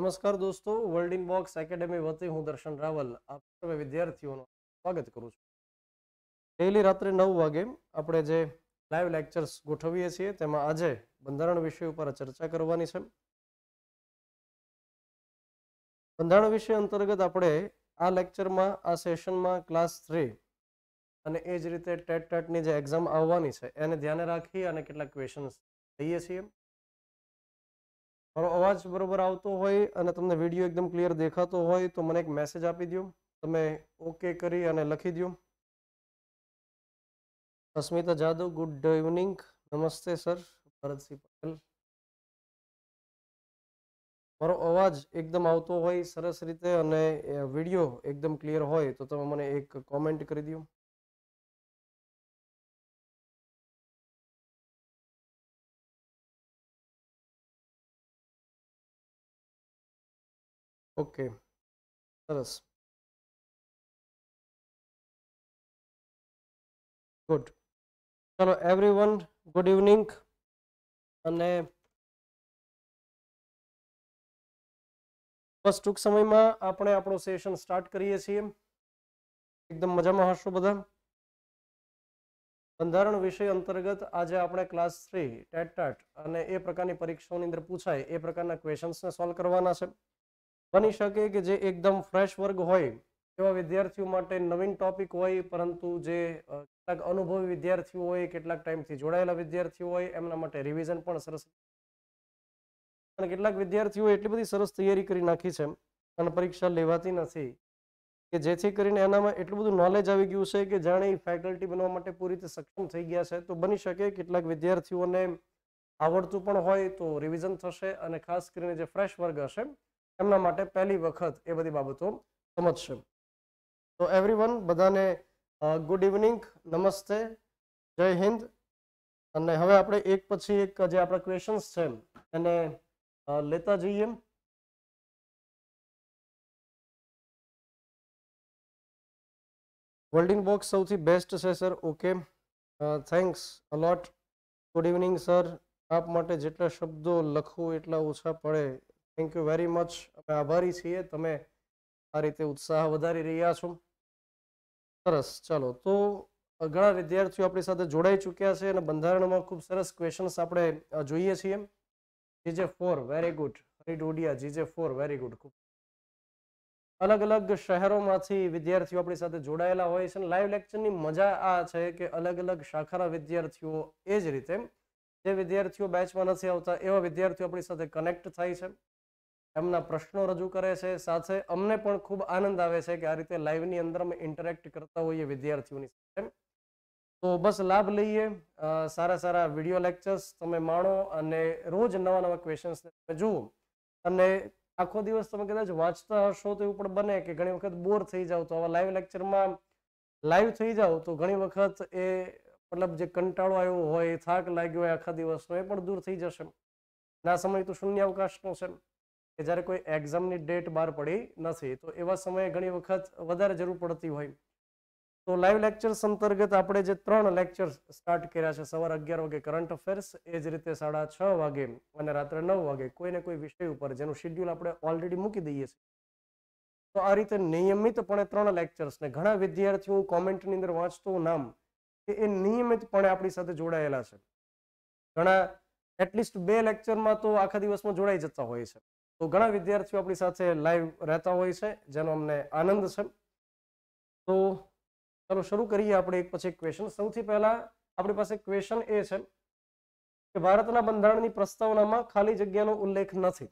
નમસ્કાર દોસ્તો world in box academy વતી હું દર્શન રાવલ આપ સર્વે વિદ્યાર્થીઓનું સ્વાગત કરું છું ડેલી રાત્રે નવ વાગે આપણે જે લાઈવ લેક્ચર્સ ગોઠવીએ છીએ તેમાં આજે બંધારણ વિષય ઉપર ચર્ચા કરવાની છે બંધારણ વિષય અંતર્ગત આપણે આ લેક્ચરમાં આ સેશનમાં ક્લાસ થ્રી અને એ જ રીતે ટેટ ટેટની જે એક્ઝામ આવવાની છે એને ધ્યાને રાખી અને કેટલાક ક્વેશ્ચન્સ લઈએ છીએ મારો અવાજ બરોબર આવતો હોય અને તમને વિડીયો એકદમ ક્લિયર દેખાતો હોય તો મને એક મેસેજ આપી દો તમે ઓકે કરી અને લખી દો અસ્મિતા જાદવ ગુડ ઇવનિંગ નમસ્તે સર ભરતસિંહ પટેલ મારો અવાજ એકદમ આવતો હોય સરસ રીતે અને વિડીયો એકદમ ક્લિયર હોય તો તમે મને એક કોમેન્ટ કરી દો ઓકે સરસ ગુડ ચલો એવરીવન ગુડ ઇવનિંગ અને બસ ટૂંક સમયમાં આપણે આપણો સેશન સ્ટાર્ટ કરીએ છીએ એકદમ મજામાં હશો બધા બંધારણ વિષય અંતર્ગત આજે આપણે ક્લાસ થ્રી ટેટ ટાટ અને એ પ્રકારની પરીક્ષાઓની અંદર પૂછાય એ પ્રકારના ક્વેશન્સને સોલ્વ કરવાના છે બની શકે કે જે એકદમ ફ્રેશ વર્ગ હોય એવા વિદ્યાર્થીઓ માટે નવીન ટોપિક હોય પરંતુ જે કેટલાક અનુભવી વિદ્યાર્થીઓ હોય કેટલાક ટાઈમથી જોડાયેલા વિદ્યાર્થીઓ હોય એમના માટે રિવિઝન પણ સરસ અને કેટલાક વિદ્યાર્થીઓ એટલી બધી સરસ તૈયારી કરી નાખી છે અને પરીક્ષા લેવાતી નથી કે જેથી કરીને એનામાં એટલું બધું નોલેજ આવી ગયું છે કે જાણે એ ફેકલ્ટી બનવા માટે પૂરી રીતે સક્ષમ થઈ ગયા છે તો બની શકે કેટલાક વિદ્યાર્થીઓને આવડતું પણ હોય તો રિવિઝન થશે અને ખાસ કરીને જે ફ્રેશ વર્ગ હશે એમના માટે પહેલી વખત એ બધી બાબતો સમજશે તો એવરીવન બધાને ગુડ ઇવનિંગ નમસ્તે જય હિન્દ અને હવે આપણે એક પછી એક જે આપણા ક્વેશ્ચન્સ છે એને લેતા જઈએ વેલ્ડિંગ બોક્સ સૌથી બેસ્ટ છે sir okay thanks a lot good evening sir આપ માટે જેટલા શબ્દો લખું એટલા ઓછા પડે થેન્ક યુ વેરી મચ અમે આભારી છીએ તમે આ રીતે ઉત્સાહ વધારી રહ્યા છો સરસ ચાલો તો ઘણા વિદ્યાર્થીઓ આપણી સાથે જોડાઈ ચૂક્યા છે અને બંધારણમાં ખૂબ સરસ ક્વેશ્ચન્સ આપણે જોઈએ છીએ GJ four very good Hari Dodiya GJ four very good ખૂબ અલગ અલગ શહેરોમાંથી વિદ્યાર્થીઓ આપણી સાથે જોડાયેલા હોય છે અને લાઈવ લેક્ચરની મજા આ છે કે અલગ અલગ શાખાના વિદ્યાર્થીઓ એ જ રીતે જે વિદ્યાર્થીઓ બેચમાં નથી આવતા એવા વિદ્યાર્થીઓ આપણી સાથે કનેક્ટ થાય છે એમના પ્રશ્નો રજૂ કરે છે સાથે અમને પણ ખૂબ આનંદ આવે છે કે આ રીતે લાઈવની અંદર અમે ઇન્ટરેક્ટ કરતા હોઈએ વિદ્યાર્થીઓની સાથે તો બસ લાભ લઈએ સારા સારા વિડીયો લેક્ચર્સ તમે માણો અને રોજ નવા નવા ક્વેશ્ચન્સને તમે જુઓ અને આખો દિવસ તમે કદાચ વાંચતા હશો તો એવું પણ બને કે ઘણી વખત બોર થઈ જાઓ તો આવા લાઈવ લેક્ચરમાં લાઈવ થઈ જાઓ તો ઘણી વખત એ મતલબ જે કંટાળો આવ્યો હોય થાક લાગ્યો હોય આખા દિવસનો એ પણ દૂર થઈ જશે ના સમય તો શૂન્યાવકાશનો છે જ્યારે કોઈ એક્ઝામની ડેટ બહાર પડી નથી તો એવા સમયે ઘણી વખત વધારે જરૂર પડતી હોય તો લાઈવ લેક્ચર્સ અંતર્ગત આપણે જે ત્રણ લેક્ચર્સ સ્ટાર્ટ કર્યા છે સવારે અગિયાર વાગે કરંટ અફેર્સ એ જ રીતે સાડા છ વાગે અને રાત્રે નવ વાગે કોઈને કોઈ વિષય ઉપર જેનું શેડ્યુલ આપણે ઓલરેડી મૂકી દઈએ છીએ તો આ રીતે નિયમિતપણે ત્રણ લેક્ચર્સ ને ઘણા વિદ્યાર્થીઓ હું કોમેન્ટની અંદર વાંચતું નામ કે એ નિયમિતપણે આપણી સાથે જોડાયેલા છે ઘણા એટલીસ્ટ બે લેક્ચરમાં તો આખા દિવસમાં જોડાઈ જતા હોય છે તો ઘણા વિદ્યાર્થીઓ આપણી સાથે લાઈવ રહેતા હોય છે જેનો અમને આનંદ છે તો ચાલો શરૂ કરીએ આપણે એક પછી ક્વેશ્ચન સૌથી પહેલા આપણી પાસે ક્વેશ્ચન એ છે કે ભારતના બંધારણની પ્રસ્તાવનામાં ખાલી જગ્યાનો ઉલ્લેખ નથી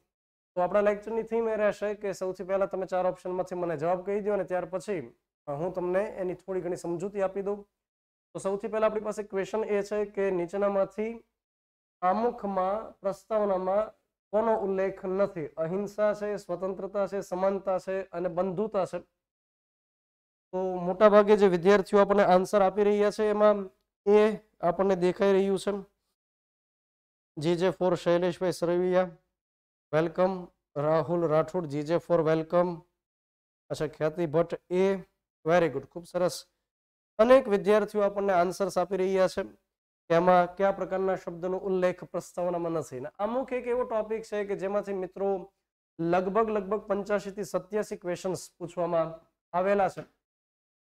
તો આપણા લેક્ચરની થીમ એ રહેશે કે સૌથી પહેલા તમે ચાર ઓપ્શનમાંથી મને જવાબ કહી દો અને ત્યાર પછી હું તમને એની થોડી ઘણી સમજૂતી આપી દઉં તો સૌથી પહેલા આપણી પાસે ક્વેશ્ચન એ છે કે નીચેનામાંથી આમુખમાં પ્રસ્તાવનામાં કોનો ઉલ્લેખ નથી અહિંસા છે સ્વતંત્રતા છે સમાનતા છે અને બંધુતા છે તો મોટાભાગે જે વિદ્યાર્થીઓ આપણને આન્સર આપી રહ્યા છે એમાં એ આપણને દેખાઈ રહ્યું છે G J four Shaileshbhai Sarvaiya welcome Rahul Rathod G J four welcome અચ્છા ખ્યાતિ ભટ્ટ એ વેરી ગુડ ખૂબ સરસ અનેક વિદ્યાર્થીઓ આપણને આન્સર્સ આપી રહ્યા છે એમાં કયા પ્રકારના શબ્દનો ઉલ્લેખ પ્રસ્તાવનામાં નથી ને અમુક એક એવો ટોપિક છે કે જેમાંથી મિત્રો લગભગ લગભગ પંચ્યાસી થી સત્યાસી ક્વેશ્ચન્સ પૂછવામાં આવેલા છે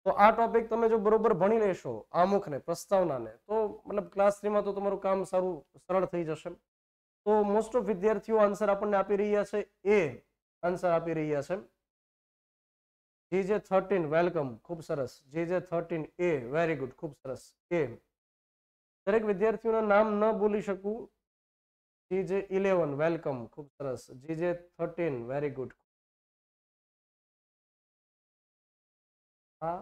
તો આ ટોપિક તમે જો બરોબર ભણી લેશો આમુખને પ્રસ્તાવનાને તો મતલબ ક્લાસ થ્રીમાં તો તમારું કામ સારું સરળ થઈ જશે તો મોસ્ટ ઓફ વિદ્યાર્થીઓ આન્સર આપણને આપી રહ્યા છે એ આન્સર આપી રહ્યા છે જી જે થર્ટીન વેલકમ ખૂબ સરસ જી જે થર્ટીન એ વેરી ગુડ ખૂબ સરસ એ દરેક વિદ્યાર્થીઓનું નામ ન ભૂલી શકું જી જે ઇલેવન વેલકમ ખૂબ સરસ જી જે થર્ટીન વેરી ગુડ આ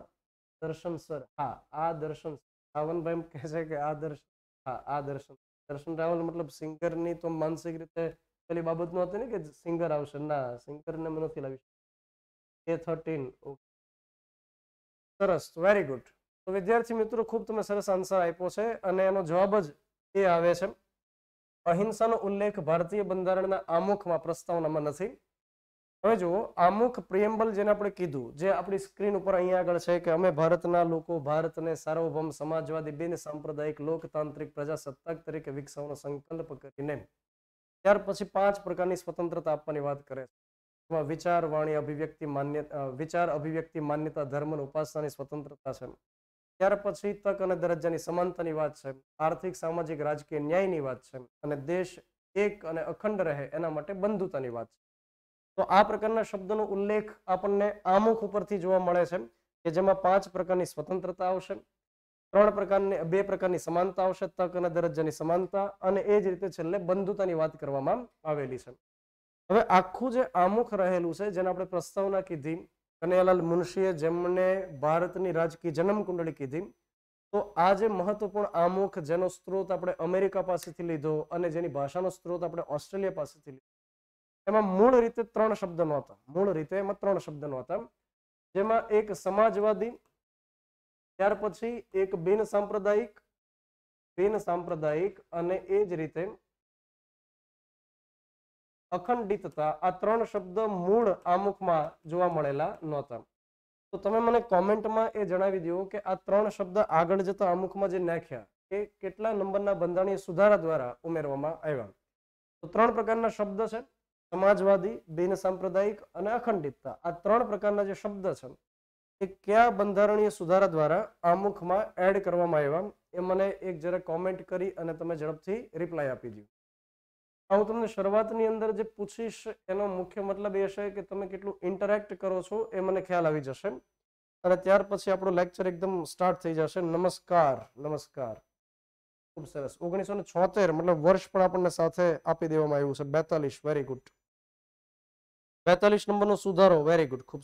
દર્શન સર હા આ દર્શન રાવણભાઈ કહે છે કે આ દર્શન હા આ દર્શન દર્શન રાવલ મતલબ સિંગરની તો માનસિક રીતે પેલી બાબત નું હતું ને કે સિંગર આવશે ના સિંગર ને મને નથી લાવી એ થર્ટીન ઓકે સરસ વેરી ગુડ તો વિદ્યાર્થી મિત્રો ખૂબ તમે સરસ આન્સર આપ્યો છે અને એનો જવાબ જ એ આવે છે અહિંસાનો ઉલ્લેખ ભારતીય બંધારણના આમુખમાં પ્રસ્તાવનામાં નથી હવે જુઓ આમુખ પ્રિએમ્બલ જેને આપણે કીધું જે આપણી સ્ક્રીન ઉપર અહીંયા આગળ છે કે અમે ભારતના લોકો ભારતને સાર્વભૌમ સમાજવાદી બિન સાંપ્રદાયિક લોકતાંત્રિક પ્રજાસત્તાક તરીકે વિકસાવવાનો સંકલ્પ કરીને ત્યાર પછી પાંચ પ્રકારની સ્વતંત્રતા આપવાની વાત કરે છે વિચાર વાણી અભિવ્યક્તિ માન્ય વિચાર અભિવ્યક્તિ માન્યતા ધર્મ ઉપાસનાની સ્વતંત્રતા છે ત્યાર પછી તક અને દરજ્જાની સમાનતાની વાત છે આર્થિક સામાજિક રાજકીય ન્યાયની વાત છે અને દેશ એક અને અખંડ રહે એના માટે બંધુતાની વાત છે તો આ પ્રકારના શબ્દનો ઉલ્લેખ આપણને આમુખ ઉપરથી જોવા મળે છે કે જેમાં પાંચ પ્રકારની સ્વતંત્રતા આવશે ત્રણ પ્રકારની બે પ્રકારની સમાનતા આવશે તક અને દરજ્જાની સમાનતા અને એ જ રીતે છેલ્લે બંધુતાની વાત કરવામાં આવેલી છે હવે આખું જે આમુખ રહેલું છે જેને આપણે પ્રસ્તાવના કીધી કનૈયાલાલ મુનશીએ જેમણે ભારતની રાજકીય જન્મ કુંડળી કીધી તો આ જે મહત્વપૂર્ણ આમુખ જેનો સ્ત્રોત આપણે અમેરિકા પાસેથી લીધો અને જેની ભાષાનો સ્ત્રોત આપણે ઓસ્ટ્રેલિયા પાસેથી લીધો એમાં મૂળ રીતે ત્રણ શબ્દ નહોતા મૂળ રીતે એમાં ત્રણ શબ્દ નહોતા જેમાં એક સમાજવાદી ત્યાર પછી એક બિન સાંપ્રદાયિક બિન સાંપ્રદાયિક અને એ જ રીતે અખંડિતતા આ ત્રણ શબ્દ મૂળ આમુખમાં જોવા મળેલા નહોતા તો તમે મને કોમેન્ટમાં એ જણાવી દો કે આ ત્રણ શબ્દ આગળ જતા અમુખમાં જે નાખ્યા એ કેટલા નંબરના બંધારણીય સુધારા દ્વારા ઉમેરવામાં આવ્યા તો ત્રણ પ્રકારના શબ્દ છે સમાજવાદી બિન સાંપ્રદાયિક અને અખંડિતતા આ ત્રણ પ્રકારના જે શબ્દ છે એ કયા બંધારણીય સુધારા દ્વારા આમુખમાં એડ કરવામાં આવ્યા એ મને એક જરા કોમેન્ટ કરી અને તમે ઝડપથી રિપ્લાય આપી દો હું તમને શરૂઆતની અંદર જે પૂછીશ એનો મુખ્ય મતલબ એ છે કે તમે કેટલું ઇન્ટરેક્ટ કરો છો એ મને ખ્યાલ આવી જશે અને ત્યાર પછી આપણો લેક્ચર એકદમ સ્ટાર્ટ થઈ જશે નમસ્કાર નમસ્કાર ખૂબ સરસ ઓગણીસો છોતેર મતલબ વર્ષ પણ આપણને સાથે આપી દેવામાં આવ્યું છે બેતાલીસ વેરી ગુડ બેતાલીસ નંબરનો સુધારો વેરી ગુડ ખૂબ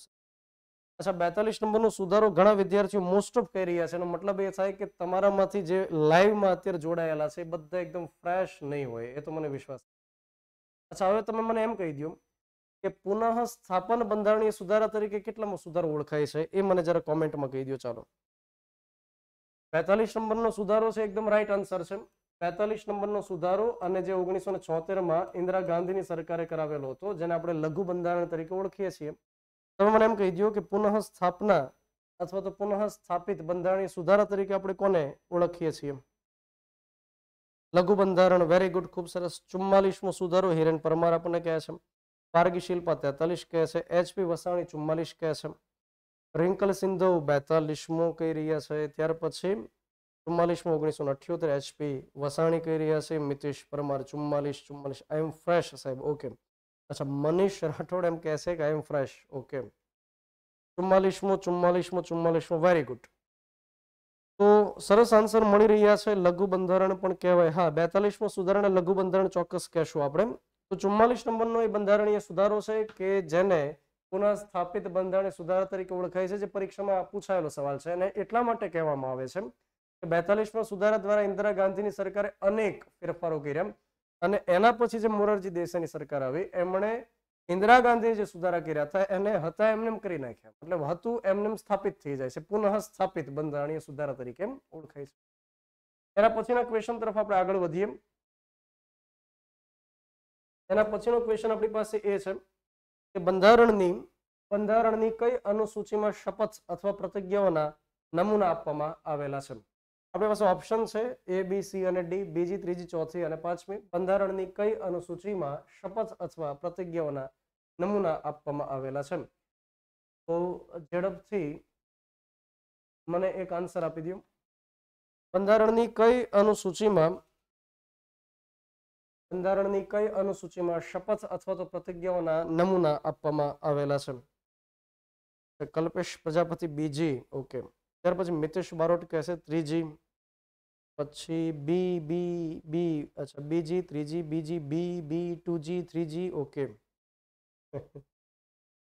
અચ્છા બેતાલીસ નંબરનો સુધારો ઘણા વિદ્યાર્થીઓ મોસ્ટ ઓફ કહી રહ્યા છે એનો મતલબ એ થાય કે તમારામાંથી જે લાઈવમાં અત્યારે જોડાયેલા છે એ બધા એકદમ ફ્રેશ નહીં હોય એ તો મને વિશ્વાસ અચ્છા હવે તમે મને એમ કહી દો કે પુનઃ સ્થાપન બંધારણીય સુધારા તરીકે કેટલામાં સુધારો ઓળખાય છે એ મને જરા કોમેન્ટમાં કહી દો ચાલો પેતાલીસ નંબરનો સુધારો છે એકદમ રાઈટ આન્સર છે પેતાલીસ નંબરનો સુધારો અને જે ઓગણીસો ને છોતેરમાં ઇન્દિરા ગાંધીની સરકારે કરાવેલો હતો જેને આપણે લઘુ બંધારણ તરીકે ઓળખીએ છીએ તમે મને એમ કહી દો કે પુનઃ સ્થાપના અથવા તો પુનઃ સ્થાપિત બંધારણીય સુધારા તરીકે આપણે કોને ઓળખીએ છીએ લઘુ બંધારણ વેરી ગુડ ખૂબ સરસ ચુમ્માલીસમો સુધારો હિરેન પરમાર આપણને કહે છે પારગી તેતાલીસ કહે છે એચપી વસાણી ચુમ્માલીસ કહે છે રિંકલ સિંધવ બેતાલીસમો કહી રહ્યા છે ત્યાર પછી ચુમ્માલીસમો ઓગણીસો અઠ્યોતેર એચપી વસાણી કહી રહ્યા છે મિતિશ પરમાર ચુમ્માલીસ ચુમ્માલીસ આઈ એમ ફ્રેશ સાહેબ ઓકે અચ્છા મનીષ રાઠોડ એમ કહે છે કે આઈ એમ ફ્રેશ ઓકે ચુમ્માલીસમો ચુમ્માલીસમો ચુમ્માલીસમો વેરી ગુડ સરસ આન્સર મળી રહ્યા છે લઘુ બંધારણ પણ કહેવાય હા બેતાલીસમો સુધારણા લઘુ બંધારણ ચોક્કસ કહેશું આપણે તો ચુમ્માલીસ નંબરનો એ બંધારણીય સુધારો છે કે જેને પુનઃ સ્થાપિત બંધારણીય સુધારા તરીકે ઓળખાય છે જે પરીક્ષામાં પૂછાયેલો સવાલ છે અને એટલા માટે કહેવામાં આવે છે કે બેતાલીસમાં સુધારા દ્વારા ઇન્દિરા ગાંધીની સરકારે અનેક ફેરફારો કર્યા અને એના પછી જે મોરારજી દેસાઈની સરકાર આવી એમણે ઇન્દિરા ગાંધી જે સુધારા કર્યા હતા એને હતા એમને કરી નાખ્યા મતલબ હતું એમને સ્થાપિત થઈ જાય છે પુનઃ સ્થાપિત બંધારણીય સુધારા તરીકે ઓળખાય છે એના પછીના ક્વેશ્ચન તરફ આપણે આગળ વધીએ એના પછીનો ક્વેશ્ચન આપણી પાસે એ છે કે બંધારણની બંધારણની કઈ અનુસૂચિમાં શપથ અથવા પ્રતિજ્ઞાઓના નમૂના આપવામાં આવેલા છે આપણી પાસે ઓપ્શન છે એ બી સી અને ડી બીજી ત્રીજી ચોથી અને પાંચમી બંધારણની કઈ અનુસૂચિમાં શપથ અથવા પ્રતિજ્ઞાઓના નમૂના આપવામાં આવેલા છે તો ઝડપથી મને એક આન્સર આપી દો બંધારણની કઈ અનુસૂચિમાં બંધારણની કઈ અનુસૂચિમાં શપથ અથવા તો પ્રતિજ્ઞાઓના નમૂના આપવામાં આવેલા છે કલ્પેશ પ્રજાપતિ બીજી ઓકે ત્યાર પછી મિતેશ બારોટ કહેશે ત્રીજી પછી બી બી બી અચ્છા બી જી ત્રીજી બી જી બી બી ટુ જી 3 જી ઓકે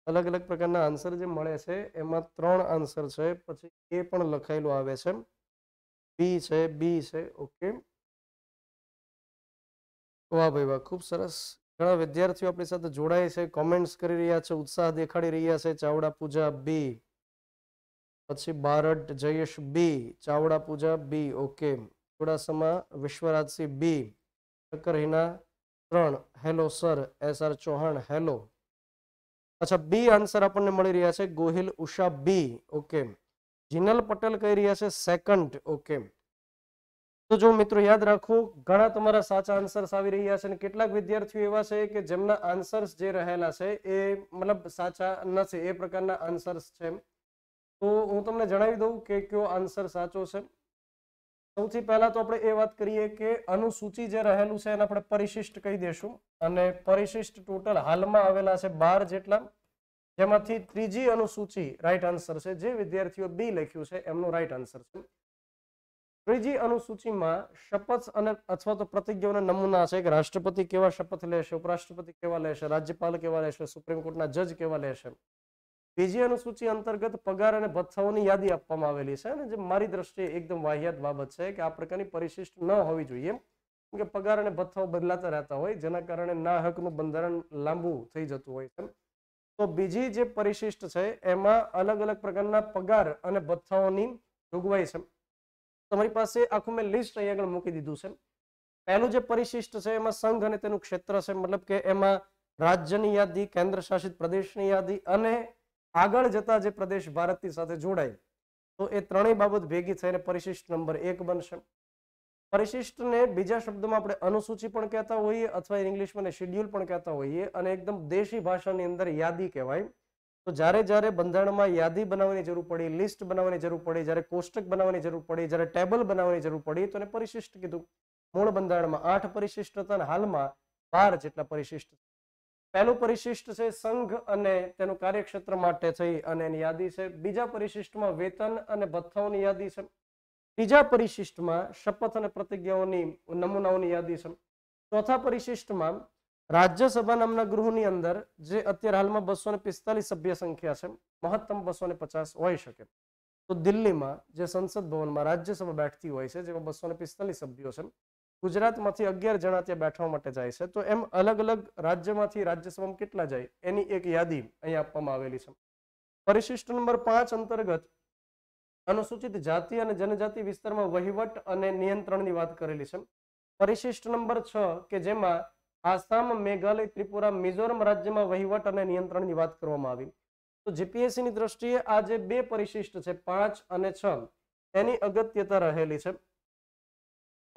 અલગ અલગ પ્રકારના આન્સર જે મળ્યા છે એમાં ત્રણ આન્સર છે પછી એ પણ લખાયલું આવે છે બી છે બી છે ઓકે વાહ ભાઈ વાહ ખૂબ સરસ ઘણા વિદ્યાર્થીઓ આપણી સાથે જોડાય છે કોમેન્ટ્સ કરી રહ્યા છે ઉત્સાહ દેખાડી રહ્યા છે ચાવડા પૂજા બી પછી Barad Jayesh B Chavda Puja B okay ચોડાસામાં વિશ્વરાજસિંહ બી ઠક્કર હિના ત્રણ hello sir S R Chauhan hello અચ્છા બી આન્સર આપણને મળી રહ્યા છે ગોહિલ ઉષા બી ઓકે જિનલ પટેલ કહી રહ્યા છે સેકન્ડ ઓકે તો જો મિત્રો યાદ રાખો ઘણા તમારા સાચા આન્સર્સ આવી રહ્યા છે અને કેટલાક વિદ્યાર્થીઓ એવા છે કે જેમના આન્સર્સ જે રહેલા છે એ મતલબ સાચા નથી એ પ્રકારના આન્સર્સ છે તો હું તમને જણાવી દઉં કે કયો આન્સર સાચો છે સૌથી પહેલા તો આપણે એ વાત કરીએ કે અનુસૂચિ જે રહેલું છે એને આપણે પરિશિષ્ટ કહી દેશું અને પરિશિષ્ટ ટોટલ હાલમાં આવેલા છે બાર જેટલા જેમાંથી ત્રીજી અનુસૂચિ રાઈટ આન્સર છે જે વિદ્યાર્થીઓ બી લખ્યું છે એમનું રાઈટ આન્સર છે ત્રીજી અનુસૂચિમાં શપથ અને અથવા તો પ્રતિજ્ઞાઓના નમૂના છે કે રાષ્ટ્રપતિ કેવા શપથ લેશે ઉપરાષ્ટ્રપતિ કેવા લેશે રાજ્યપાલ કેવા લેશે સુપ્રીમ કોર્ટના જજ કેવા લેશે બીજી અનુસૂચિ અંતર્ગત પગાર અને ભથ્થાઓની યાદી આપવામાં આવેલી છે અને જે મારી દ્રષ્ટિએ એકદમ વાહિયાત બાબત છે કે આ પ્રકારની પરિશિષ્ટ ન હોવી જોઈએ કેમ કે પગાર અને ભથ્થાઓ બદલાતા રહેતા હોય જેના કારણે ના હકનું બંધારણ લાંબુ થઈ જતું હોય છે તો બીજી જે પરિશિષ્ટ છે એમાં અલગ અલગ પ્રકારના પગાર અને ભથ્થાઓની જોગવાઈ છે તમારી પાસે આખું મેં લિસ્ટ અહીં આગળ મૂકી દીધું છે પહેલું જે પરિશિષ્ટ છે એમાં સંઘ અને તેનું ક્ષેત્ર છે મતલબ કે એમાં રાજ્યની યાદી કેન્દ્ર શાસિત પ્રદેશની યાદી અને આગળ જતા જે પ્રદેશ ભારતની સાથે જોડાય તો એ ત્રણેય બાબત ભેગી થઈને પરિશિષ્ટ નંબર એક બનશે પરિશિષ્ટને બીજા શબ્દમાં આપણે અનુસૂચિ પણ કહેતા હોઈએ અથવા ઇંગ્લિશમાં શેડ્યુલ પણ કહેતા હોઈએ અને એકદમ દેશી ભાષાની અંદર યાદી કહેવાય તો જ્યારે જ્યારે બંધારણમાં યાદી બનાવવાની જરૂર પડી લિસ્ટ બનાવવાની જરૂર પડી જ્યારે કોષ્ટક બનાવવાની જરૂર પડી જ્યારે ટેબલ બનાવવાની જરૂર પડી તો એને પરિશિષ્ટ કીધું મૂળ બંધારણમાં આઠ પરિશિષ્ટ હતા અને હાલમાં બાર જેટલા પરિશિષ્ટ પહેલું પરિશિષ્ટ છે સંઘ અને તેનું કાર્યક્ષેત્ર માટે થઈ અને એની યાદી છે બીજા પરિશિષ્ટમાં વેતન અને ભથ્થાઓની યાદી છે ત્રીજા પરિશિષ્ટમાં શપથ અને પ્રતિજ્ઞાઓની નમૂનાઓની યાદી છે ચોથા પરિશિષ્ટમાં રાજ્યસભા નામના ગૃહની અંદર જે અત્યારે હાલમાં બસો સભ્ય સંખ્યા છે મહત્તમ બસો હોઈ શકે તો દિલ્હીમાં જે સંસદ ભવનમાં રાજ્યસભા બેઠતી હોય છે જેમાં બસો સભ્યો છે ગુજરાતમાંથી અગિયાર જણા ત્યાં બેઠવા માટે જાય છે તો એમ અલગ અલગ રાજ્યમાંથી રાજ્યસભામાં કેટલા જાય એની એક યાદી અહીંયા આપવામાં આવેલી છે પરિશિષ્ટ નંબર પાંચ અંતર્ગત અનુસૂચિત જાતિ અને જનજાતિ વિસ્તારમાં વહીવટ અને નિયંત્રણની વાત કરેલી છે પરિશિષ્ટ નંબર છ કે જેમાં આસામ મેઘાલય ત્રિપુરા મિઝોરમ રાજ્યમાં વહીવટ અને નિયંત્રણની વાત કરવામાં આવી તો જીપીએસસી ની દ્રષ્ટિએ આ જે બે પરિશિષ્ટ છે પાંચ અને છ એની અગત્યતા રહેલી છે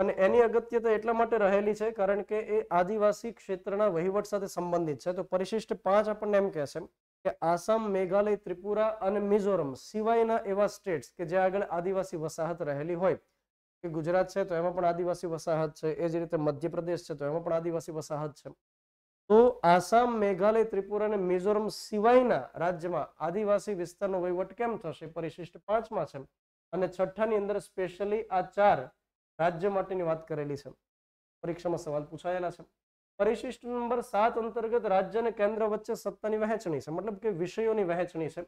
અને એની અગત્યતા એટલા માટે રહેલી છે કારણ કે એ આદિવાસી ક્ષેત્રના વહીવટ સાથે સંબંધિત છે તો પરિશિષ્ટ પાંચ આપણને એમ કહેશે કે આસામ મેઘાલય ત્રિપુરા અને મિઝોરમ સિવાયના એવા સ્ટેટ્સ કે જ્યાં આગળ આદિવાસી વસાહત રહેલી હોય કે ગુજરાત છે તો એમાં પણ આદિવાસી વસાહત છે એ જ રીતે મધ્યપ્રદેશ છે તો એમાં પણ આદિવાસી વસાહત છે તો આસામ મેઘાલય ત્રિપુરા અને મિઝોરમ સિવાયના રાજ્યમાં આદિવાસી વિસ્તારનો વહીવટ કેમ થશે પરિશિષ્ટ પાંચમાં છે અને છઠ્ઠાની અંદર સ્પેશિયલી આ ચાર રાજ્ય માટેની વાત કરેલી છે પરીક્ષામાં સવાલ પૂછાયેલા છે પરિશિષ્ટ નંબર સાત અંતર્ગત રાજ્ય અને કેન્દ્ર વચ્ચે સત્તાની વહેંચણી છે મતલબ કે વિષયોની વહેંચણી છે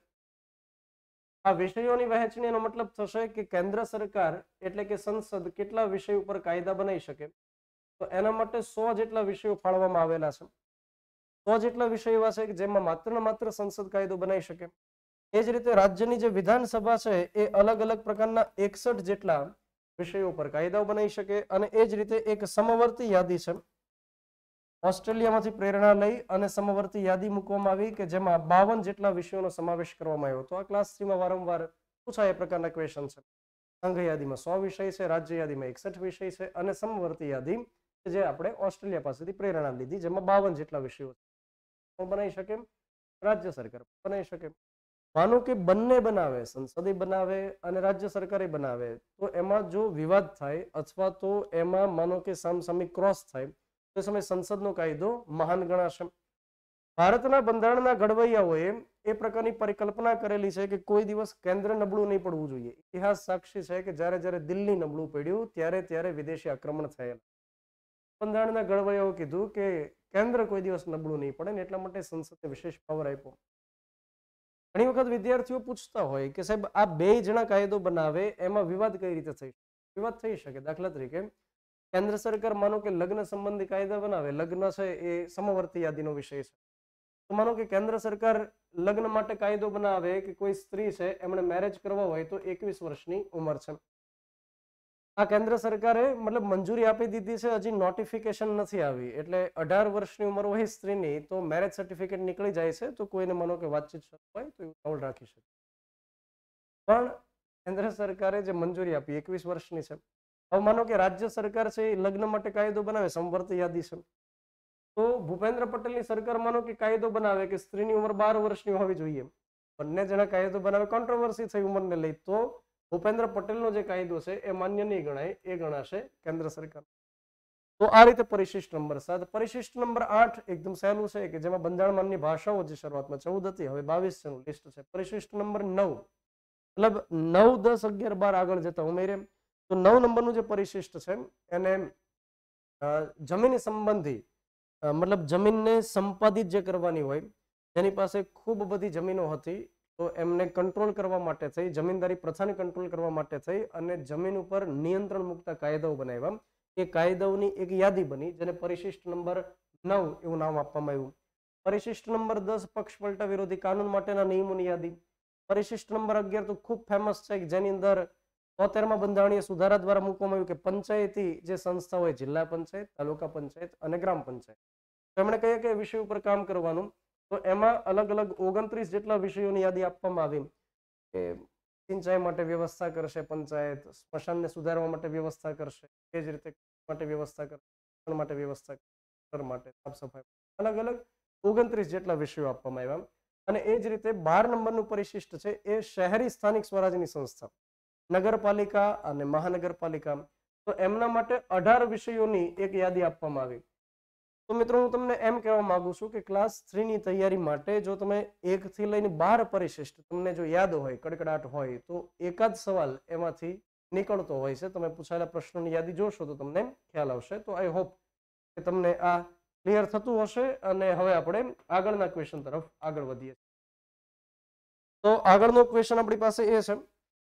આ વિષયોની વહેંચણીનો મતલબ થશે કે કેન્દ્ર સરકાર એટલે કે સંસદ કેટલા વિષય ઉપર કાયદા બનાવી શકે તો એના માટે સો જેટલા વિષયો ફાળવામાં આવેલા છે સો જેટલા વિષયો એવા છે કે જેમાં માત્ર ને માત્ર સંસદ કાયદો બનાવી શકે એ જ રીતે રાજ્યની જે વિધાનસભા છે એ અલગ અલગ પ્રકારના એકસઠ જેટલા વિષયો પર કાયદાઓ બનાવી શકે અને એ જ રીતે એક સમવર્તી યાદી છે ઓસ્ટ્રેલિયામાંથી પ્રેરણા લઈ અને સમવર્તી યાદી મૂકવામાં આવી કે જેમાં બાવન જેટલા વિષયોનો સમાવેશ કરવામાં આવ્યો હતો આ ક્લાસ થ્રીમાં વારંવાર પૂછાય એ પ્રકારના ક્વેશ્ચન છે સંઘ યાદીમાં સો વિષય છે રાજ્ય યાદીમાં એકસઠ વિષય છે અને સમવર્તી યાદી જે આપણે ઓસ્ટ્રેલિયા પાસેથી પ્રેરણા લીધી જેમાં બાવન જેટલા વિષયો બનાવી શકે રાજ્ય સરકાર બનાવી શકે માનો કે બંને બનાવે સંસદે બનાવે અને રાજ્ય સરકારે બનાવે તો એમાં જો વિવાદ થાય અથવા તો એમાં માનો કે સામસામી ક્રોસ થાય તો સમય સંસદનો કાયદો મહાન ગણાશે ભારતના બંધારણના ઘડવૈયાઓએ એ પ્રકારની પરિકલ્પના કરેલી છે કે કોઈ દિવસ કેન્દ્ર નબળું નહીં પડવું જોઈએ ઇતિહાસ સાક્ષી છે કે જ્યારે જ્યારે દિલ્હી નબળું પડ્યું ત્યારે ત્યારે વિદેશી આક્રમણ થયેલા બંધારણના ઘડવૈયાઓ કીધું કે કેન્દ્ર કોઈ દિવસ નબળું નહીં પડે ને એટલા માટે સંસદને વિશેષ પાવર આપ્યો ઘણી વખત વિદ્યાર્થીઓ પૂછતા હોય કે સાહેબ આ બે જણા કાયદો બનાવે એમાં વિવાદ કઈ રીતે થઈ વિવાદ થઈ શકે દાખલા તરીકે કેન્દ્ર સરકાર માનો કે લગ્ન સંબંધી કાયદા બનાવે લગ્ન છે એ સમવર્તી યાદીનો વિષય છે તો માનો કે કેન્દ્ર સરકાર લગ્ન માટે કાયદો બનાવે કે કોઈ સ્ત્રી છે એમણે મેરેજ કરવા હોય તો એકવીસ વર્ષની ઉંમર છે આ કેન્દ્ર સરકારે મતલબ મંજૂરી આપી દીધી છે હજી નોટિફિકેશન નથી આવી એટલે અઢાર વર્ષની ઉંમર હોય સ્ત્રીની તો મેરેજ સર્ટિફિકેટ નીકળી જાય છે તો કોઈને મનો કે વાતચીત શરૂ હોય તો એવું રાખી શકે પણ કેન્દ્ર સરકારે જે મંજૂરી આપી એકવીસ વર્ષની છે હવે માનો કે રાજ્ય સરકાર છે એ લગ્ન માટે કાયદો બનાવે સંવર્ત યાદી છે તો ભૂપેન્દ્ર પટેલની સરકાર માનો કે કાયદો બનાવે કે સ્ત્રીની ઉંમર બાર વર્ષની હોવી જોઈએ બંને જણા કાયદો બનાવે કોન્ટ્રોવર્સી થઈ ઉંમરને લઈ તો ભૂપેન્દ્ર પટેલનો જે કાયદો છે એ માન્ય નહીં ગણાય એ ગણાશે કેન્દ્ર સરકાર તો આ રીતે પરિશિષ્ટ નંબર સાત પરિશિષ્ટ નંબર આઠ એકદમ સહેલું છે કે જેમાં બંધારણમાંની ભાષાઓ જે શરૂઆતમાં ચૌદ હતી હવે બાવીસ છેનું લિસ્ટ છે પરિશિષ્ટ નંબર નવ મતલબ નવ દસ અગિયાર બાર આગળ જતા ઉમેરે તો નવ નંબરનું જે પરિશિષ્ટ છે એને જમીન સંબંધી મતલબ જમીનને સંપાદિત જે કરવાની હોય જેની પાસે ખૂબ બધી જમીનો હતી તો એમને કંટ્રોલ કરવા માટે થઈ જમીનદારી પ્રથાને કંટ્રોલ કરવા માટે થઈ અને જમીન ઉપર નિયંત્રણ મુક્ત કાયદાઓ બનાવ્યા એ કાયદાઓની એક યાદી બની જેને પરિશિષ્ટ નંબર નવ એવું નામ આપવામાં આવ્યું પરિશિષ્ટ નંબર દસ પક્ષ પલટા વિરોધી કાનૂન માટેના નિયમોની યાદી પરિશિષ્ટ નંબર અગિયાર તો ખૂબ ફેમસ છે જેની અંદર તોતેરમાં બંધારણીય સુધારા દ્વારા મૂકવામાં આવ્યું કે પંચાયતી જે સંસ્થા હોય જિલ્લા પંચાયત તાલુકા પંચાયત અને ગ્રામ પંચાયત તેમણે કહ્યું કે વિષય ઉપર કામ કરવાનું તો એમાં અલગ અલગ ઓગણત્રીસ જેટલા વિષયોની યાદી આપવામાં આવી કે સિંચાઈ માટે વ્યવસ્થા કરશે પંચાયત સ્મશાનને સુધારવા માટે વ્યવસ્થા કરશે એ જ રીતે માટે વ્યવસ્થા કરશે માટે વ્યવસ્થા માટે સાફ સફાઈ અલગ અલગ ઓગણત્રીસ જેટલા વિષયો આપવામાં આવ્યા અને એ જ રીતે બાર નંબરનું પરિશિષ્ટ છે એ શહેરી સ્થાનિક સ્વરાજની સંસ્થા નગરપાલિકા અને મહાનગરપાલિકા તો એમના માટે અઢાર વિષયોની એક યાદી આપવામાં આવી તો મિત્રો હું તમને એમ કહેવા માંગુ છું કે ક્લાસ થ્રીની તૈયારી માટે જો તમે એકથી લઈને બાર પરિશિષ્ટ તમને જો યાદ હોય કડકડાટ હોય તો એકાદ સવાલ એમાંથી નીકળતો હોય છે તમે પૂછાયેલા પ્રશ્નોની યાદી જોશો તો તમને ખ્યાલ આવશે તો આઈ હોપ કે તમને આ ક્લિયર થતું હશે અને હવે આપણે આગળના ક્વેશ્ચન તરફ આગળ વધીએ તો આગળનો ક્વેશ્ચન આપણી પાસે એ છે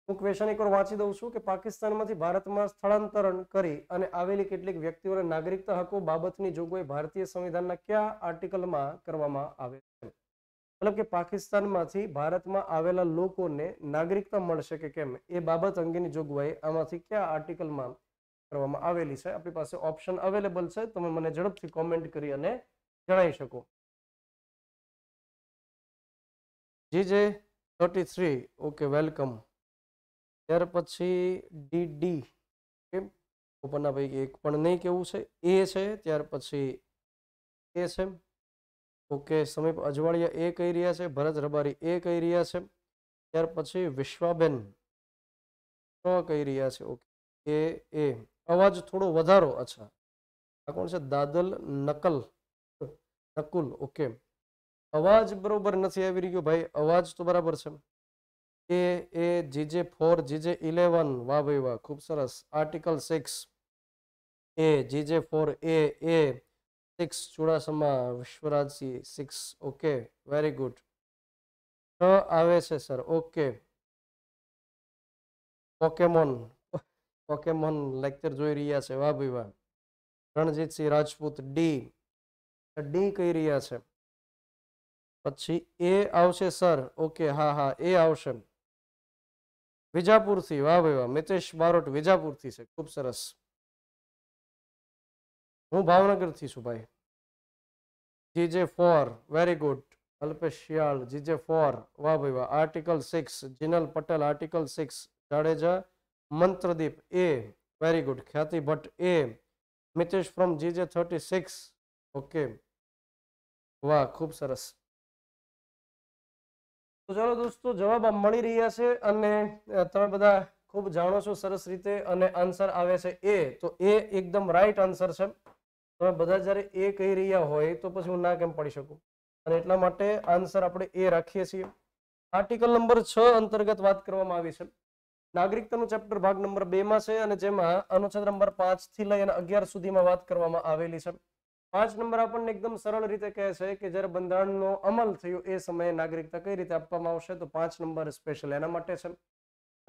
હું ક્વેશ્ચન એકવાર વાંચી દઉં છું કે પાકિસ્તાનમાંથી ભારતમાં સ્થળાંતરણ કરી અને આવેલી કેટલીક વ્યક્તિઓને નાગરિકતા હકો બાબતની જોગવાઈ ભારતીય સંવિધાનના કયા આર્ટિકલમાં કરવામાં આવે છે મતલબ કે પાકિસ્તાનમાંથી ભારતમાં આવેલા લોકોને નાગરિકતા મળશે કે કેમ એ બાબત અંગેની જોગવાઈ આમાંથી કયા આર્ટિકલમાં કરવામાં આવેલી છે આપણી પાસે ઓપ્શન અવેલેબલ છે તમે મને ઝડપથી કોમેન્ટ કરી અને જણાવી શકો G J thirty three okay welcome त्यार डी डी ओपन पैक एक नहीं कहवे त्यार ओके समीप अजवाड़िया ए कही रिया है भरत रबारी ए कही रिया है त्यार विश्वाबेन तो कही रिया है ओके ए ए अवाज थोड़ो वारो अच्छा आ कौन से दादल नकल नकुल ओके अवाज बराबर नहीं आ रही भाई अवाज तो बराबर है A A GJ four GJ eleven વાહ ભાઈ વાહ ખૂબ સરસ article six A GJ four A A six Chudasama Vishwarajsinh six okay very good છ આવે છે sir okay Pokemon Pokemon lecture જોઈ રહ્યા છે વાહ ભાઈ વાહ રણજીતસિંહ રાજપૂત ડી ડી કહી રહ્યા છે પછી એ આવશે સર ઓકે હા હા એ આવશે વિજાપુરથી વાહ ભાઈ વાહ મિતેશ બારોટ વિજાપુરથી છે ખૂબ સરસ હું ભાવનગરથી છું ભાઈ GJ four very good Alpesh Shiyal GJ four વાહ ભાઈ વાહ article six Jinal Patel article six Jadeja Mantradeep A very good Khyati Bhatt A Mitesh from GJ thirty six okay વાહ ખૂબ સરસ તો ચાલો દોસ્તો જવાબ મળી રહ્યા છે અને તમે બધા ખૂબ જાણો છો સરસ રીતે અને આન્સર આવે છે એ તો એ એકદમ રાઈટ આન્સર છે તમે બધા જ્યારે એ કહી રહ્યા હોય તો પછી હું ના કેમ પડી શકું અને એટલા માટે આન્સર આપણે એ રાખીએ છીએ આર્ટિકલ નંબર છ અંતર્ગત વાત કરવામાં આવી છે નાગરિકતાનું ચેપ્ટર ભાગ નંબર બેમાં છે અને જેમાં અનુચ્છેદ નંબર પાંચથી લઈ અને અગિયાર સુધીમાં વાત કરવામાં આવેલી છે પાંચ નંબર આપણને એકદમ સરળ રીતે કહે છે કે જ્યારે બંધારણનો અમલ થયો એ સમયે નાગરિકતા કઈ રીતે આપવામાં આવશે તો પાંચ નંબર સ્પેશિયલ એના માટે છે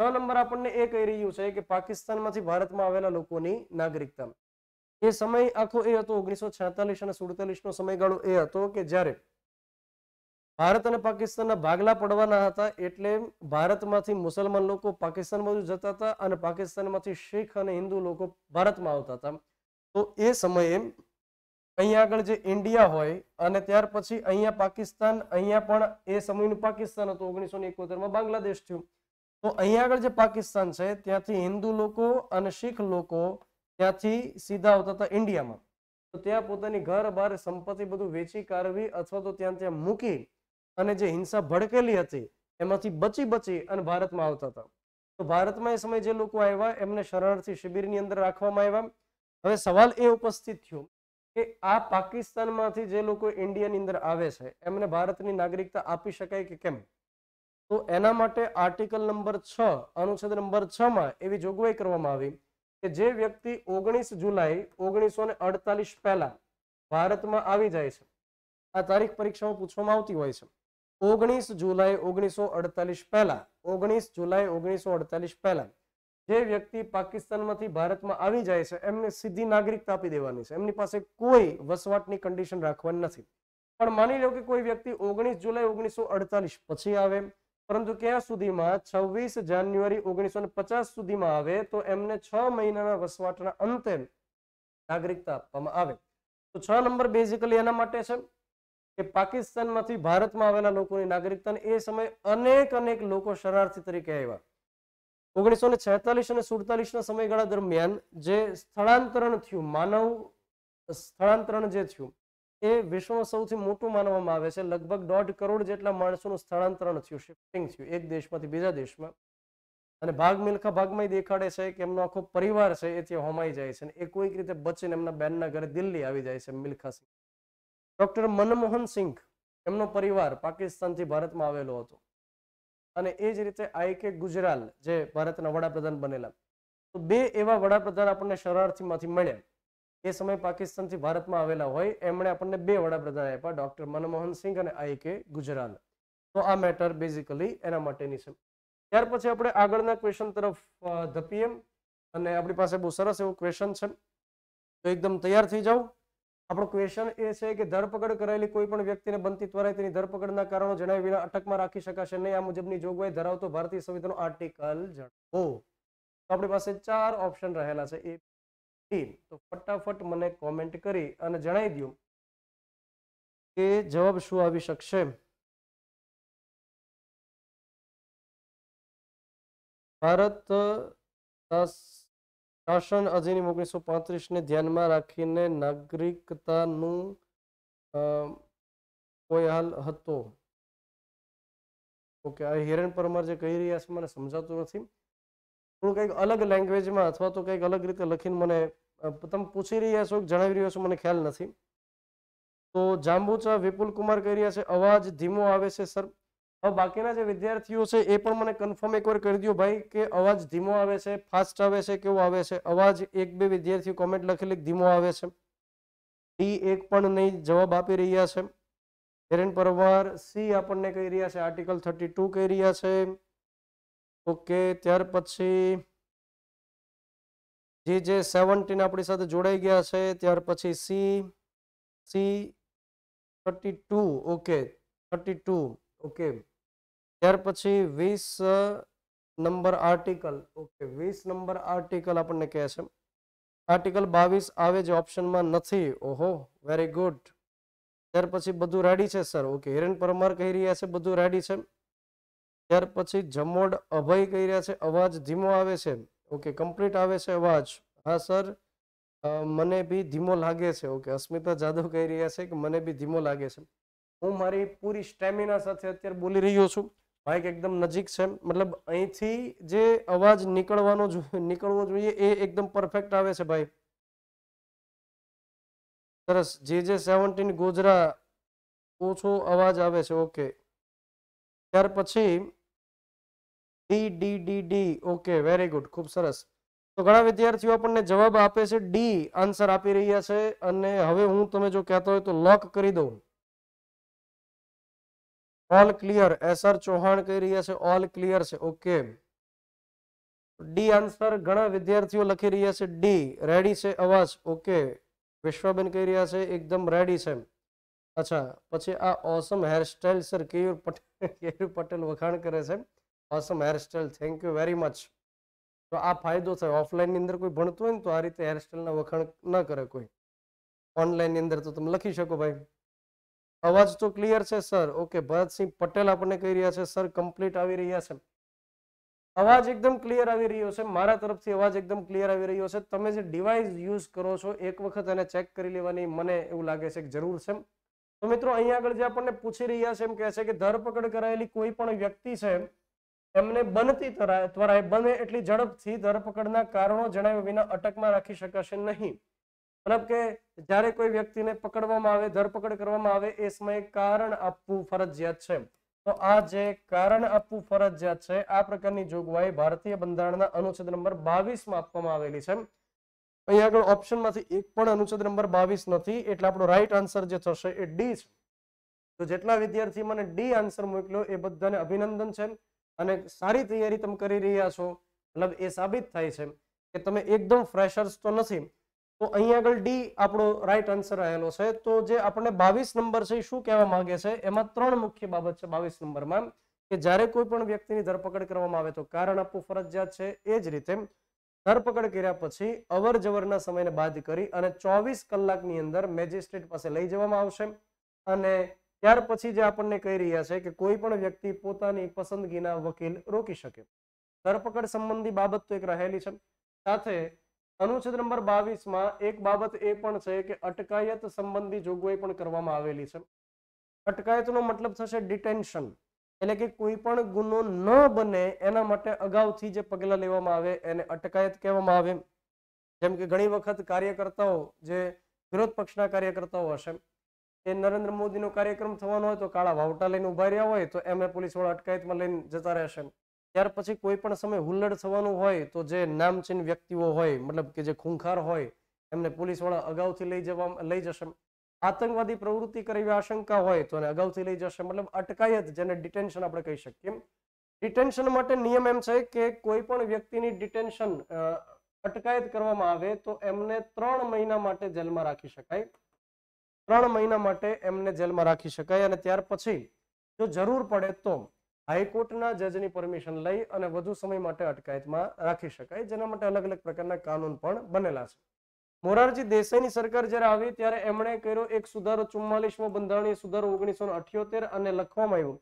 છ નંબર આપણને એ કહી રહ્યું છે કે પાકિસ્તાનમાંથી ભારતમાં આવેલા લોકોની નાગરિકતા એ સમય આખો એ હતો ઓગણીસો છેતાલીસ અને સુડતાલીસ નો સમયગાળો એ હતો કે જ્યારે ભારત અને પાકિસ્તાનના ભાગલા પડવાના હતા એટલે ભારતમાંથી મુસલમાન લોકો પાકિસ્તાન બાજુ જતા હતા અને પાકિસ્તાનમાંથી શીખ અને હિન્દુ લોકો ભારતમાં આવતા હતા તો એ સમયે અહીંયા આગળ જે ઇન્ડિયા હોય અને ત્યાર પછી અહીંયા પાકિસ્તાન અહીંયા પણ એ સમયનું પાકિસ્તાન હતું ઓગણીસો ને એકોતેરમાં બાંગ્લાદેશ થયું તો અહીંયા આગળ જે પાકિસ્તાન છે ત્યાંથી હિન્દુ લોકો અને શીખ લોકો ત્યાંથી સીધા આવતા હતા ઇન્ડિયામાં તો ત્યાં પોતાની ઘર બહાર સંપત્તિ બધું વેચી કાઢવી અથવા તો ત્યાં ત્યાં મૂકી અને જે હિંસા ભડકેલી હતી એમાંથી બચી બચી અને ભારતમાં આવતા હતા તો ભારતમાં એ સમય જે લોકો આવ્યા એમને શરણાર્થી શિબિરની અંદર રાખવામાં આવ્યા હવે સવાલ એ ઉપસ્થિત થયો કે આ પાકિસ્તાનમાંથી જે લોકો ઇન્ડિયાની અંદર આવે છે એમને ભારતની નાગરિકતા આપી શકાય કે કેમ તો એના માટે આર્ટિકલ નંબર છ અનુચ્છેદ નંબર છ માં એવી જોગવાઈ કરવામાં આવી કે જે વ્યક્તિ ઓગણીસ જુલાઈ ઓગણીસો ને અડતાલીસ પહેલા ભારતમાં આવી જાય છે આ તારીખ પરીક્ષામાં પૂછવામાં આવતી હોય છે ઓગણીસ જુલાઈ ઓગણીસો અડતાલીસ પહેલા ઓગણીસ જુલાઈ ઓગણીસો અડતાલીસ પહેલા જે વ્યક્તિ પાકિસ્તાનમાંથી ભારતમાં આવી જાય છે એમને સીધી નાગરિકતા આપી દેવાની છે એમની પાસે કોઈ વસવાટની કન્ડિશન રાખવાની નથી પણ માની લો કે કોઈ વ્યક્તિ ઓગણીસ જુલાઈ ઓગણીસો અડતાલીસ પછી આવે પરંતુ ક્યાં સુધીમાં છવ્વીસ જાન્યુઆરી ઓગણીસો પચાસ સુધીમાં આવે તો એમને છ મહિનાના વસવાટના અંતે નાગરિકતા આપવામાં આવે તો છ નંબર બેઝિકલી એના માટે છે કે પાકિસ્તાનમાંથી ભારતમાં આવેલા લોકોની નાગરિકતા એ સમયે અનેક અનેક લોકો શરણાર્થી તરીકે આવ્યા ઓગણીસો ને છેતાલીસ અને સુડતાલીસના સમયગાળા દરમિયાન જે સ્થળાંતરણ થયું માનવ સ્થળાંતરણ જે થયું એ વિશ્વમાં સૌથી મોટું માનવામાં આવે છે લગભગ દોઢ કરોડ જેટલા માણસોનું સ્થળાંતરણ થયું શિફ્ટિંગ થયું એક દેશમાંથી બીજા દેશમાં અને ભાગ મિલખા ભાગમાં દેખાડે છે કે એમનો આખો પરિવાર છે એ ત્યાં હોમાઈ જાય છે અને એ કોઈક રીતે બચીને એમના બેનના ઘરે દિલ્હી આવી જાય છે મિલ્ખા સિંહ ડોક્ટર મનમોહન સિંઘ એમનો પરિવાર પાકિસ્તાનથી ભારતમાં આવેલો હતો અને એ જ રીતે આઈ કે ગુજરાલ જે ભારતના વડાપ્રધાન બનેલા તો બે એવા વડાપ્રધાન આપણને શરણાર્થીમાંથી મળ્યા એ સમયે પાકિસ્તાનથી ભારતમાં આવેલા હોય એમણે આપણને બે વડાપ્રધાન આપ્યા ડૉક્ટર મનમોહન સિંહ અને આઈ કે ગુજરાલ તો આ મેટર બેઝિકલી એના માટેની છે ત્યાર પછી આપણે આગળના ક્વેશ્ચન તરફ ધપીએમ અને આપણી પાસે બહુ સરસ એવું ક્વેશ્ચન છે તો એકદમ તૈયાર થઈ જાઓ આપણો ક્વેશ્ચન એ છે કે ધરપકડ કરાયેલી કોઈ પણ વ્યક્તિને બનતી ત્વરાય તેની ધરપકડના કારણો જણાવ્યા વિના અટકમાં રાખી શકાશે નહીં આ મુજબની જોગવાઈ ધરાવતો ભારતીય સંવિધાનનો આર્ટિકલ જણાવો તો આપણી પાસે ચાર ઓપ્શન રહેલા છે એ તો ફટાફટ મને કોમેન્ટ કરી અને જણાવી દઉં કે જવાબ શું આવી શકશે ભારત શાસન અધિનિયમ ઓગણીસો પાંત્રીસને ધ્યાનમાં રાખીને નાગરિકતાનું કોઈ હાલ હતો ઓકે આ હિરેન પરમાર જે કહી રહ્યા છે મને સમજાતું નથી હું કંઈક અલગ લેંગ્વેજમાં અથવા તો કંઈક અલગ રીતે લખીને મને તમે પૂછી રહ્યા છો જણાવી રહ્યા છો મને ખ્યાલ નથી તો જાંબુચા વિપુલ કુમાર કહી રહ્યા છે અવાજ ધીમો આવે છે સર હવે બાકીના જે વિદ્યાર્થીઓ છે એ પણ મને કન્ફર્મ એકવાર કરી દો ભાઈ કે અવાજ ધીમો આવે છે ફાસ્ટ આવે છે કેવો આવે છે અવાજ એક બે વિદ્યાર્થીઓ કોમેન્ટ લખેલી ધીમો આવે છે ડી એક પણ નહીં જવાબ આપી રહ્યા છે હેરેન પરવાર સી આપણને કહી રહ્યા છે આર્ટિકલ થર્ટી ટુ કહી રહ્યા છે ઓકે ત્યાર પછી જે જે સેવન્ટીન આપણી સાથે જોડાઈ ગયા છે ત્યાર પછી C C thirty two okay thirty two okay ત્યાર પછી વીસ નંબર આર્ટિકલ ઓકે વીસ નંબર આર્ટિકલ આપણને કહે છે આર્ટિકલ બાવીસ આવે જે ઓપ્શનમાં નથી ઓહો વેરી ગુડ ત્યાર પછી બધું રેડી છે સર ઓકે હિરેન પરમાર કહી રહ્યા છે બધું રેડી છે ત્યાર પછી જમોડ અભય કહી રહ્યા છે અવાજ ધીમો આવે છે ઓકે કમ્પ્લીટ આવે છે અવાજ હા સર મને બી ધીમો લાગે છે ઓકે અસ્મિતા જાદવ કહી રહ્યા છે કે મને બી ધીમો લાગે છે હું મારી પૂરી સ્ટેમિના સાથે અત્યારે બોલી રહ્યો છું માઇક એકદમ નજીક છે મતલબ અહીંથી જે અવાજ નીકળવાનો નીકળવો જોઈએ એ એકદમ પરફેક્ટ આવે છે ભાઈ સરસ જે જે સેવન્ટીન ગોજરા ઓછો અવાજ આવે છે ઓકે ત્યાર પછી D D D okay very good ખૂબ સરસ તો ઘણા વિદ્યાર્થીઓ આપણને જવાબ આપે છે ડી આન્સર આપી રહ્યા છે અને હવે હું તમે જો કહેતો હોય તો લોક કરી દઉં all clear S R Chauhan कह रही है ऑल क्लियर से ओके डी आंसर घना विद्यार्थियों लिखी रही है डी रेडी से आवाज ओके विश्वाबेन कह रहा है एकदम रेडी से अच्छा पीछे आ awesome hairstyle sir Keyur Patel Patel वखाण करे से awesome hairstyle thank you very much तो आ फायदो है ऑफलाइन अंदर कोई भणत हो तो आ रीते हेरस्टाइल वखाण न करे कोई ऑनलाइन अंदर तो तुम लखी सको भाई અવાજ તો ક્લિયર છે સર ઓકે ભરતસિંહ પટેલ આપણને કહી રહ્યા છે સર કમ્પ્લીટ આવી રહ્યા છે અવાજ એકદમ ક્લિયર આવી રહ્યો છે મારા તરફથી અવાજ એકદમ ક્લિયર આવી રહ્યો છે તમે જે ડિવાઇસ યુઝ કરો છો એક વખત એને ચેક કરી લેવાની મને એવું લાગે છે કે જરૂર છે તો મિત્રો અહીંયા આગળ જે આપણને પૂછી રહ્યા છે એમ કે છે કે ધરપકડ કરાયેલી કોઈ પણ વ્યક્તિ છે એમને બનતી ત્વરાય બને એટલી ઝડપથી ધરપકડના કારણો જણાવ્યા વિના અટકમાં રાખી શકાશે નહીં મતલબ કે જ્યારે કોઈ વ્યક્તિને પકડવામાં આવે ધરપકડ કરવામાં આવે એ સમયે કારણ આપવું ફરજિયાત છે તો આ જે કારણ આપવું ફરજિયાત છે આ પ્રકારની જોગવાઈ ભારતીય બંધારણના અનુચ્છેદ નંબર બાવીસમાં આપવામાં આવેલી છે અહીંયા આગળ ઓપ્શનમાંથી એક પણ અનુચ્છેદ નંબર બાવીસ નથી એટલે આપણો રાઈટ આન્સર જે થશે એ ડી છે તો જેટલા વિદ્યાર્થી મને ડી આન્સર મોકલ્યો એ બધાને અભિનંદન છે અને સારી તૈયારી તમે કરી રહ્યા છો મતલબ એ સાબિત થાય છે કે તમે એકદમ ફ્રેશર્સ તો નથી તો અહીં આગળ ડી આપણો રાઈટ આન્સર આવેલો છે તો જે આપણને બાવીસ નંબર છે શું કહેવા માંગે છે એમાં ત્રણ મુખ્ય બાબત છે બાવીસ નંબરમાં કે જ્યારે કોઈ પણ વ્યક્તિની ધરપકડ કરવામાં આવે તો કારણ આપવું ફરજિયાત છે એ જ રીતે ધરપકડ કર્યા પછી અવર જવરના સમયને બાદ કરી અને ચોવીસ કલાકની અંદર મેજિસ્ટ્રેટ પાસે લઈ જવામાં આવશે અને ત્યાર પછી જે આપણને કહી રહ્યા છે કે કોઈ પણ વ્યક્તિ પોતાની પસંદગીના વકીલ રોકી શકે ધરપકડ સંબંધી બાબત તો એક રહેલી છે સાથે અનુચ્છેદ નંબર બાવીસમાં એક બાબત એ પણ છે કે અટકાયત સંબંધી જોગવાઈ પણ કરવામાં આવેલી છે અટકાયતનો મતલબ થશે ડિટેન્શન એટલે કે કોઈ પણ ગુનો ન બને એના માટે અગાઉથી જે પગલાં લેવામાં આવે એને અટકાયત કહેવામાં આવે જેમ કે ઘણી વખત કાર્યકર્તાઓ જે વિરોધ પક્ષના કાર્યકર્તાઓ હશે એ નરેન્દ્ર મોદીનો કાર્યક્રમ થવાનો હોય તો કાળા વાવટા લઈને ઉભા રહ્યા હોય તો એમને પોલીસ વાળા અટકાયતમાં લઈને જતા રહેશે ત્યાર પછી કોઈ પણ સમય હુલ્લડ થવાનું હોય તો જે નામચીન વ્યક્તિઓ હોય મતલબ કે જે ખૂંખાર હોય એમને પોલીસવાળા અગાઉથી લઈ જવા લઈ જશે આતંકવાદી પ્રવૃત્તિ કરવી આશંકા હોય તો એને અગાઉથી લઈ જશે મતલબ અટકાયત જેને ડિટેન્શન આપણે કહી શકીએ ડિટેન્શન માટે નિયમ એમ છે કે કોઈ પણ વ્યક્તિની ડિટેન્શન અટકાયત કરવામાં આવે તો એમને ત્રણ મહિના માટે જેલમાં રાખી શકાય ત્રણ મહિના માટે એમને જેલમાં રાખી શકાય અને ત્યાર પછી જો જરૂર પડે તો હાઈકોર્ટના જજની પરમિશન લઈ અને વધુ સમય માટે અટકાયતમાં રાખી શકાય જેના માટે અલગ અલગ પ્રકારના કાનૂન પણ બનેલા છે મોરારજી દેસાઈની સરકાર જ્યારે આવી ત્યારે એમણે કર્યો એક સુધારો ચુમ્માલીસમો બંધારણીય સુધારો ઓગણીસો અઠ્યોતેર અને લખવામાં આવ્યું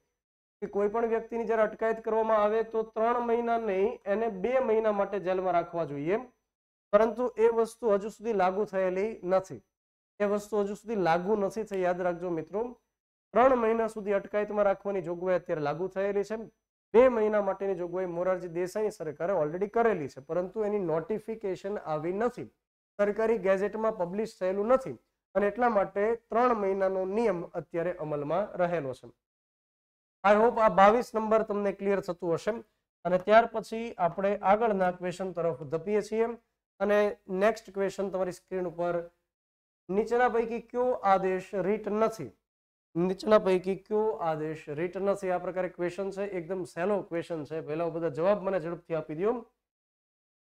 કે કોઈ પણ વ્યક્તિની જ્યારે અટકાયત કરવામાં આવે તો ત્રણ મહિના નહીં એને બે મહિના માટે જેલમાં રાખવા જોઈએ પરંતુ એ વસ્તુ હજુ સુધી લાગુ થયેલી નથી એ વસ્તુ હજુ સુધી લાગુ નથી થઈ યાદ રાખજો મિત્રો ત્રણ મહિના સુધી અટકાયતમાં રાખવાની જોગવાઈ અત્યારે લાગુ થયેલી છે બે મહિના માટેની જોગવાઈ મોરારજી દેસાઈની સરકારે ઓલરેડી કરેલી છે પરંતુ એની નોટિફિકેશન આવી નથી સરકારી ગેઝેટમાં પબ્લિશ થયેલું નથી અને એટલા માટે ત્રણ મહિનાનો નિયમ અત્યારે અમલમાં રહેલો છે આઈ હોપ આ બાવીસ નંબર તમને ક્લિયર થતું હશે અને ત્યાર પછી આપણે આગળના ક્વેશ્ચન તરફ ધપીએ છીએ અને નેક્સ્ટ ક્વેશ્ચન તમારી સ્ક્રીન ઉપર નીચેના પૈકી કયો આદેશ રીટ નથી નીચેના પૈકી કયો આદેશ રિટર્ન છે આ પ્રકારે ક્વેશ્ચન છે એકદમ સહેલો ક્વેશ્ચન છે પહેલા બધા જવાબ મને ઝડપથી આપી દો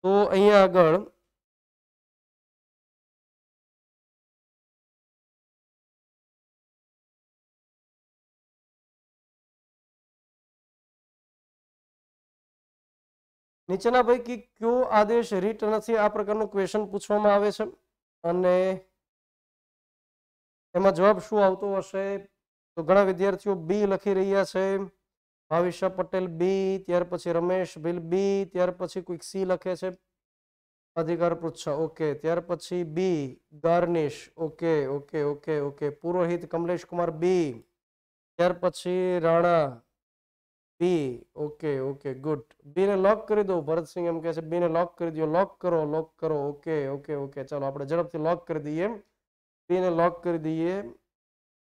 તો અહીંયા આગળ નીચેના પૈકી કયો આદેશ રીટ નથી આ પ્રકારનું ક્વેશ્ચન પૂછવામાં આવે છે અને એમાં જવાબ શું આવતો હશે તો ઘણા વિદ્યાર્થીઓ બી લખી રહ્યા છે ભાવિશા પટેલ બી ત્યાર પછી રમેશ ભીલ બી ત્યાર પછી કોઈક સી લખે છે અધિકાર પૃચ્છા ઓકે ત્યાર પછી બી ગાર્નિશ okay okay okay okay Purohit Kamlesh Kumar B ત્યાર પછી Rana B okay okay good બીને લોક કરી દો ભરતસિંહ એમ કહે છે બીને લોક કરી દો લોક કરો લોક કરો ઓકે ઓકે ઓકે ચાલો આપણે ઝડપથી લોક કરી દઈએ બીને લોક કરી દઈએ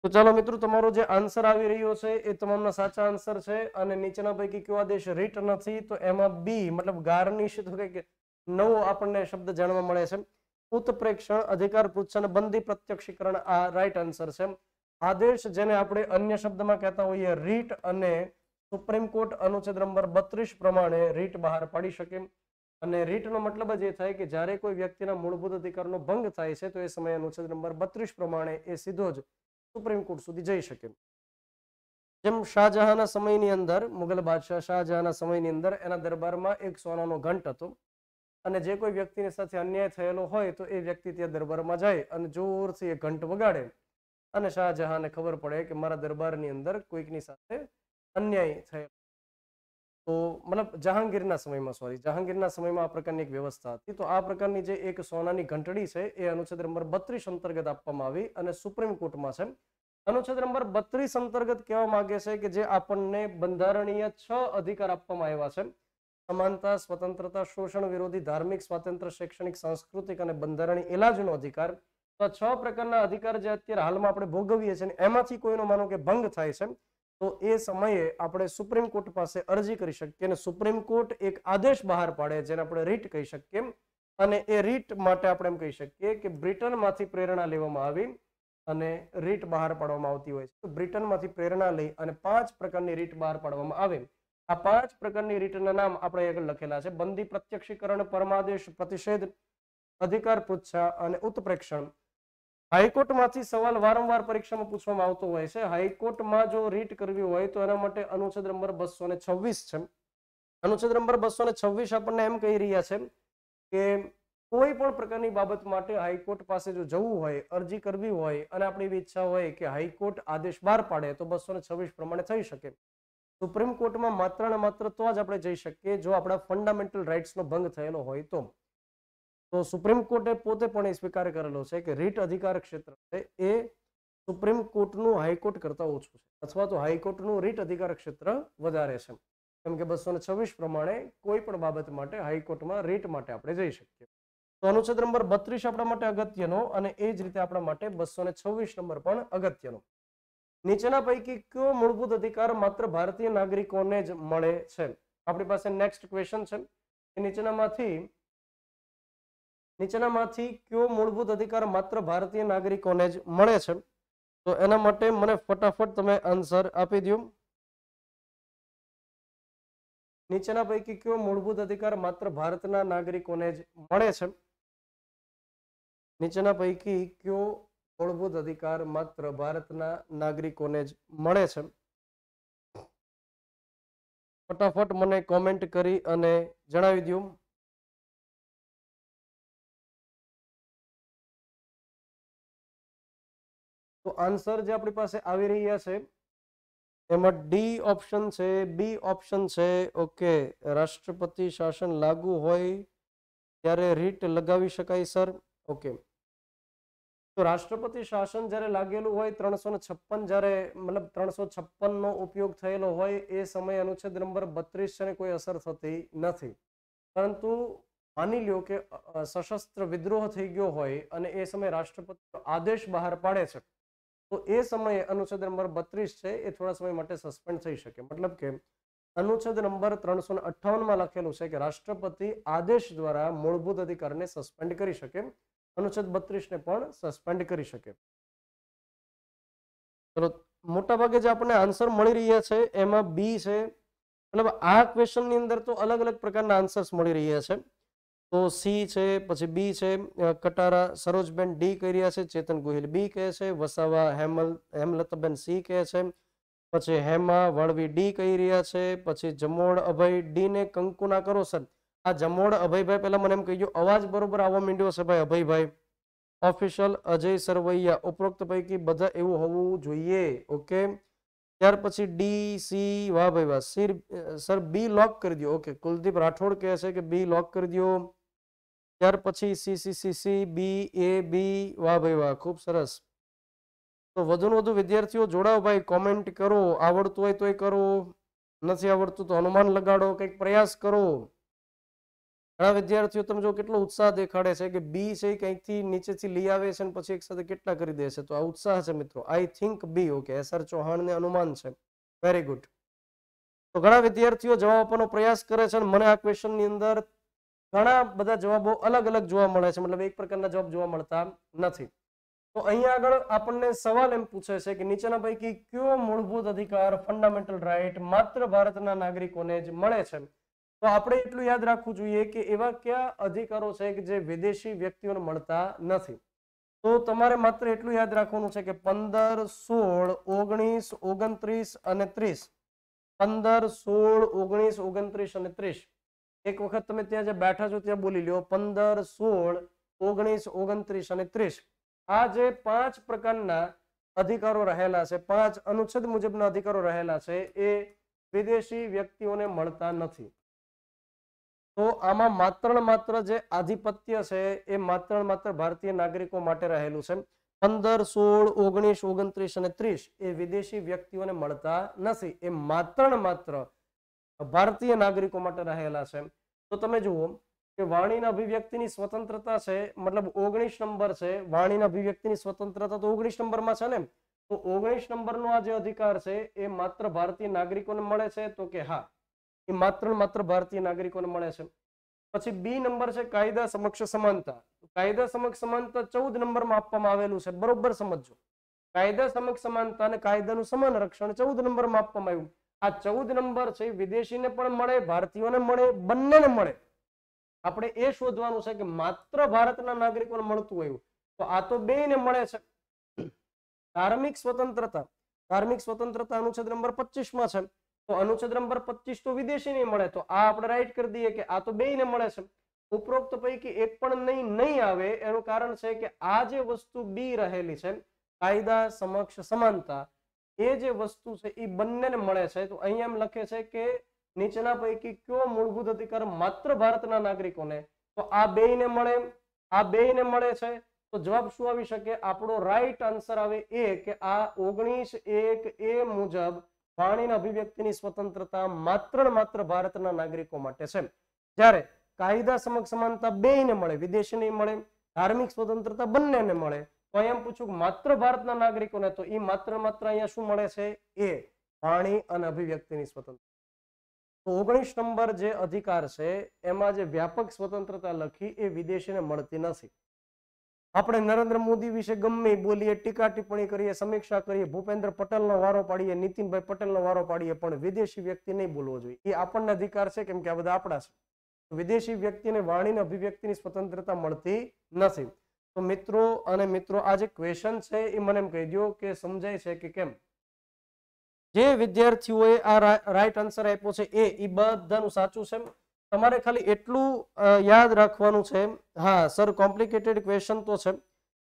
તો ચાલો મિત્રો તમારો જે આન્સર આવી રહ્યો છે એ તમામના સાચા આન્સર છે અને નીચેના પૈકી કયો આદેશ રીટ નથી તો એમાં બી મતલબ ગાર્નિશ તો કંઈક નવો આપણને શબ્દ જાણવા મળે છે ઉત્પ્રેક્ષણ અધિકાર પૃચ્છન બંદી પ્રત્યક્ષીકરણ આ રાઈટ આન્સર છે આદેશ જેને આપણે અન્ય શબ્દમાં કહેતા હોઈએ રીટ અને સુપ્રીમ કોર્ટ અનુચ્છેદ નંબર બત્રીસ પ્રમાણે રીટ બહાર પાડી શકે અને રીટનો મતલબ જ એ થાય કે જ્યારે કોઈ વ્યક્તિના મૂળભૂત અધિકારનો ભંગ થાય છે તો એ સમયે અનુચ્છેદ નંબર બત્રીસ પ્રમાણે એ સીધો જ સુપ્રીમ કોર્ટ સુધી જઈ શકે જેમ શાહજહાંના સમયની અંદર મુગલ બાદશાહ શાહજહાંના સમયની અંદર એના દરબારમાં એક સોનાનો ઘંટ હતો અને જે કોઈ વ્યક્તિની સાથે અન્યાય થયેલો હોય તો એ વ્યક્તિ ત્યાં દરબારમાં જાય અને જોરથી એ ઘંટ વગાડે અને શાહજહાંને ખબર પડે કે મારા દરબારની અંદર કોઈકની સાથે અન્યાય થયેલો તો મતલબ જહાંગીરના સમયમાં સોરી જહાંગીરના સમયમાં આ પ્રકારની એક વ્યવસ્થા હતી તો આ પ્રકારની જે એક સોનાની ઘંટડી છે એ અનુચ્છેદ નંબર બત્રીસ અંતર્ગત આપવામાં આવી અને સુપ્રીમ કોર્ટમાં છે અનુચ્છેદ નંબર બત્રીસ અંતર્ગત કહેવા માંગે છે કે જે આપણને બંધારણીય છ અધિકાર આપવામાં આવ્યા છે સમાનતા સ્વતંત્રતા શોષણ વિરોધી ધાર્મિક સ્વાતંત્ર્ય શૈક્ષણિક સાંસ્કૃતિક અને બંધારણીય એલાજનો અધિકાર તો છ પ્રકારના અધિકાર જે અત્યારે હાલમાં આપણે ભોગવીએ છીએ એમાંથી કોઈનો માનો કે ભંગ થાય છે તો એ સમયે આપણે સુપ્રીમ કોર્ટ પાસે અરજી કરી શકીએ અને સુપ્રીમ કોર્ટ એક આદેશ બહાર પાડે જેને આપણે રીટ કહી શકીએ અને એ રીટ માટે આપણે એમ કહી શકીએ કે બ્રિટનમાંથી પ્રેરણા લેવામાં આવી અને રીટ બહાર પાડવામાં આવતી હોય છે તો બ્રિટનમાંથી પ્રેરણા લઈ અને પાંચ પ્રકારની રીટ બહાર પાડવામાં આવે આ પાંચ પ્રકારની રીટના નામ આપણે આગળ લખેલા છે બંદી પ્રત્યક્ષીકરણ પરમાદેશ પ્રતિષેધ અધિકાર પૂછા અને ઉત્પ્રેક્ષણ હાઈકોર્ટમાંથી સવાલ વારંવાર પરીક્ષામાં પૂછવામાં આવતો હોય છે હાઈકોર્ટમાં જો રીટ કરવી હોય તો એના માટે અનુચ્છેદ નંબર બસો છે અનુચ્છેદ નંબર બસો આપણને એમ કહી રહ્યા છે કે કોઈ પણ પ્રકારની બાબત માટે હાઈકોર્ટ પાસે જો જવું હોય અરજી કરવી હોય અને આપણી એવી ઈચ્છા હોય કે હાઈકોર્ટ આદેશ બહાર પાડે તો બસો પ્રમાણે થઈ શકે સુપ્રીમ કોર્ટમાં માત્ર ને માત્ર તો જ આપણે જઈ શકીએ જો આપણા ફંડામેન્ટલ રાઇટ્સનો ભંગ થયેલો હોય તો તો સુપ્રીમ કોર્ટે પોતે પણ એ સ્વીકાર કરેલો છે કે રીટ અધિકાર ક્ષેત્ર છે એ સુપ્રીમ કોર્ટનું હાઈકોર્ટ કરતાં ઓછું છે અથવા તો હાઈકોર્ટનું રીટ અધિકાર ક્ષેત્ર વધારે છે કેમ કે બસો ને છવ્વીસ પ્રમાણે કોઈ પણ બાબત માટે હાઈકોર્ટમાં રીટ માટે આપણે જઈ શકીએ તો અનુચ્છેદ નંબર બત્રીસ આપણા માટે અગત્યનો અને એ જ રીતે આપણા માટે બસો ને છવ્વીસ નંબર પણ અગત્યનો નીચેના પૈકી કયો મૂળભૂત અધિકાર માત્ર ભારતીય નાગરિકોને જ મળે છે આપણી પાસે નેક્સ્ટ ક્વેશ્ચન છે નીચેનામાંથી નીચેનામાંથી કયો મૂળભૂત અધિકાર માત્ર ભારતીય નાગરિકોને જ મળે છે તો એના માટે મને ફટાફટ તમે આન્સર આપી દો નીચેના પૈકી કયો મૂળભૂત અધિકાર માત્ર ભારતના નાગરિકોને જ મળે છે નીચેના પૈકી કયો મૂળભૂત અધિકાર માત્ર ભારતના નાગરિકોને જ મળે છે ફટાફટ મને કોમેન્ટ કરી અને જણાવી દઉં તો આન્સર જે આપણી પાસે આવી રહ્યા છે એમાં ડી ઓપ્શન છે બી ઓપ્શન છે ઓકે રાષ્ટ્રપતિ શાસન લાગુ હોય ત્યારે રીટ લગાવી શકાય સર ઓકે તો રાષ્ટ્રપતિ શાસન જ્યારે લાગેલું હોય ત્રણસો છપ્પન જ્યારે મતલબ ત્રણસો છપ્પનનો ઉપયોગ થયેલો હોય એ સમય અનુચ્છેદ નંબર બત્રીસ છે કોઈ અસર થતી નથી પરંતુ માની લ્યો કે સશસ્ત્ર વિદ્રોહ થઈ ગયો હોય અને એ સમયે રાષ્ટ્રપતિ આદેશ બહાર પાડે છે તો એ સમયે અનુચ્છેદ નંબર બત્રીસ છે એ થોડા સમય માટે સસ્પેન્ડ થઈ શકે મતલબ કે અનુચ્છેદ નંબર ત્રણસો અઠ્ઠાવનમાં લખેલું છે કે રાષ્ટ્રપતિ આદેશ દ્વારા મૂળભૂત અધિકારને સસ્પેન્ડ કરી શકે અનુચ્છેદ બત્રીસને પણ સસ્પેન્ડ કરી શકે ચલો મોટાભાગે જે આપણને આન્સર મળી રહ્યા છે એમાં બી છે મતલબ આ ક્વેશ્ચનની અંદર તો અલગ અલગ પ્રકારના આન્સર્સ મળી રહ્યા છે तो सी है पीछे बी है कटारा सरोजबेन डी कही रहा है चेतन गोहिल बी कहे वसावा हेमल हेमलताबेन सी कहे पीछे हेमा वर्वी डी कही रहा है पीछे जमोड़ अभय डी ने कंकु ना करो सर आ जमोड़ अभय भाई पहला मैंने कही अवाज बराबर आवा मीडियो से भाई अभय भाई ऑफिशियल अजय सरवैया उपरोक्त पैकी बधा एवं होविए ओके त्यार डी सी वाह भाई वाह सर बी लॉक कर दियो ओके कुलदीप राठौड़ कहे कि बी लॉक कर दियो ત્યાર પછી C C C C B A B વાહ ભાઈ વાહ ખૂબ સરસ તો વધુ ને વધુ વિદ્યાર્થીઓ જોડાઓ ભાઈ કોમેન્ટ કરો આવડતું હોય તો એ કરો નથી આવડતું તો અનુમાન લગાડો કંઈક પ્રયાસ કરો ઘણા વિદ્યાર્થીઓ તમે જો કેટલો ઉત્સાહ દેખાડે છે કે બી છે કંઈકથી નીચેથી લઈ આવે છે અને પછી એક સાથે કેટલા કરી દે છે તો આ ઉત્સાહ છે મિત્રો I think B okay S R ચૌહાણને અનુમાન છે વેરી ગુડ તો ઘણા વિદ્યાર્થીઓ જવાબ આપવાનો પ્રયાસ કરે છે અને મને આ ક્વેશ્ચનની અંદર ઘણા બધા જવાબો અલગ અલગ જોવા મળે છે મતલબ એક પ્રકારના જવાબ જોવા મળતા નથી તો અહીંયા આગળ આપણને સવાલ એમ પૂછે છે કે નીચેના પૈકી કયો મૂળભૂત અધિકાર ફંડામેન્ટલ રાઈટ માત્ર ભારતના નાગરિકોને જ મળે છે તો આપણે એટલું યાદ રાખવું જોઈએ કે એવા કયા અધિકારો છે કે જે વિદેશી વ્યક્તિઓને મળતા નથી તો તમારે માત્ર એટલું યાદ રાખવાનું છે કે પંદર સોળ ઓગણીસ ઓગણત્રીસ અને ત્રીસ પંદર સોળ ઓગણીસ ઓગણત્રીસ અને ત્રીસ એક વખત તમે ત્યાં જે બેઠા છો ત્યાં બોલી લ્યો પંદર સોળ ઓગણીસ ઓગણત્રીસ અને ત્રીસ આ જે પાંચ પ્રકારના અધિકારો રહેલા છે પાંચ અનુચ્છેદ મુજબના અધિકારો રહેલા છે એ વિદેશી વ્યક્તિઓને મળતા નથી તો આમાં માત્ર માત્ર જે આધિપત્ય છે એ માત્ર માત્ર ભારતીય નાગરિકો માટે રહેલું છે પંદર સોળ ઓગણીસ ઓગણત્રીસ અને ત્રીસ એ વિદેશી વ્યક્તિઓને મળતા નથી એ માત્ર માત્ર ભારતીય નાગરિકો માટે રહેલા છે તો તમે જુઓ કે વાણીના અભિવ્યક્તિની સ્વતંત્રતા છે મતલબ ઓગણીસ નંબર છે વાણીના અભિવ્યક્તિની સ્વતંત્રતા તો ઓગણીસ નંબરમાં છે ને તો ઓગણીસ નંબરનો આ જે અધિકાર છે એ માત્ર ભારતીય નાગરિકોને મળે છે તો કે હા એ માત્ર માત્ર ભારતીય નાગરિકોને મળે છે પછી બી નંબર છે કાયદા સમક્ષ સમાનતા કાયદા સમક્ષ સમાનતા ચૌદ નંબરમાં આપવામાં આવેલું છે બરોબર સમજો કાયદા સમક્ષ સમાનતા અને કાયદાનું સમાન રક્ષણ ચૌદ નંબરમાં આપવામાં આવ્યું આ ચૌદ નંબર છે વિદેશીને પણ મળે ભારતીયોને મળે બંનેને મળે આપણે એ શોધવાનું છે કે માત્ર ભારતના નાગરિકોને મળતું હોય તો આ તો બે ને મળે છે ધાર્મિક સ્વતંત્રતા ધાર્મિક સ્વતંત્રતા અનુચ્છેદ નંબર પચીસમાં છે તો અનુચ્છેદ નંબર પચીસ તો વિદેશી નહીં મળે તો આ આપણે રાઈટ કરી દઈએ કે આ તો બેને મળે છે ઉપરોક્ત પૈકી એક પણ નહીં નહીં આવે એનું કારણ છે કે આ જે વસ્તુ બી રહેલી છે કાયદા સમક્ષ સમાનતા એ જે વસ્તુ છે એ બંનેને મળે છે તો અહીંયા એમ લખે છે કે નીચેના પૈકી કયો મૂળભૂત અધિકાર માત્ર ભારતના નાગરિકોને તો આ બેયને મળે આ બેયને મળે છે તો જવાબ શું આવી શકે આપણો રાઈટ આન્સર આવે એ કે આ ઓગણીસ એક એ મુજબ વાણીના અભિવ્યક્તિની સ્વતંત્રતા માત્ર માત્ર ભારતના નાગરિકો માટે છે જ્યારે કાયદા સમક્ષ સમાનતા બેયને મળે વિદેશીને મળે ધાર્મિક સ્વતંત્રતા બંનેને મળે તો એમ પૂછું માત્ર ભારતના નાગરિકોને તો એ માત્ર માત્ર અહીંયા શું મળે છે એ વાણી અને અભિવ્યક્તિની સ્વતંત્રતા તો ઓગણીસ નંબર જે અધિકાર છે એમાં જે વ્યાપક સ્વતંત્રતા લખી એ વિદેશીને મળતી નથી આપણે નરેન્દ્ર મોદી વિશે ગમે બોલીએ ટીકા ટિપ્પણી કરીએ સમીક્ષા કરીએ ભૂપેન્દ્ર પટેલનો વારો પાડીએ નીતિનભાઈ પટેલનો વારો પાડીએ પણ વિદેશી વ્યક્તિ નહીં બોલવો જોઈએ એ આપણને અધિકાર છે કેમ કે આ બધા આપણા છે વિદેશી વ્યક્તિને વાણીને અભિવ્યક્તિની સ્વતંત્રતા મળતી નથી તો મિત્રો અને મિત્રો આ જે ક્વેશ્ચન છે એ મને એમ કહી દો કે સમજાય છે કે કેમ જે વિદ્યાર્થીઓએ આ રાઈટ આન્સર આપ્યો છે એ એ બધાનું સાચું છે તમારે ખાલી એટલું યાદ રાખવાનું છે હા સર કોમ્પ્લિકેટેડ ક્વેશ્ચન તો છે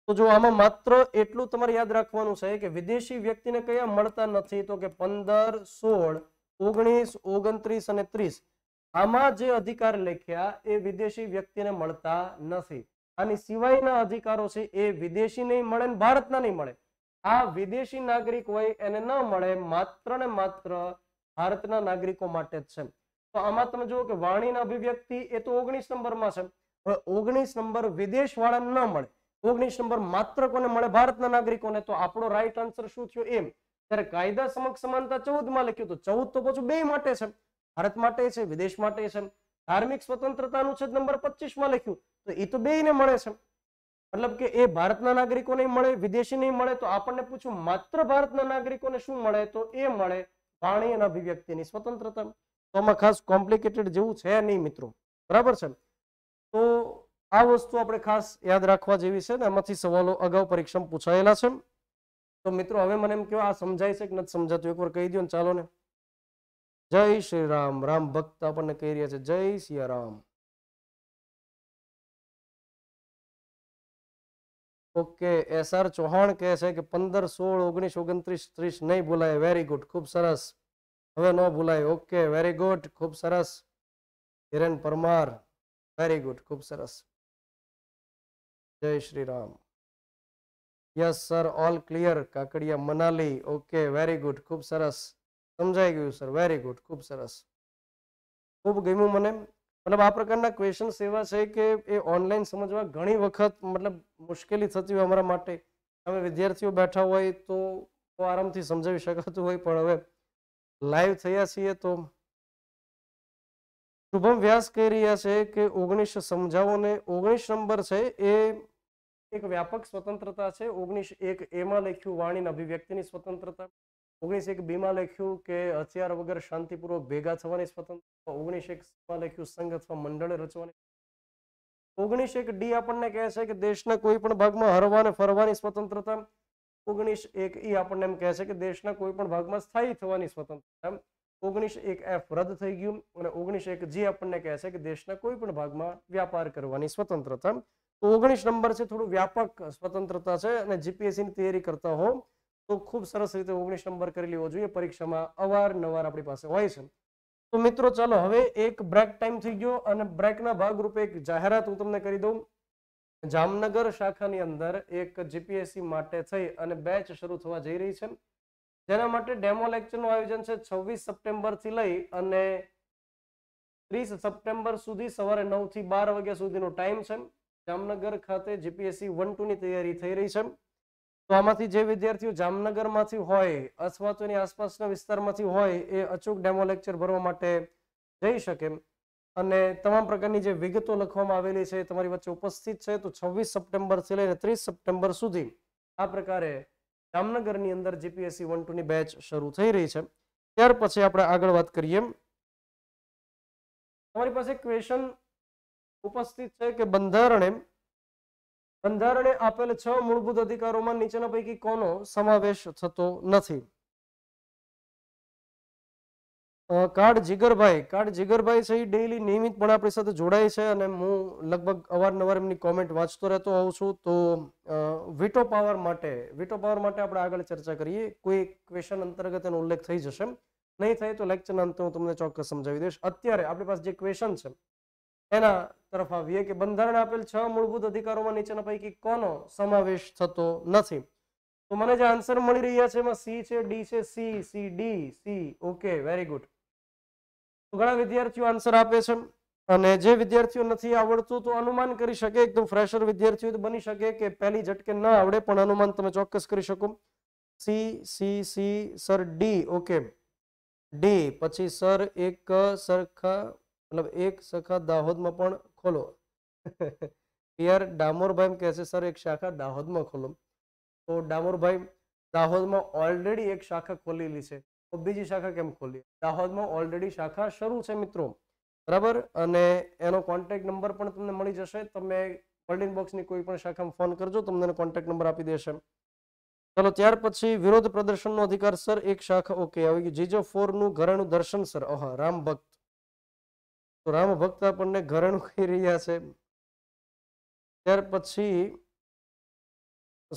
તો જો આમાં માત્ર એટલું તમારે યાદ રાખવાનું છે કે વિદેશી વ્યક્તિને કયા મળતા નથી તો કે પંદર સોળ ઓગણીસ ઓગણત્રીસ અને ત્રીસ આમાં જે અધિકાર લખ્યા એ વિદેશી વ્યક્તિને મળતા નથી આની સિવાયના અધિકારો છે એ વિદેશી નહીં મળે ને ભારતના નહીં મળે આ વિદેશી નાગરિક હોય એને ન મળે માત્ર ને માત્ર ભારતના નાગરિકો માટે જ છે તો આમાં તમે જુઓ કે વાણીના અભિવ્યક્તિ એ તો ઓગણીસ નંબરમાં છે ઓગણીસ નંબર વિદેશ વાળાને ન મળે ઓગણીસ નંબર માત્ર કોને મળે ભારતના નાગરિકોને તો આપણો રાઈટ આન્સર શું થયો એમ ત્યારે કાયદા સમક્ષ સમાનતા ચૌદ માં લખ્યું તો ચૌદ તો પછી બે માટે છે ભારત માટે છે વિદેશ માટે છે ધાર્મિક સ્વતંત્રતાનું છે નંબર પચીસમાં લખ્યું તો એ તો બેયને મળે છે મતલબ કે એ ભારતના નાગરિકોને મળે વિદેશી નહીં મળે તો આપણને પૂછું માત્ર ભારતના નાગરિકોને શું મળે તો એ મળે વાણી અને અભિવ્યક્તિની સ્વતંત્રતા તો આમાં ખાસ કોમ્પ્લિકેટેડ જેવું છે નહીં મિત્રો બરાબર છે તો આ વસ્તુ આપણે ખાસ યાદ રાખવા જેવી છે ને આમાંથી સવાલો અગાઉ પરીક્ષામાં પૂછાયેલા છે તો મિત્રો હવે મને એમ કહો આ સમજાય છે કે નથી સમજાતું એકવાર કહી દો ને ચાલો ને જય શ્રી રામ રામ ભક્ત આપણને કહી રહ્યા છે જય સિયા રામ ओके तो एस आर चौहान कहे कि पंदर सोल ओगनीस ओगतरीस त्रीस नहीं बोलाये वेरी गुड खूब सरस हम न बोलाय ओके वेरी गुड खूब सरस हिरेन परमार वेरी गुड खूब सरस जय Shri Ram yes sir all clear Kakadiya Manali okay very good खूब सरस समझाई गयु सर वेरी गुड खूब सरस खूब गम्यू मैंने મતલબ આ પ્રકારના ક્વેશ્ચન્સ એવા છે કે એ ઓનલાઈન સમજવા ઘણી વખત મતલબ મુશ્કેલી થતી હોય અમારા માટે અમે વિદ્યાર્થીઓ બેઠા હોય તો આરામથી સમજાવી શકાતું હોય પણ હવે લાઈવ થયા છીએ તો શુભમ વ્યાસ કહી રહ્યા છે કે ઓગણીસ સમજાવો ને ઓગણીસ નંબર છે એ એક વ્યાપક સ્વતંત્રતા છે ઓગણીસ એક એમાં લખ્યું વાણીની અભિવ્યક્તિની સ્વતંત્રતા ઓગણીસ એક બીમાં લખ્યું કે હથિયાર વગર શાંતિપૂર્વક ભેગા થવાની સ્વતંત્રતા ઓગણીસ એક લખ્યું સંઘ અથવા મંડળ રચવાની ઓગણીસ એક ડી આપણને કહે છે કે દેશના કોઈ પણ ભાગમાં હરવા અને ફરવાની સ્વતંત્રતા ઓગણીસ એક ઈ આપણને એમ કહે છે કે દેશના કોઈ પણ ભાગમાં સ્થાયી થવાની સ્વતંત્રતા ઓગણીસ એક એફ રદ થઈ ગયું અને ઓગણીસ એક જી આપણને કહે છે કે દેશના કોઈ પણ ભાગમાં વ્યાપાર કરવાની સ્વતંત્રતા તો ઓગણીસ નંબર છે થોડું વ્યાપક સ્વતંત્રતા છે અને જીપીએસસી ની તૈયારી કરતા હો તો ખૂબ સરસ રીતે ઓગણીસ નંબર કરી લેવો જોઈએ પરીક્ષામાં અવારનવાર આપણી પાસે હોય છે તો મિત્રો ચાલો હવે એક બ્રેક ટાઈમ થઈ ગયો અને બ્રેકના ભાગરૂપે એક જાહેરાત હું તમને કરી દઉં જામનગર શાખાની અંદર એક જીપીએસસી માટે થઈ અને બેચ શરૂ થવા જઈ રહી છે જેના માટે ડેમો લેક્ચરનું આયોજન છે છવ્વીસ સપ્ટેમ્બરથી લઈ અને ત્રીસ સપ્ટેમ્બર સુધી સવારે નવથી બાર વાગ્યા સુધીનો ટાઈમ છે જામનગર ખાતે જીપીએસસી વન ટુની તૈયારી થઈ રહી છે તો આમાંથી જે વિદ્યાર્થીઓ જામનગરમાંથી હોય અથવા તો એની આસપાસના વિસ્તારમાંથી હોય એ અચૂક ડેમો લેક્ચર ભરવા માટે જઈ શકે અને તમામ પ્રકારની જે વિગતો લખવામાં આવેલી છે તમારી વચ્ચે ઉપસ્થિત છે તો છવ્વીસ સપ્ટેમ્બર સપ્ટેમ્બરથી લઈને ત્રીસ સપ્ટેમ્બર સુધી આ પ્રકારે જામનગરની અંદર જીપીએસસી વન ટુની બેચ શરૂ થઈ રહી છે ત્યાર પછી આપણે આગળ વાત કરીએ તમારી પાસે ક્વેશન ઉપસ્થિત છે કે બંધારણ એમ બંધારણે આપેલ છ મૂળભૂત અધિકારોમાં નીચેના પૈકી કોનો સમાવેશ થતો નથી કાર્ડ જીગરભાઈ કાર્ડ જીગરભાઈ છે એ ડેઈલી નિયમિત પણ આપણી સાથે જોડાય છે અને હું લગભગ અવારનવાર એમની કોમેન્ટ વાંચતો રહેતો હોઉં છું તો વિટો પાવર માટે વિટો પાવર માટે આપણે આગળ ચર્ચા કરીએ કોઈ ક્વેશ્ચન અંતર્ગત એનો ઉલ્લેખ થઈ જશે નહીં થાય તો લેક્ચરના અંતે હું તમને ચોક્કસ સમજાવી દઈશ અત્યારે આપણી પાસે જે ક્વેશ્ચન છે એના તરફ આવીએ કે બંધારણ આપેલ છ મૂળભૂત અધિકારોમાં નીચેના પૈકી કોનો સમાવેશ થતો નથી તો મને જે આન્સર મળી રહ્યા છે એમાં સી છે ડી છે C C D C okay very good તો ઘણા વિદ્યાર્થીઓ આન્સર આપે છે અને જે વિદ્યાર્થીઓ નથી આવડતું તો અનુમાન કરી શકે એકદમ ફ્રેશર વિદ્યાર્થીઓ બની શકે કે પહેલી ઝટકે ન આવડે પણ અનુમાન તમે ચોક્કસ કરી શકો C C C sir D okay D પછી સર એક સરખા મતલબ એક શાખા દાહોદમાં પણ ખોલો પિયર ડામોરભાઈ એમ કહે છે સર એક શાખા દાહોદમાં ખોલો તો ડામોરભાઈ દાહોદમાં ઓલરેડી એક શાખા ખોલેલી છે તો બીજી શાખા કેમ ખોલી દાહોદમાં ઓલરેડી શાખા શરૂ છે મિત્રો બરાબર અને એનો કોન્ટેક્ટ નંબર પણ તમને મળી જશે તમે બર્લિન બોક્સની કોઈ પણ શાખામાં ફોન કરજો તમને કોન્ટેક્ટ નંબર આપી દેશે ચલો ત્યાર પછી વિરોધ પ્રદર્શનનો અધિકાર સર એક શાખા ઓકે આવી ગયું જીજો ફોરનું ઘરેણું દર્શન સર ઓહા રામ ભક્ત તો રામ ભક્ત આપણને ઘરણ કહી રહ્યા છે ત્યાર પછી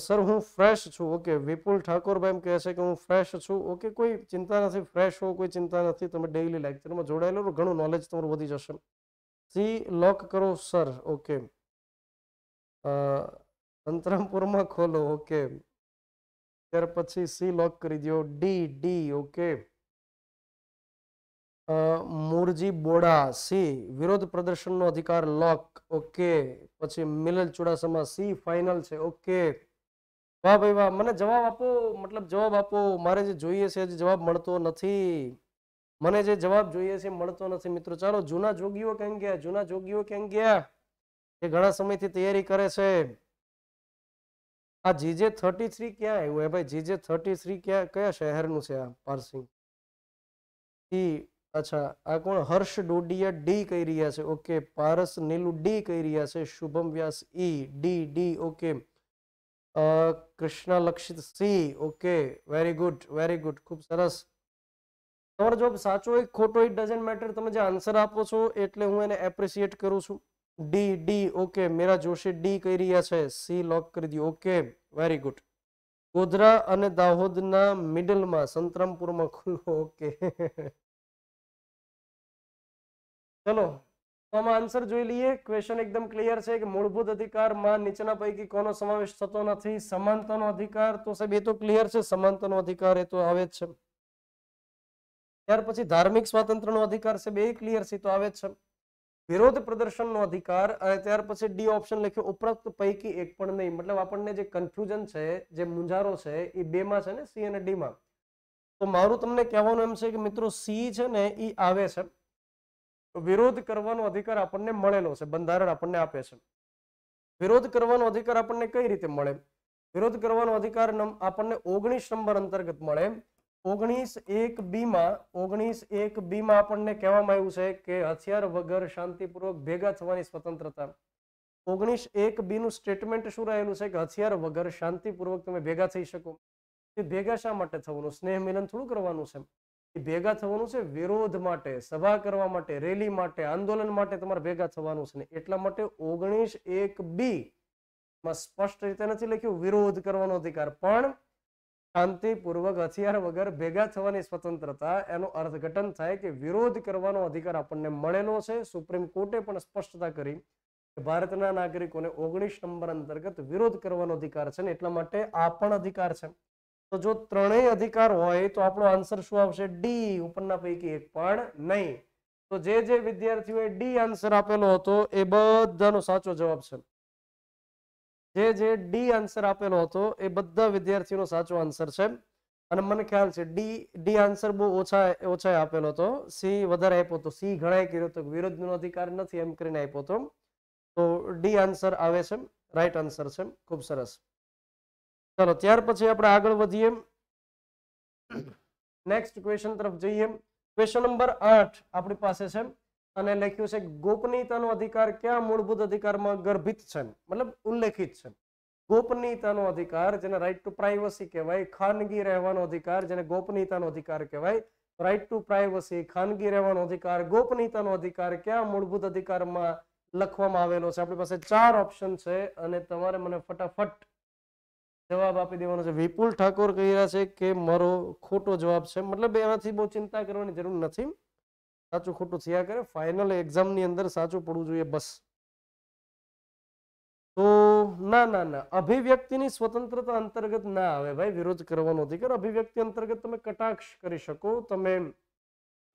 સર હું ફ્રેશ છું ઓકે વિપુલ ઠાકોરભાઈ એમ કહે છે કે હું ફ્રેશ છું ઓકે કોઈ ચિંતા નથી ફ્રેશ હો કોઈ ચિંતા નથી તમે ડેઇલી લેક્ચરમાં જોડાયેલો ઘણું નોલેજ તમારું વધી જશે સી લોક કરો સર ઓકે અંતરામપુરમાં ખોલો ઓકે ત્યાર પછી સી લોક કરી દો D D okay Mulji Boda C વિરોધ પ્રદર્શનનો અધિકાર લોક ઓકે પછી મિલલ ચુડાસમા સી ફાઇનલ છે ઓકે વાહ ભાઈ વાહ મને જવાબ આપો મતલબ જવાબ આપો મારે જે જોઈએ છે હજી જવાબ મળતો નથી મને જે જવાબ જોઈએ છે મળતો નથી મિત્રો ચાલો જૂના જોગીઓ કેમ ગયા જૂના જોગીઓ કેમ ગયા એ ઘણા સમયથી તૈયારી કરે છે આ જીજે થર્ટી થ્રી ક્યાં આવ્યું હે ભાઈ જીજે થર્ટી થ્રી ક્યાં કયા શહેરનું છે આ પાર્સિંગ અચ્છા આ કોણ હર્ષ ડોડિયા ડી કહી રહ્યા છે ઓકે પારસ નીલુ ડી કહી રહ્યા છે Shubham Vyas E D D okay Krishna Lakshit C okay very good very good ખૂબ સરસ તમારો જવાબ સાચો હોય ખોટો ઇટ ડઝન્ટ મેટર તમે જે આન્સર આપો છો એટલે હું એને એપ્રિસિએટ કરું છું D D okay Mera Joshi D કહી રહ્યા છે સી લોક કરી દીધું ઓકે વેરી ગુડ ગોધરા અને દાહોદના મિડલમાં સંતરામપુરમાં ખુલ્લો ઓકે ચલો આમાં આન્સર જોઈ લઈએ ક્વેશ્ચન એકદમ ક્લિયર છે કે મૂળભૂત અધિકારમાં નીચેના પૈકી કોનો સમાવેશ થતો નથી સમાનતાનો અધિકાર તો સાહેબ એ તો ક્લિયર છે સમાનતાનો અધિકાર એ તો આવે જ છે ત્યાર પછી ધાર્મિક સ્વાતંત્રનો અધિકાર છે બે ક્લિયર છે તો આવે જ છે વિરોધ પ્રદર્શનનો અધિકાર અને ત્યાર પછી ડી ઓપ્શન લખ્યો ઉપરોક્ત પૈકી એક પણ નહીં મતલબ આપણને જે કન્ફ્યુઝન છે જે મુંજારો છે એ બેમાં છે ને સી અને ડી માં તો મારું તમને કહેવાનું એમ છે કે મિત્રો સી છે ને એ આવે છે વિરોધ કરવાનો અધિકાર આપણને મળેલો છે બંધારણ આપણને આપે છે વિરોધ કરવાનો અધિકાર આપણને કઈ રીતે મળે વિરોધ કરવાનો અધિકાર આપણને ઓગણીસ નંબર અંતર્ગત મળે ઓગણીસ એક બીમાં ઓગણીસ એક બીમાં આપણને કહેવામાં આવ્યું છે કે હથિયાર વગર શાંતિપૂર્વક ભેગા થવાની સ્વતંત્રતા ઓગણીસ એક બી નું સ્ટેટમેન્ટ શું રહેલું છે કે હથિયાર વગર શાંતિપૂર્વક તમે ભેગા થઈ શકો તે ભેગા શા માટે થવાનું સ્નેહ મિલન થોડું કરવાનું છે ભેગા થવાનું છે વિરોધ માટે સભા કરવા માટે રેલી માટે આંદોલન માટે તમારે ભેગા થવાનું છે ને એટલા માટે ઓગણીસ એક બી માં સ્પષ્ટ રીતે નથી લખ્યું વિરોધ કરવાનો અધિકાર પણ શાંતિપૂર્વક હથિયાર વગર ભેગા થવાની સ્વતંત્રતા એનું અર્થઘટન થાય કે વિરોધ કરવાનો અધિકાર આપણને મળેલો છે સુપ્રીમ કોર્ટે પણ સ્પષ્ટતા કરી કે ભારતના નાગરિકોને ઓગણીસ નંબર અંતર્ગત વિરોધ કરવાનો અધિકાર છે ને એટલા માટે આ પણ અધિકાર છે તો જો ત્રણેય અધિકાર હોય તો આપણો આન્સર શું આવશે ડી ઉપરના પૈકી એક પણ નહીં તો જે જે વિદ્યાર્થીઓએ ડી આન્સર આપેલો હતો એ બધાનો સાચો જવાબ છે જે જે ડી આન્સર આપેલો હતો એ બધા વિદ્યાર્થીઓનો સાચો આન્સર છે અને મને ખ્યાલ છે ડી ડી આન્સર બહુ ઓછા ઓછા આપેલો હતો સી વધારે આપ્યો હતો સી ઘણા કર્યો હતો વિરોધનો અધિકાર નથી એમ કરીને આપ્યો હતો તો ડી આન્સર આવે છે રાઈટ આન્સર છે ખૂબ સરસ ચલો ત્યાર પછી આપણે આગળ વધીએ નેક્સ્ટ ક્વેશ્ચન તરફ જઈએ ક્વેશ્ચન નંબર આઠ આપણી પાસે છે અને લખ્યું છે ગોપનીયતાનો અધિકાર ક્યાં મૂળભૂત અધિકારમાં ગર્ભિત છે મતલબ ઉલ્લેખિત છે ગોપનીયતાનો અધિકાર જેને રાઈટ ટુ પ્રાઇવસી કહેવાય ખાનગી રહેવાનો અધિકાર જેને ગોપનીયતાનો અધિકાર કહેવાય રાઈટ ટુ પ્રાઇવસી ખાનગી રહેવાનો અધિકાર ગોપનીયતાનો અધિકાર ક્યાં મૂળભૂત અધિકારમાં લખવામાં આવેલો છે આપણી પાસે ચાર ઓપ્શન છે અને તમારે મને ફટાફટ જવાબ આપી દેવાનો છે વિપુલ ઠાકોર કહી રહ્યા છે કે મારો ખોટો જવાબ છે મતલબ એનાથી બહુ ચિંતા કરવાની જરૂર નથી સાચું ખોટું થયા કરે ફાઇનલ એક્ઝામની અંદર સાચું પડવું જોઈએ બસ તો ના ના ના અભિવ્યક્તિની સ્વતંત્રતા અંતર્ગત ના આવે ભાઈ વિરોધ કરવાનો અધિકાર અભિવ્યક્તિ અંતર્ગત તમે કટાક્ષ કરી શકો તમે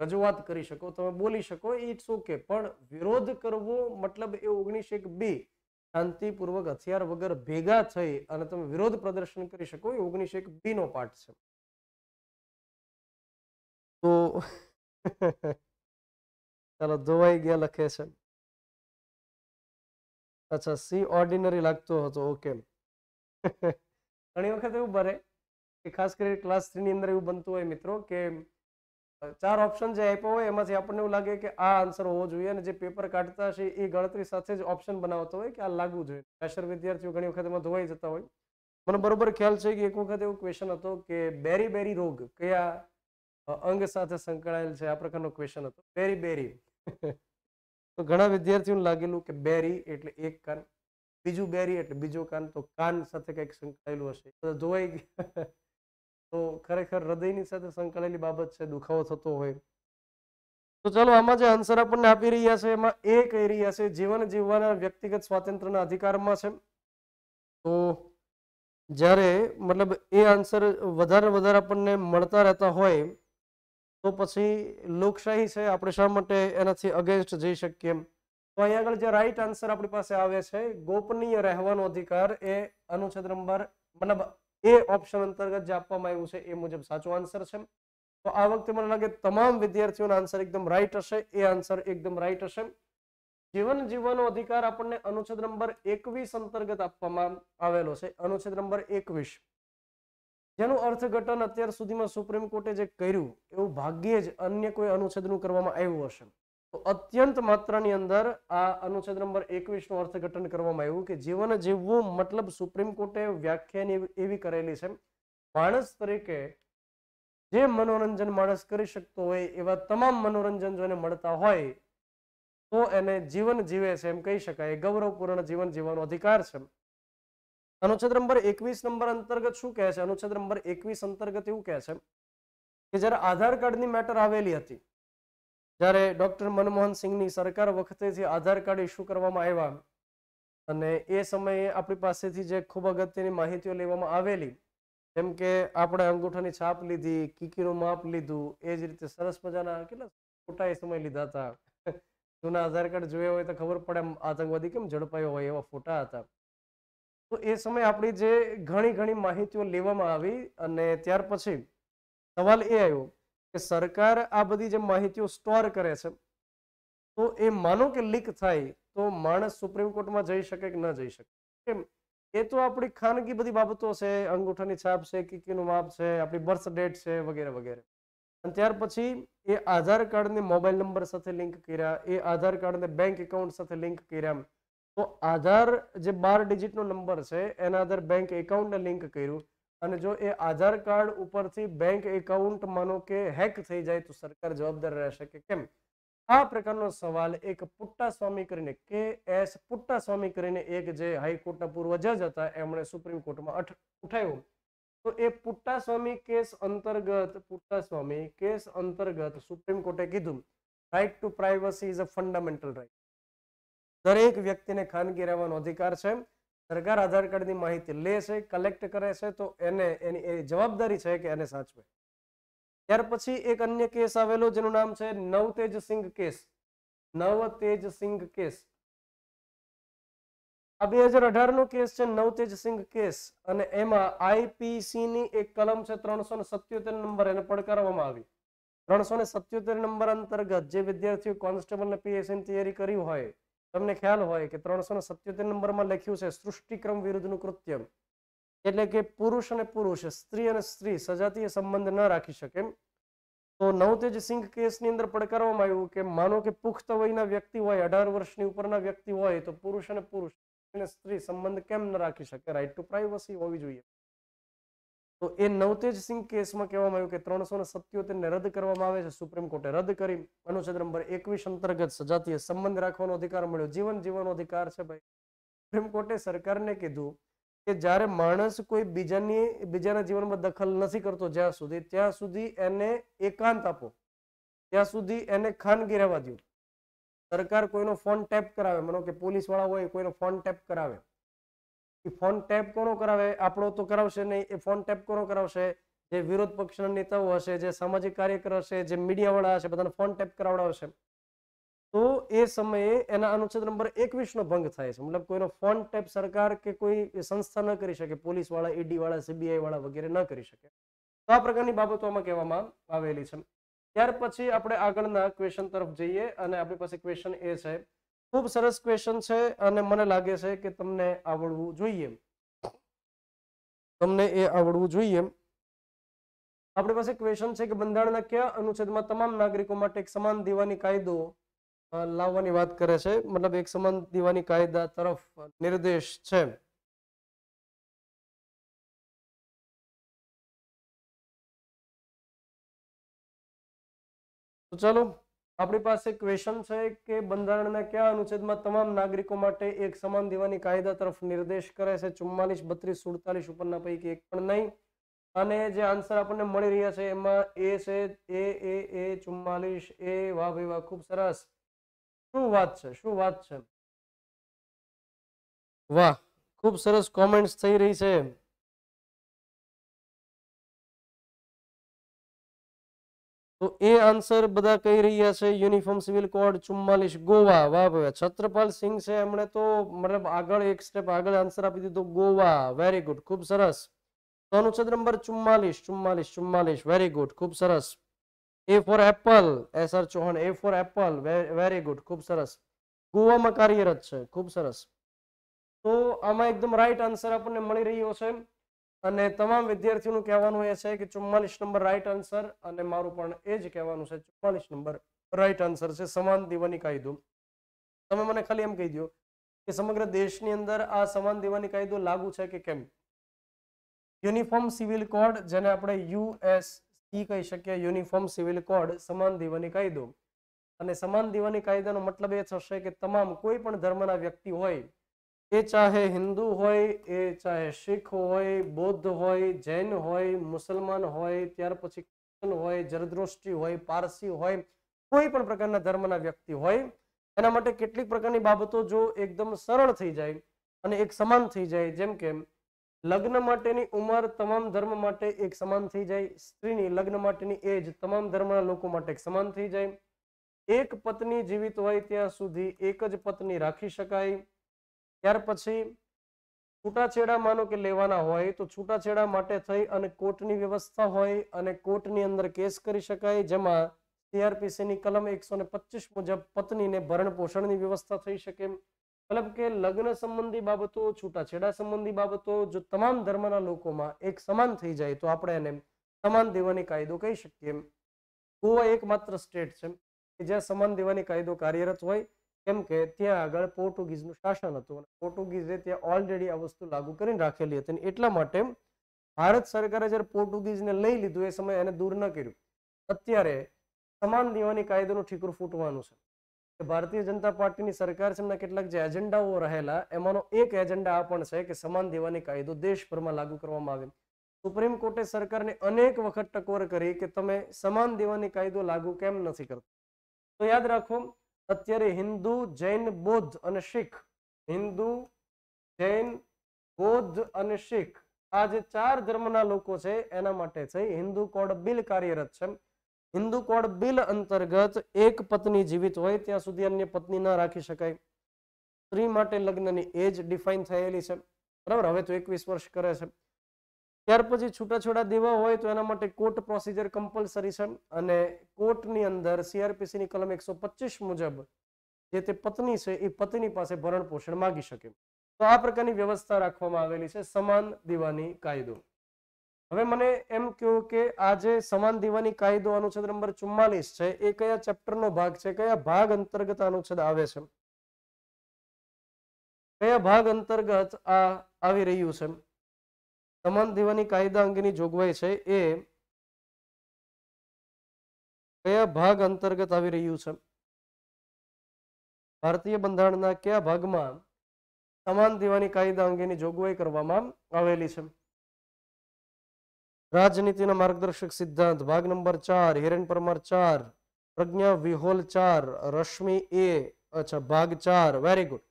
રજૂઆત કરી શકો તમે બોલી શકો ઇટ્સ ઓકે પણ વિરોધ કરવો મતલબ એ ઓગણીસ એક બી શાંતિપૂર્વક હથિયાર વગર ભેગા થઈ અને તમે વિરોધ પ્રદર્શન કરી શકો એ ઓગણીસો એક બી નો પાઠ છે તો ચાલો ધોવાઈ ગયા લખે છે અચ્છા સી ઓર્ડિનરી લાગતો હતો ઓકે ઘણી વખત એવું ભરે કે ખાસ કરી ક્લાસ થ્રી ની અંદર એવું બનતું હોય મિત્રો કે ચાર ઓપ્શન જે આપ્યો હોય એમાંથી આપણને એવું લાગે કે આ આન્સર હોવો જોઈએ અને જે પેપર કાઢતા હશે એ ગણતરી સાથે જ ઓપ્શન બનાવતો હોય કે આ લાગવું જોઈએ પ્રેશર વિદ્યાર્થીઓ ઘણી વખત એમાં ધોવાઈ જતા હોય મને બરોબર ખ્યાલ છે કે એક વખત એવો ક્વેશ્ચન હતો કે બેરી બેરી રોગ કયા અંગ સાથે સંકળાયેલ છે આ પ્રકારનો ક્વેશ્ચન હતો બેરી બેરી તો ઘણા વિદ્યાર્થીઓને લાગેલું કે બેરી એટલે એક કાન બીજું બેરી એટલે બીજો કાન તો કાન સાથે કંઈક સંકળાયેલું હશે ધોવાઈ ગયા તો ખરેખર હૃદયની સાથે સંકળાયેલી બાબત છે દુખાવો થતો હોય તો ચાલો આમાં જે આન્સર આપણને આપી રહ્યા છે એમાં એ કહી રહ્યા છે જીવન જીવવાના વ્યક્તિગત સ્વાતંત્ર્યના અધિકારમાં છે તો જ્યારે મતલબ એ આન્સર વધારે વધારે આપણને મળતા રહેતા હોય તો પછી લોકશાહી છે આપણે શા માટે એનાથી અગેન્સ્ટ જઈ શકીએ એમ તો અહીંયા આગળ જે રાઈટ આન્સર આપણી પાસે આવે છે ગોપનીય રહેવાનો અધિકાર એ અનુચ્છેદ નંબર મતલબ એ ઓપ્શન અંતર્ગત જે આપવામાં આવ્યું છે એ મુજબ સાચો આન્સર છે તો આ વખતે મને લાગે તમામ વિદ્યાર્થીઓનો આન્સર એકદમ રાઈટ હશે એ આન્સર એકદમ રાઈટ હશે જીવન જીવવાનો અધિકાર આપણને અનુચ્છેદ નંબર એકવીસ અંતર્ગત આપવામાં આવેલો છે અનુચ્છેદ નંબર એકવીસ જેનું અર્થઘટન અત્યાર સુધીમાં સુપ્રીમ કોર્ટે જે કર્યું એવું ભાગ્યે જ અન્ય કોઈ અનુચ્છેદનું કરવામાં આવ્યું હશે તો અત્યંત માત્રાની અંદર આ અનુચ્છેદ નંબર એકવીસનું અર્થઘટન કરવામાં આવ્યું કે જીવન જીવવું મતલબ સુપ્રીમ કોર્ટે વ્યાખ્યાની એવી કરેલી છે માણસ તરીકે જે મનોરંજન માણસ કરી શકતો હોય એવા તમામ મનોરંજન જો મળતા હોય તો એને જીવન જીવે છે એમ કહી શકાય ગૌરવપૂર્ણ જીવન જીવવાનો અધિકાર છે અનુચ્છેદ નંબર એકવીસ નંબર અંતર્ગત શું કહે છે અનુચ્છેદ નંબર એકવીસ અંતર્ગત એવું કહે છે કે જ્યારે આધાર કાર્ડની મેટર આવેલી હતી જ્યારે ડૉક્ટર મનમોહન સિંહની સરકાર વખતેથી આધાર કાર્ડ ઇસ્યુ કરવામાં આવ્યા અને એ સમયે આપણી પાસેથી જે ખૂબ અગત્યની માહિતીઓ લેવામાં આવેલી જેમ કે આપણે અંગૂઠાની છાપ લીધી કીકીનું માપ લીધું એ જ રીતે સરસ મજાના કેટલા ફોટા એ સમય લીધા હતા જૂના આધાર કાર્ડ જોયા હોય તો ખબર પડે આતંકવાદી કેમ ઝડપાયો હોય એવા ફોટા હતા તો એ સમયે આપણી જે ઘણી ઘણી માહિતીઓ લેવામાં આવી અને ત્યાર પછી સવાલ એ આવ્યો કે સરકાર આ બધી જે માહિતીઓ સ્ટોર કરે છે તો એ માનો કે લીક થાય તો માણસ સુપ્રીમ કોર્ટમાં જઈ શકે કે ન જઈ શકે કેમ એ તો આપણી ખાનગી બધી બાબતો છે અંગૂઠાની છાપ છે કીકીનું માપ છે આપણી બર્થ ડેટ છે વગેરે વગેરે અને ત્યાર પછી એ આધાર કાર્ડને મોબાઈલ નંબર સાથે લિંક કર્યા એ આધાર કાર્ડને બેંક એકાઉન્ટ સાથે લિંક કર્યા તો આધાર જે બાર ડિજિટનો નંબર છે એના આધાર બેંક એકાઉન્ટને લિંક કર્યું અને જો એ આધાર કાર્ડ ઉપરથી બેંક એકાઉન્ટ માનો કે હેક થઈ જાય તો સરકાર જવાબદાર રહેશે કે કેમ આ પ્રકારનો સવાલ એક પુટ્ટા સ્વામી કરીને કે એસ પુટ્ટા સ્વામી કરીને એક જે હાઈકોર્ટના પૂર્વ જજ હતા એમણે સુપ્રીમ કોર્ટમાં ઉઠાવ્યો તો એ પુટ્ટા સ્વામી કેસ અંતર્ગત પુટ્ટા સ્વામી કેસ અંતર્ગત સુપ્રીમ કોર્ટે કીધું right to privacy is a fundamental right દરેક વ્યક્તિને ખાનગી રહેવાનો અધિકાર છે સરકાર આધાર કાર્ડની માહિતી લે છે કલેક્ટ કરે છે તો એને એની એની જવાબદારી છે કે એને સાચવે ત્યાર પછી એક અન્ય કેસ આવેલો જેનું નામ છે નવતેજ સિંઘ કેસ નવતેજ સિંઘ કેસ આ બે હજાર નો કેસ છે નવતેજ સિંઘ કેસ અને એમાં આઈપીસી ની એક કલમ છે ત્રણસો ને સત્યોતેર નંબર એને પડકારવામાં આવી ત્રણસો ને સત્યોતેર નંબર અંતર્ગત જે વિદ્યાર્થીઓ કોન્સ્ટેબલ ને ની તૈયારી કરી હોય તમને ખ્યાલ હોય કે ત્રણસો સત્યોતેર નંબરમાં લખ્યું છે સૃષ્ટિક્રમ વિરુદ્ધનું કૃત્યમ એટલે કે પુરુષ અને પુરુષ સ્ત્રી અને સ્ત્રી સજાતીય સંબંધ ન રાખી શકે તો નવતેજ સિંઘ કેસની અંદર પડકારવામાં આવ્યું કે માનો કે પુખ્ત વયના વ્યક્તિ હોય અઢાર વર્ષની ઉપરના વ્યક્તિ હોય તો પુરુષ અને પુરુષ અને સ્ત્રી સંબંધ કેમ ન રાખી શકે રાઈટ ટુ પ્રાઇવસી હોવી જોઈએ તો એ નવતેજ સિંહ કેસમાં કહેવામાં આવ્યું કે ત્રણસો ને સત્યોતેરને રદ કરવામાં આવે છે સુપ્રીમ કોર્ટે રદ કરી અનુચ્છેદ નંબર એકવીસ અંતર્ગત સજાતીય સંબંધ રાખવાનો અધિકાર મળ્યો જીવન જીવવાનો અધિકાર છે ભાઈ સુપ્રીમ કોર્ટે સરકારને કીધું કે જ્યારે માણસ કોઈ બીજાની બીજાના જીવનમાં દખલ નથી કરતો જ્યાં સુધી ત્યાં સુધી એને એકાંત આપો ત્યાં સુધી એને ખાનગી રહેવા દો સરકાર કોઈનો ફોન ટેપ કરાવે માનો કે પોલીસ વાળા હોય કોઈનો ફોન ટેપ કરાવે ફોન ટેપ કોનો કરાવે આપણો તો કરાવશે નહીં એ ફોન ટેપ કોનો કરાવશે જે વિરોધ પક્ષના નેતાઓ હશે જે સામાજિક કાર્યકર હશે જે મીડિયાવાળા હશે બધાને ફોન ટેપ કરાવડાવશે તો એ સમયે એના અનુચ્છેદ નંબર એકવીસનો ભંગ થાય છે મતલબ કોઈનો ફોન ટેપ સરકાર કે કોઈ સંસ્થા ન કરી શકે પોલીસવાળા ઈડીવાળા સીબીઆઈવાળા વગેરે ન કરી શકે તો આ પ્રકારની બાબતો આમાં કહેવામાં આવેલી છે ત્યાર પછી આપણે આગળના ક્વેશ્ચન તરફ જઈએ અને આપણી પાસે ક્વેશ્ચન એ છે ખૂબ સરસ ક્વેશ્ચન છે અને મને લાગે છે કે તમને આવડવું જોઈએ તમને એ આવડવું જોઈએ આપણી પાસે ક્વેશ્ચન છે કે બંધારણના કયા અનુચ્છેદમાં તમામ નાગરિકો માટે એક સમાન દીવાની કાયદો લાવવાની વાત કરે છે મતલબ એક સમાન દીવાની કાયદા તરફ નિર્દેશ છે તો ચાલો આપણી પાસે ક્વેશ્ચન છે કે બંધારણના કયા અનુચ્છેદમાં તમામ નાગરિકો માટે એક સમાન દેવાની કાયદા તરફ નિર્દેશ કરે છે ચુમ્માલીસ બત્રીસ સુડતાલીસ ઉપરના પૈકી એક પણ નહીં અને જે આન્સર આપણને મળી રહ્યા છે એમાં એ છે એ એ એ ચુમ્માલીસ એ વાહ ભાઈ વાહ ખૂબ સરસ શું વાત છે શું વાત છે વાહ ખૂબ સરસ કોમેન્ટ્સ થઈ રહી છે તો એ આન્સર બધા કહી રહ્યા છે યુનિફોર્મ સિવિલ કોડ ચુમ્માલીસ ગોવા વાહ ભાઈ છત્રપાલ સિંહ છે એમણે તો મતલબ આગળ એક સ્ટેપ આગળ આન્સર આપી દીધો ગોવા વેરી ગુડ ખૂબ સરસ તો અનુચ્છેદ નંબર ચુમ્માલીસ ચુમ્માલીસ ચુમ્માલીસ વેરી ગુડ ખૂબ સરસ A for apple S R Chauhan A for apple very good ખૂબ સરસ ગોવામાં કાર્યરત છે ખૂબ સરસ તો આમાં એકદમ રાઈટ આન્સર આપણને મળી રહ્યો છે એમ અને તમામ વિદ્યાર્થીઓનું કહેવાનું એ છે કે ચુમ્માલીસ નંબર રાઈટ આન્સર અને મારું પણ એ જ કહેવાનું છે ચુમ્માલીસ નંબર રાઈટ આન્સર છે સમાન દીવાની કાયદો તમે મને ખાલી એમ કહી દો કે સમગ્ર દેશની અંદર આ સમાન દીવાની કાયદો લાગુ છે કે કેમ યુનિફોર્મ સિવિલ કોડ જેને આપણે યુએસસી કહી શકીએ યુનિફોર્મ સિવિલ કોડ સમાન દીવાની કાયદો અને સમાન દીવાની કાયદાનો મતલબ એ થશે કે તમામ કોઈ પણ ધર્મના વ્યક્તિ હોય એ ચાહે હિન્દુ હોય એ ચાહે શીખ હોય બૌદ્ધ હોય જૈન હોય મુસલમાન હોય ત્યાર પછી ક્રિશ્ચન હોય જરદ્રોષ્ટિ હોય પારસી હોય કોઈ પણ પ્રકારના ધર્મના વ્યક્તિ હોય એના માટે કેટલીક પ્રકારની બાબતો જો એકદમ સરળ થઈ જાય અને એક સમાન થઈ જાય જેમ કે લગ્ન માટેની ઉંમર તમામ ધર્મ માટે એક સમાન થઈ જાય સ્ત્રીની લગ્ન માટેની એજ તમામ ધર્મના લોકો માટે એક સમાન થઈ જાય એક પત્ની જીવિત હોય ત્યાં સુધી એક જ પત્ની રાખી શકાય ત્યાર પછી છૂટાછેડા માનો કે લેવાના હોય તો છૂટાછેડા માટે થઈ અને કોર્ટની વ્યવસ્થા હોય અને કોર્ટની અંદર કેસ કરી શકાય જેમાં સીઆરપીસીની કલમ એકસો ને પચીસ મુજબ પત્નીને ભરણ પોષણની વ્યવસ્થા થઈ શકે મતલબ કે લગ્ન સંબંધી બાબતો છૂટાછેડા સંબંધી બાબતો જો તમામ ધર્મના લોકોમાં એક સમાન થઈ જાય તો આપણે એને સમાન દેવાની કાયદો કહી શકીએ ગોવા એકમાત્ર સ્ટેટ છે જ્યાં સમાન દેવાની કાયદો કાર્યરત હોય કેમ કે ત્યાં આગળ પોર્ટુગીઝનું શાસન હતું અને પોર્ટુગીઝે ત્યાં ઓલરેડી આ વસ્તુ લાગુ કરીને રાખેલી હતી અને એટલા માટે ભારત સરકારે જ્યારે પોર્ટુગીઝને લઈ લીધું એ સમય એને દૂર ન કર્યું અત્યારે સમાન દેવાની કાયદોનું ઠીકરું ફૂટવાનું છે ભારતીય જનતા પાર્ટીની સરકાર છે એમના કેટલાક જે એજન્ડાઓ રહેલા એમાંનો એક એજન્ડા આ પણ છે કે સમાન દેવાની કાયદો દેશભરમાં લાગુ કરવામાં આવે સુપ્રીમ કોર્ટે સરકારને અનેક વખત ટકોર કરી કે તમે સમાન દેવાની કાયદો લાગુ કેમ નથી કરતો તો યાદ રાખો અત્યારે હિન્દુ જૈન બૌદ્ધ અને શીખ હિન્દુ જૈન બૌદ્ધ અને શીખ આ જે ચાર ધર્મના લોકો છે એના માટે છે હિન્દુ કોડ બિલ કાર્યરત છે હિન્દુ કોડ બિલ અંતર્ગત એક પત્ની જીવિત હોય ત્યાં સુધી અન્ય પત્ની ના રાખી શકાય સ્ત્રી માટે લગ્નની એજ ડિફાઇન થયેલી છે બરાબર હવે તો એકવીસ વર્ષ કરે છે ત્યાર પછી છૂટાછેડા દેવા હોય તો એના માટે કોર્ટ પ્રોસિજર કમ્પલસરી છે અને કોર્ટની અંદર સીઆરપીસીની કલમ એકસો મુજબ જે તે પત્ની છે એ પતિની પાસે ભરણ પોષણ માગી શકે તો આ પ્રકારની વ્યવસ્થા રાખવામાં આવેલી છે સમાન દીવાની કાયદો હવે મને એમ કહ્યું કે આ જે સમાન દીવાની કાયદો અનુચ્છેદ નંબર ચુમ્માલીસ છે એ કયા ચેપ્ટરનો ભાગ છે કયા ભાગ અંતર્ગત અનુચ્છેદ આવે છે કયા ભાગ અંતર્ગત આ આવી રહ્યું છે સમાન દેવાની કાયદા અંગેની જોગવાઈ છે એ કયા ભાગ અંતર્ગત આવી રહ્યું છે ભારતીય બંધારણના કયા ભાગમાં સમાન દેવાની કાયદા અંગેની જોગવાઈ કરવામાં આવેલી છે રાજનીતિના માર્ગદર્શક સિદ્ધાંત ભાગ નંબર ચાર હિરેન પરમાર ચાર પ્રજ્ઞા વિહોલ ચાર રશ્મિ એ અચ્છા ભાગ ચાર વેરી ગુડ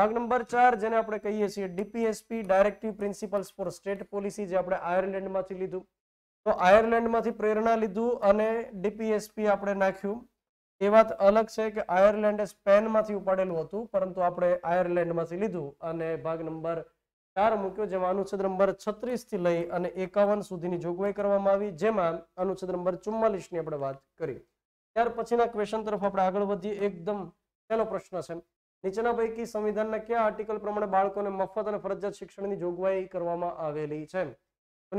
ભાગ નંબર ચાર જેને આપણે કહીએ છીએ DPSP directive principles for state policy જે આપણે આયર્લેન્ડમાંથી લીધું તો આયર્લેન્ડમાંથી પ્રેરણા લીધું અને ડીપીએસપી આપણે નાખ્યું એ વાત અલગ છે કે આયર્લેન્ડે સ્પેનમાંથી ઉપાડેલું હતું પરંતુ આપણે આયર્લેન્ડમાંથી લીધું અને ભાગ નંબર ચાર મૂક્યો જેમાં અનુચ્છેદ નંબર છત્રીસથી લઈ અને એકાવન સુધીની જોગવાઈ કરવામાં આવી જેમાં અનુચ્છેદ નંબર ચુમ્માલીસની આપણે વાત કરી ત્યાર પછીના ક્વેશ્ચન તરફ આપણે આગળ વધીએ એકદમ પહેલો પ્રશ્ન છે નીચેના પૈકી સંવિધાનના કયા આર્ટિકલ પ્રમાણે બાળકોને મફત અને ફરજિયાત શિક્ષણની જોગવાઈ કરવામાં આવેલી છે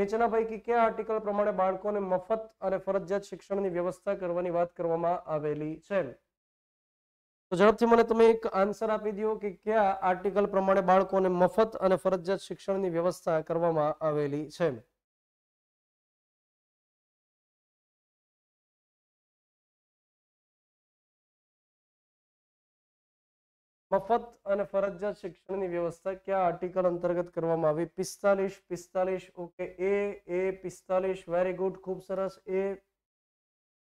નીચેના પૈકી કયા આર્ટિકલ પ્રમાણે બાળકોને મફત અને ફરજિયાત શિક્ષણની વ્યવસ્થા કરવાની વાત કરવામાં આવેલી છે તો ઝડપથી મને તમે એક આન્સર આપી દો કે કયા આર્ટિકલ પ્રમાણે બાળકોને મફત અને ફરજિયાત શિક્ષણની વ્યવસ્થા કરવામાં આવેલી છે મફત અને ફરજિયાત શિક્ષણની વ્યવસ્થા કયા આર્ટિકલ અંતર્ગત કરવામાં આવી પિસ્તાલીસ પિસ્તાલીસ ઓકે એ એ પિસ્તાલીસ વેરી ગુડ ખૂબ સરસ એ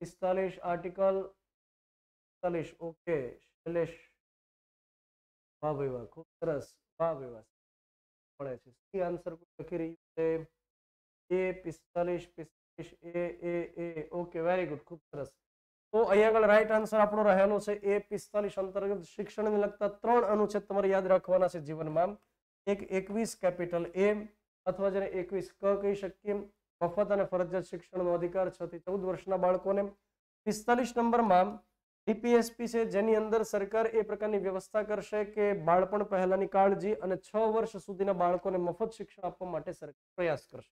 પિસ્તાલીસ આર્ટિકલ પિસ્તાલીસ ઓકે શૈલેષ વાહ ભાઈ વાહ ખૂબ સરસ વાહ ભાઈ વાહ પડે છે સી આન્સર લખી રહ્યું છે એ પિસ્તાલીસ પિસ્તાલીસ A A A okay very good ખૂબ સરસ તો અહીંયા આગળ રાઈટ આન્સર આપણો રહેલો છે એ પિસ્તાલીસ અંતર્ગત શિક્ષણને લગતા ત્રણ અનુચ્છેદ તમારે યાદ રાખવાના છે જીવનમાં એક એકવીસ કેપિટલ એ અથવા જેને એકવીસ ક કહી શકીએ મફત અને ફરજિયાત શિક્ષણનો અધિકાર છ થી ચૌદ વર્ષના બાળકોને પિસ્તાલીસ નંબરમાં ડીપીએસપી છે જેની અંદર સરકાર એ પ્રકારની વ્યવસ્થા કરશે કે બાળપણ પહેલાની કાળજી અને છ વર્ષ સુધીના બાળકોને મફત શિક્ષણ આપવા માટે સરકાર પ્રયાસ કરશે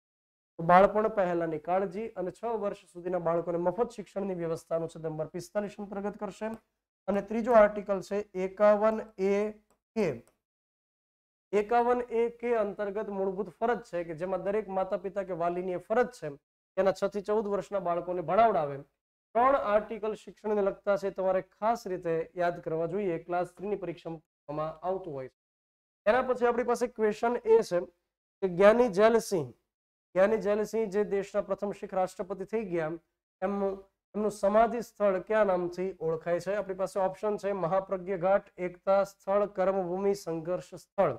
બાળપણ પહેલાની કાળજી અને છ વર્ષ સુધીના બાળકોને મફત શિક્ષણની વ્યવસ્થાનું છે નંબર પિસ્તાલીસ અંતર્ગત કરશે અને ત્રીજો આર્ટિકલ છે એકાવન એ કે એકાવન એ કે અંતર્ગત મૂળભૂત ફરજ છે કે જેમાં દરેક માતા પિતા કે વાલીની ફરજ છે તેના છ થી ચૌદ વર્ષના બાળકોને ભણાવડાવે ત્રણ આર્ટિકલ શિક્ષણને લગતા છે તમારે ખાસ રીતે યાદ કરવા જોઈએ ક્લાસ થ્રીની પરીક્ષામાં આવતું હોય છે એના પછી આપણી પાસે ક્વેશ્ચન એ છે કે જ્ઞાની જયલસિંહ જ્ઞાની જયલસિંહ જે દેશના પ્રથમ શીખ રાષ્ટ્રપતિ થઈ ગયા એમનું એમનું સમાધિ સ્થળ કયા નામથી ઓળખાય છે આપણી પાસે ઓપ્શન છે મહાપ્રજ્ઞ એકતા સ્થળ કર્મભૂમિ સંઘર્ષ સ્થળ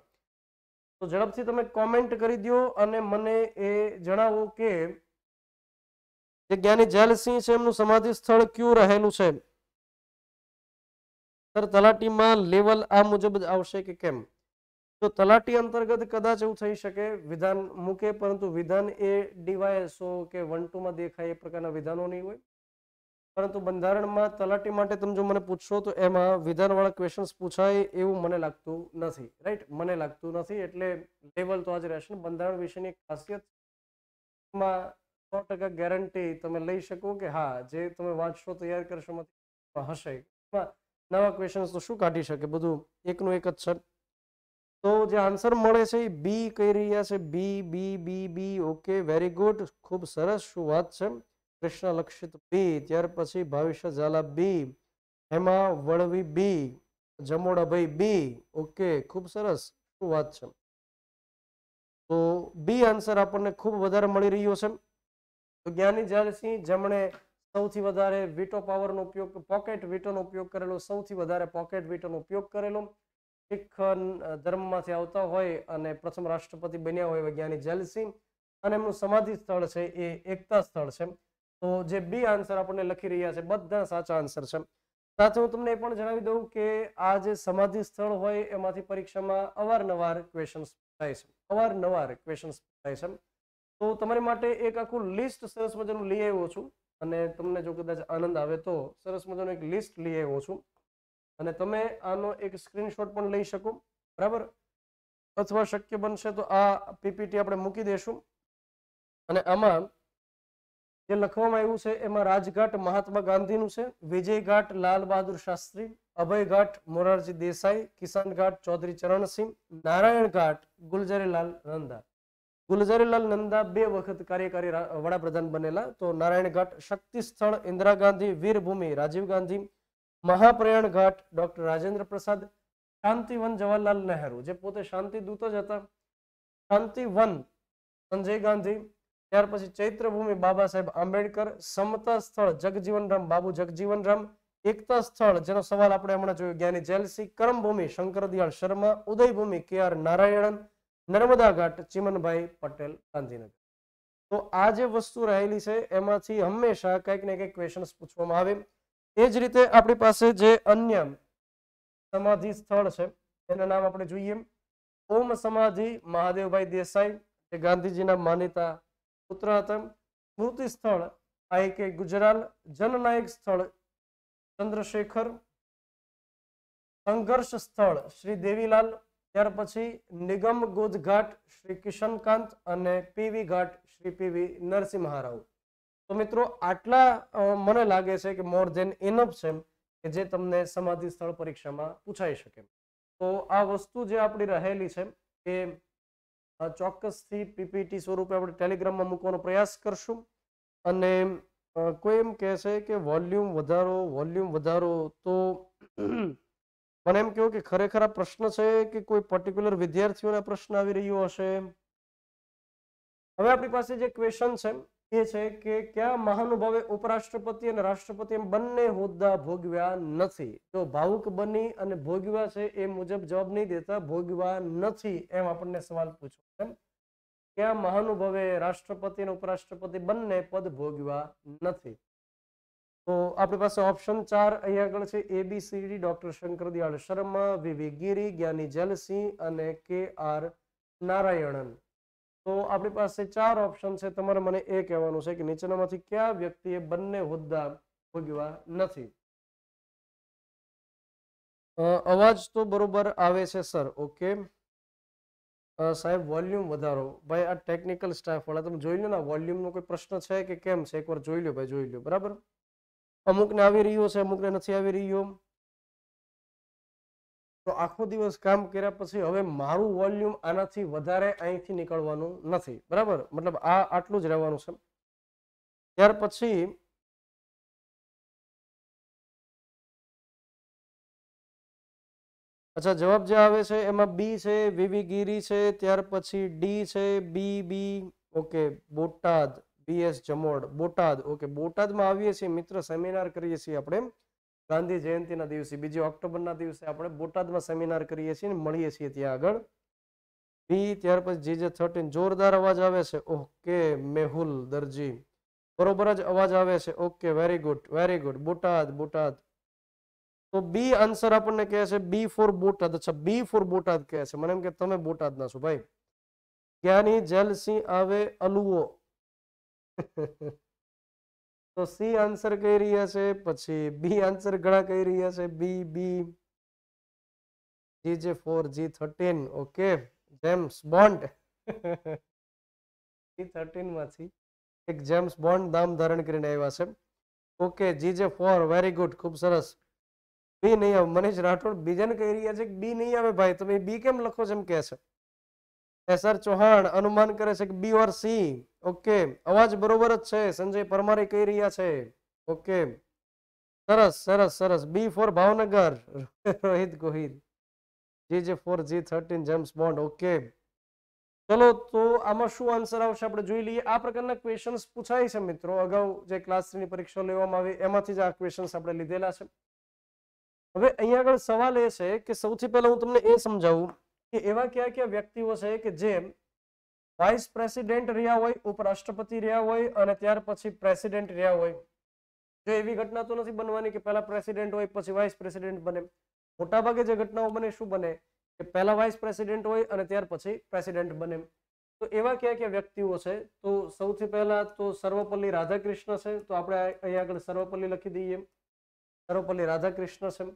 તો ઝડપથી તમે કોમેન્ટ કરી દો અને મને એ જણાવો કે જ્ઞાની જયલસિંહ છે એમનું સમાધિ સ્થળ કયું રહેલું છે સર તલાટીમાં લેવલ આ મુજબ આવશે કે કેમ તો તલાટી અંતર્ગત કદાચ એવું થઈ શકે વિધાન મૂકે પરંતુ વિધાન એ ડીવાયએસઓ કે વન ટુમાં દેખાય એ પ્રકારના વિધાનો નહીં હોય પરંતુ બંધારણમાં તલાટી માટે તમે જો મને પૂછશો તો એમાં વિધાનવાળા ક્વેશ્ચન્સ પૂછાય એવું મને લાગતું નથી રાઈટ મને લાગતું નથી એટલે લેવલ તો આજ રહેશે બંધારણ વિશેની ખાસિયત માં સો ટકા ગેરંટી તમે લઈ શકો કે હા જે તમે વાંચશો તૈયાર કરશો હશે નવા ક્વેશ્ચન્સ તો શું કાઢી શકે બધું એકનું એક જ છે તો જે આન્સર મળે છે એ બી કહી રહ્યા છે B B B B okay very good ખૂબ સરસ શું વાત છે કૃષ્ણ લક્ષિત બી ત્યાર પછી ભાવિષ્ય ઝાલા બી હેમા વળવી બી જમોડાભાઈ બી ઓકે ખૂબ સરસ શું વાત છે તો બી આન્સર આપણને ખૂબ વધારે મળી રહ્યો છે તો જ્ઞાની ઝાલસિંહ જેમણે સૌથી વધારે વીટો પાવરનો ઉપયોગ પોકેટ વીટોનો ઉપયોગ કરેલો સૌથી વધારે પોકેટ વીટોનો ઉપયોગ કરેલો શીખ ધર્મમાંથી આવતા હોય અને પ્રથમ રાષ્ટ્રપતિ બન્યા હોય જ્ઞાની જયલસિંહ અને એમનું સમાધિ સ્થળ છે એ એકતા સ્થળ છે તો જે બી આન્સર આપણને લખી રહ્યા છે બધા સાચા આન્સર છે સાથે હું તમને એ પણ જણાવી દઉં કે આ જે સમાધિ સ્થળ હોય એમાંથી પરીક્ષામાં અવારનવાર ક્વેશ્ચન્સ થાય છે અવારનવાર ક્વેશન થાય છે તો તમારી માટે એક આખું લિસ્ટ સરસ મજાનું લઈ આવ્યો છું અને તમને જો કદાચ આનંદ આવે તો સરસ મજાનું એક લિસ્ટ લઈ આવ્યો છું અને તમે આનો એક સ્ક્રીનશોટ પણ લઈ શકો બરાબર અથવા શક્ય બનશે તો આ પીપીટી આપણે મૂકી દેશું અને આમાં જે લખવામાં આવ્યું છે એમાં રાજઘાટ મહાત્મા ગાંધીનું છે વિજયઘાટ લાલ બહાદુર શાસ્ત્રી અભયઘાટ મોરારજી દેસાઈ કિસાન ઘાટ ચૌધરી ચરણસિંહ નારાયણ ઘાટ ગુલઝારીલાલ નંદા ગુલઝારીલાલ નંદા બે વખત કાર્યકારી વડાપ્રધાન બનેલા તો નારાયણ ઘાટ શક્તિ સ્થળ ઇન્દિરા ગાંધી વીરભૂમિ રાજીવ ગાંધી મહાપ્રયણ ઘાટ ડોક્ટર રાજેન્દ્ર પ્રસાદ શાંતિવન જવાહરલાલ નહેરુ જે પોતે શાંતિ દૂત જ હતા શાંતિવન સંજય ગાંધી ત્યાર પછી ચૈત્રભૂમિ બાબા સાહેબ આંબેડકર સમતા સ્થળ જગજીવનરામ બાબુ જગજીવનરામ એકતા સ્થળ જેનો સવાલ આપણે હમણાં જોયું જ્ઞાની જેલસી કરમભૂમિ દિયાળ શર્મા ઉદયભૂમિ કે આર નારાયણન નર્મદા ઘાટ ચિમનભાઈ પટેલ ગાંધીનગર તો આ જે વસ્તુ રહેલી છે એમાંથી હંમેશા કંઈક ને કંઈક ક્વેશ્ચન્સ પૂછવામાં આવે એ જ રીતે આપણી પાસે જે અન્ય સમાધિ સ્થળ છે એના નામ આપણે જોઈએ ઓમ સમાધિ મહાદેવભાઈ દેસાઈ જે ગાંધીજીના માનીતા પુત્ર હતા સ્મૃતિ સ્થળ આઈ કે ગુજરાત જનનાયક સ્થળ ચંદ્રશેખર સંઘર્ષ સ્થળ શ્રી દેવીલાલ ત્યાર પછી નિગમ ગોધ ઘાટ શ્રી કિશનકાંત અને પીવી ઘાટ શ્રી પીવી નરસિંહ મહારાવ તો મિત્રો આટલા મને લાગે છે કે મોર ધેન એનફ છે કે જે તમને સમાધિ સ્થળ પરીક્ષામાં પૂછાઈ શકે તો આ વસ્તુ જે આપણી રહેલી છે એ ચોક્કસથી પીપીટી સ્વરૂપે આપણે ટેલિગ્રામમાં મૂકવાનો પ્રયાસ કરશું અને કોઈ એમ કહે છે કે વોલ્યુમ વધારો વોલ્યુમ વધારો તો મને એમ કહ્યું કે ખરેખર આ પ્રશ્ન છે કે કોઈ પર્ટિક્યુલર વિદ્યાર્થીઓને પ્રશ્ન આવી રહ્યો હશે હવે આપણી પાસે જે ક્વેશ્ચન છે એ છે કે કયા મહાનુભાવે ઉપરાષ્ટ્રપતિ અને રાષ્ટ્રપતિ એમ બંને હોદ્દા ભોગવ્યા નથી તો ભાવુક બની અને ભોગવ્યા છે એ મુજબ જવાબ નહીં દેતા ભોગવા નથી એમ આપણને સવાલ પૂછો એમ કયા મહાનુભાવે રાષ્ટ્રપતિ અને ઉપરાષ્ટ્રપતિ બંને પદ ભોગવ્યા નથી તો આપણી પાસે ઓપ્શન ચાર અહીંયા આગળ છે ABCD doctor Shankar Dayal Sharma VV Giri Gyani Zail Singh અને કે આર નારાયણન તો આપણી પાસે ચાર ઓપ્શન છે તમારે મને એ કહેવાનું છે કે નીચેનામાંથી કયા વ્યક્તિએ બંને હોદ્દા ભોગવ્યા નથી અવાજ તો બરોબર આવે છે સર ઓકે સાહેબ વોલ્યુમ વધારો ભાઈ આ ટેકનિકલ સ્ટાફવાળા તમે જોઈ લો ને વોલ્યુમનો કોઈ પ્રશ્ન છે કે કેમ છે એકવાર જોઈ લો ભાઈ જોઈ લો બરાબર અમુકને આવી રહ્યો છે અમુકને નથી આવી રહ્યો તો આખો દિવસ કામ કર્યા પછી હવે મારું વોલ્યુમ આનાથી વધારે અહીંથી નીકળવાનું નથી બરાબર મતલબ આ આટલું જ રહેવાનું છે ત્યાર પછી અચ્છા જવાબ જે આવે છે એમાં બી છે વીવી ગીરી છે ત્યાર પછી ડી છે B B okay Botad B S Jamod Botad okay બોટાદમાં આવીએ છીએ મિત્ર સેમિનાર કરીએ છીએ આપણે ગાંધી જયંતિના દિવસે બીજી ઓક્ટોબરના દિવસે આપણે બોટાદમાં સેમિનાર કરીએ છીએ મળીએ છીએ ત્યાં આગળ બી ત્યાર પછી જે થર્ટીન જોરદાર અવાજ આવે છે ઓકે મેહુલ દરજી બરોબર જ અવાજ આવે છે okay very good very good Botad Botad તો બી આન્સર આપણને કહે છે બી ફોર બોટાદ અચ્છા બી ફોર બોટાદ કહે છે મને એમ કે તમે બોટાદના છો ભાઈ જ્ઞાની જલસિંહ આવે અલુઓ તો સી આન્સર કહી રહ્યા છે પછી બી આન્સર ઘણા કહી રહ્યા છે B B G J for G thirteen okay James Bond G થર્ટીનમાંથી એક જેમ્સ બોન્ડ નામ ધારણ કરીને આવ્યા છે ઓકે જી જે ફોર વેરી ગુડ ખૂબ સરસ બી નહીં આવે મનીષ રાઠોડ બીજાને કહી રહ્યા છે બી નહીં આવે ભાઈ તમે બી કેમ લખો છો એમ કહે છે એસઆર ચૌહાણ અનુમાન કરે છે કે બી ઓર સી ઓકે અવાજ બરોબર જ છે સંજય પરમારે કહી રહ્યા છે ઓકે સરસ સરસ સરસ B for Bhavnagar Rohit Gohil G J for G thirteen James Bond okay ચલો તો આમાં શું આન્સર આવશે આપણે જોઈ લઈએ આ પ્રકારના ક્વેશ્ચન્સ પૂછાય છે મિત્રો અગાઉ જે ક્લાસ થ્રીની પરીક્ષા લેવામાં આવી એમાંથી જ આ ક્વેશ્ચન્સ આપણે લીધેલા છે હવે અહીંયા આગળ સવાલ એ છે કે સૌથી પહેલા હું તમને એ સમજાવું કે એવા કયા કયા વ્યક્તિઓ છે કે જે વાઇસ પ્રેસિડેન્ટ રહ્યા હોય ઉપરાષ્ટ્રપતિ રહ્યા હોય અને ત્યાર પછી પ્રેસિડેન્ટ રહ્યા હોય જો એવી ઘટના તો નથી બનવાની કે પહેલા પ્રેસિડેન્ટ હોય પછી વાઇસ પ્રેસિડેન્ટ બને મોટાભાગે જે ઘટનાઓ બને શું બને કે પહેલા વાઇસ પ્રેસિડેન્ટ હોય અને ત્યાર પછી પ્રેસિડેન્ટ બને તો એવા કયા કયા વ્યક્તિઓ છે તો સૌથી પહેલા તો સર્વપલ્લી રાધાકૃષ્ણ છે તો આપણે અહીંયા આગળ સર્વપલ્લી લખી દઈએ સર્વપલ્લી રાધાકૃષ્ણ છે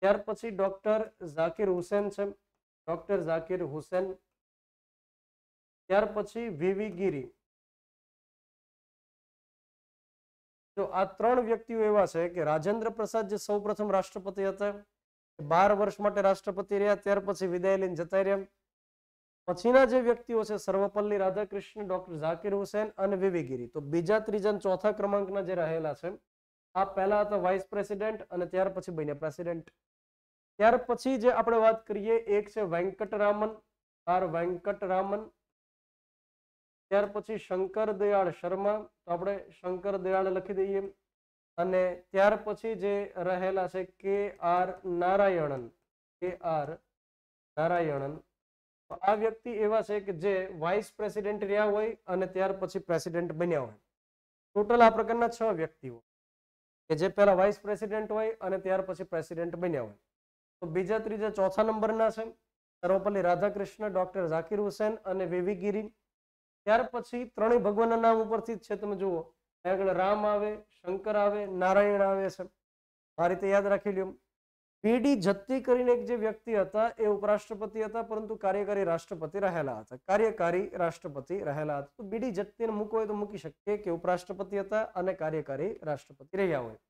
ત્યાર પછી ડોક્ટર ઝાકીર હુસેન છે ડોક્ટર ઝાકીર હુસેન ત્યાર પછી વીવી ગીરી આ ત્રણ વ્યક્તિઓ એવા છે કે રાજેન્દ્ર પ્રસાદ જે સૌ રાષ્ટ્રપતિ હતા બાર વર્ષ માટે રાષ્ટ્રપતિ રહ્યા ત્યાર પછી વિદાય લઈને જતા રહ્યા પછીના જે વ્યક્તિઓ છે સર્વપલ્લી રાધાકૃષ્ણ ડોક્ટર ઝાકીર હુસેન અને વિવિગીરી તો બીજા ત્રીજા ચોથા ક્રમાંકના જે રહેલા છે આ પહેલા હતા વાઇસ પ્રેસિડેન્ટ અને ત્યાર પછી બન્યા પ્રેસિડેન્ટ ત્યાર પછી જે આપણે વાત કરીએ એક છે વેંકટરામન આર વેંકટરામન ત્યાર પછી શંકર દયાળ શર્મા તો આપણે શંકર દયાળ લખી દઈએ અને ત્યાર પછી જે રહેલા છે કે આર નારાયણન કે આર નારાયણન આ વ્યક્તિ એવા છે કે જે વાઇસ પ્રેસિડેન્ટ રહ્યા હોય અને ત્યાર પછી પ્રેસિડેન્ટ બન્યા હોય ટોટલ આ પ્રકારના છ વ્યક્તિઓ કે જે પહેલા વાઇસ પ્રેસિડેન્ટ હોય અને ત્યાર પછી પ્રેસિડેન્ટ બન્યા હોય તો બીજા ત્રીજા ચોથા નંબરના છે સર્વપલ્લી રાધાકૃષ્ણ ડોક્ટર ઝાકીર હુસેન અને વેવી ગિરી ત્યાર પછી ત્રણેય ભગવાનના નામ ઉપરથી જ છે તમે જુઓ આગળ રામ આવે શંકર આવે નારાયણ આવે છે આ રીતે યાદ રાખી લ્યો પીડી જત્તી કરીને એક જે વ્યક્તિ હતા એ ઉપરાષ્ટ્રપતિ હતા પરંતુ કાર્યકારી રાષ્ટ્રપતિ રહેલા હતા કાર્યકારી રાષ્ટ્રપતિ રહેલા હતા તો બીડી જત્તીને મૂકવો હોય તો મૂકી શકીએ કે ઉપરાષ્ટ્રપતિ હતા અને કાર્યકારી રાષ્ટ્રપતિ રહ્યા હોય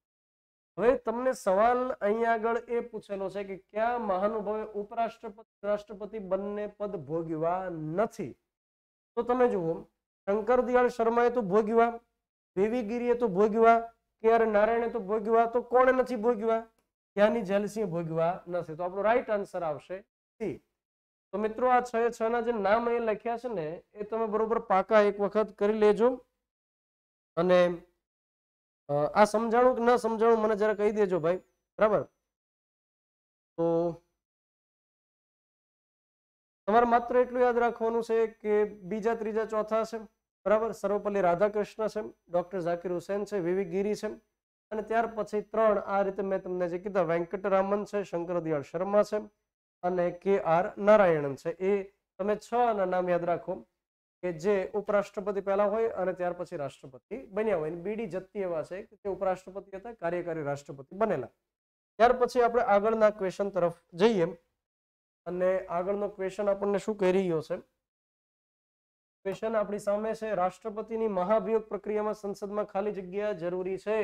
હવે તમને સવાલ અહીંયા આગળ એ પૂછેલો છે કે કયા મહાનુભાવે ઉપરાષ્ટ્રપતિ રાષ્ટ્રપતિ બંને પદ ભોગવ્યા નથી તો તમે જુઓ શંકર દયાળ શર્માએ તો ભોગવ્યા દેવી ગીરીએ તો ભોગવ્યા ક્યારે નારાયણે તો ભોગવ્યા તો કોણે નથી ભોગ્યા ત્યાંની જેલસિંહ ભોગવ્યા નથી તો આપણો રાઈટ આન્સર આવશે સી તો મિત્રો આ છ છ ના જે નામ એ લખ્યા છે ને એ તમે બરોબર પાકા એક વખત કરી લેજો અને આ સમજાણું કે ન સમજાણું મને જરા કહી દેજો ભાઈ બરાબર તો તમારે માત્ર એટલું યાદ રાખવાનું છે કે બીજા ત્રીજા ચોથા છે બરાબર સર્વપલ્લી રાધાકૃષ્ણ છે ડૉક્ટર ઝાકીર હુસેન છે વિવેક ગીરી છે અને ત્યાર પછી ત્રણ આ રીતે મેં તમને જે કીધા વેંકટરામન છે શંકર દયાળ શર્મા છે અને કે આર નારાયણ છે એ તમે છ ના નામ યાદ રાખો કે જે ઉપરાષ્ટ્રપતિ પહેલા હોય અને ત્યાર પછી રાષ્ટ્રપતિ બન્યા હોય બીડી જત્તી એવા છે કે તે ઉપરાષ્ટ્રપતિ હતા કાર્યકારી રાષ્ટ્રપતિ બનેલા ત્યાર પછી આપણે આગળના ક્વેશ્ચન તરફ જઈએ અને આગળનો ક્વેશ્ચન આપણને શું કહી રહ્યો છે ક્વેશ્ચન આપણી સામે છે રાષ્ટ્રપતિની મહાભિયોગ પ્રક્રિયામાં સંસદમાં ખાલી જગ્યા જરૂરી છે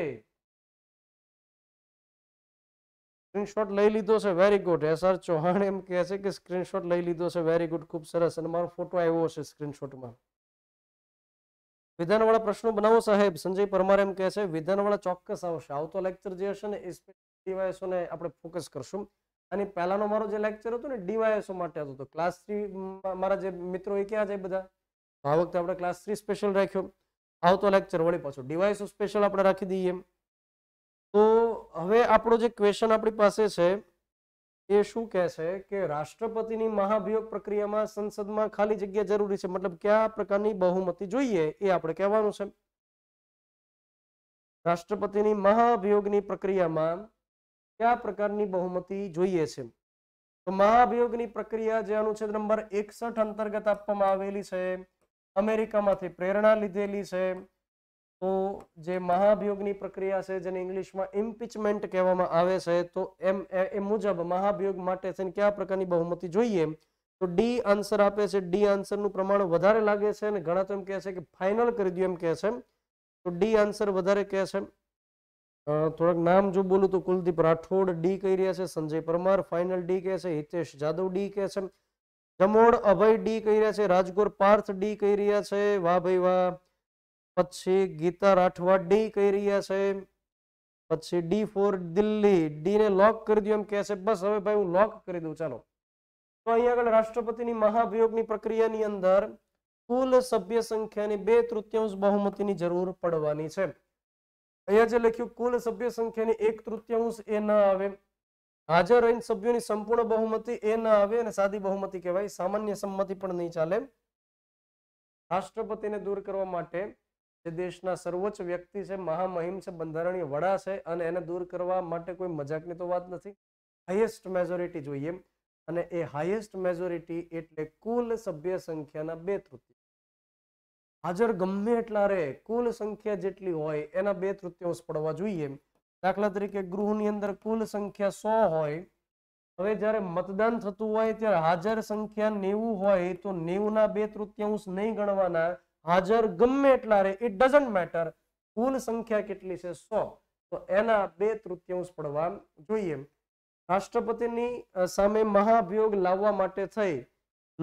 સ્ક્રીનશોટ લઈ લીધો છે વેરી ગુડ એસઆર ચૌહાણ એમ કહે છે કે સ્ક્રીનશોટ લઈ લીધો છે વેરી ગુડ ખૂબ સરસ અને મારો ફોટો આવ્યો છે સ્ક્રીનશોટમાં વિધાનવાળા પ્રશ્નો બનાવો સાહેબ સંજય પરમાર એમ કહે છે વિધાનવાળા ચોક્કસ આવશે આવતો લેક્ચર જે હશે ને એ ડીવાયએસઓને આપણે ફોકસ કરશું અને પહેલાનો મારો જે લેક્ચર હતો ને ડીવાયએસઓ માટે હતો ક્લાસ થ્રી મારા જે મિત્રો એ ક્યાં છે બધા આ વખતે આપણે ક્લાસ થ્રી સ્પેશિયલ રાખ્યો આવતો લેક્ચર વળી પાછો ડીવાયએસઓ સ્પેશિયલ આપણે રાખી દઈએ તો હવે આપણો જે ક્વેશ્ચન આપણી પાસે છે એ શું કહે છે કે રાષ્ટ્રપતિની મહાભિયોગ પ્રક્રિયામાં સંસદમાં ખાલી જગ્યા જરૂરી છે મતલબ કયા પ્રકારની બહુમતી જોઈએ એ આપણે કહેવાનું છે રાષ્ટ્રપતિની મહાભિયોગની પ્રક્રિયામાં કયા પ્રકારની બહુમતી જોઈએ છે તો મહાભિયોગની પ્રક્રિયા જે અનુચ્છેદ નંબર એકસઠ અંતર્ગત આપવામાં આવેલી છે અમેરિકામાંથી પ્રેરણા લીધેલી છે તો જે મહાભિયોગની પ્રક્રિયા છે જેને ઇંગ્લિશમાં ઇમ્પિચમેન્ટ કહેવામાં આવે છે તો એમ એ મુજબ મહાભિયોગ માટે છે કયા પ્રકારની બહુમતી જોઈએ તો ડી આન્સર આપે છે ડી આન્સરનું પ્રમાણ વધારે લાગે છે અને ઘણા તો એમ કહે છે કે ફાઇનલ કરી દો એમ કહે છે તો ડી આન્સર વધારે કહે છે થોડાક નામ જો બોલું તો કુલદીપ રાઠોડ ડી કહી રહ્યા છે સંજય પરમાર ફાઇનલ ડી કહે છે હિતેશ જાદવ ડી કહે છે જમોડ અભય ડી કહી રહ્યા છે રાજગોર પાર્થ ડી કહી રહ્યા છે વાહ ભાઈ વાહ પછી ગીતા રાઠવા ડી કહી રહ્યા છે પછી ડી ફોર દિલ્હી ડી ને લોક કરી દો એમ કહે છે બસ હવે ભાઈ હું લોક કરી દઉં ચાલો તો અહીંયા આગળ રાષ્ટ્રપતિની મહાભિયોગની પ્રક્રિયાની અંદર કુલ સભ્ય સંખ્યાની બે તૃતીયાંશ બહુમતીની જરૂર પડવાની છે અહીંયા જે લખ્યું કુલ સભ્ય સંખ્યાની એક તૃતીયાંશ એ ના આવે હાજર રહીને સભ્યોની સંપૂર્ણ બહુમતી એ ના આવે અને સાદી બહુમતી કહેવાય સામાન્ય સંમતિ પણ નહીં ચાલે રાષ્ટ્રપતિને દૂર કરવા માટે દેશના સર્વોચ્ચ વ્યક્તિ છે મહામહિમ છે બંધારણીય વડા છે અને એને દૂર કરવા માટે કોઈ મજાકની તો વાત નથી હાઈએસ્ટ મેજોરિટી જોઈએ અને એ હાઈએસ્ટ મેજોરિટી એટલે કુલ સભ્ય સંખ્યાના બે તૃતીય હાજર ગમે એટલા રહે કુલ સંખ્યા જેટલી હોય એના બે તૃતીયાંશ પડવા જોઈએ દાખલા તરીકે ગૃહની અંદર કુલ સંખ્યા સો હોય હવે જ્યારે મતદાન થતું હોય ત્યારે હાજર સંખ્યા નેવું હોય તો નેવું ના બે તૃતીયાંશ નહીં ગણવાના હાજર ગમે એટલા રહે ઇટ ડઝન્ટ મેટર કુલ સંખ્યા કેટલી છે સો તો એના બે તૃતીયાંશ પડવા જોઈએ રાષ્ટ્રપતિની સામે મહાભિયોગ લાવવા માટે થઈ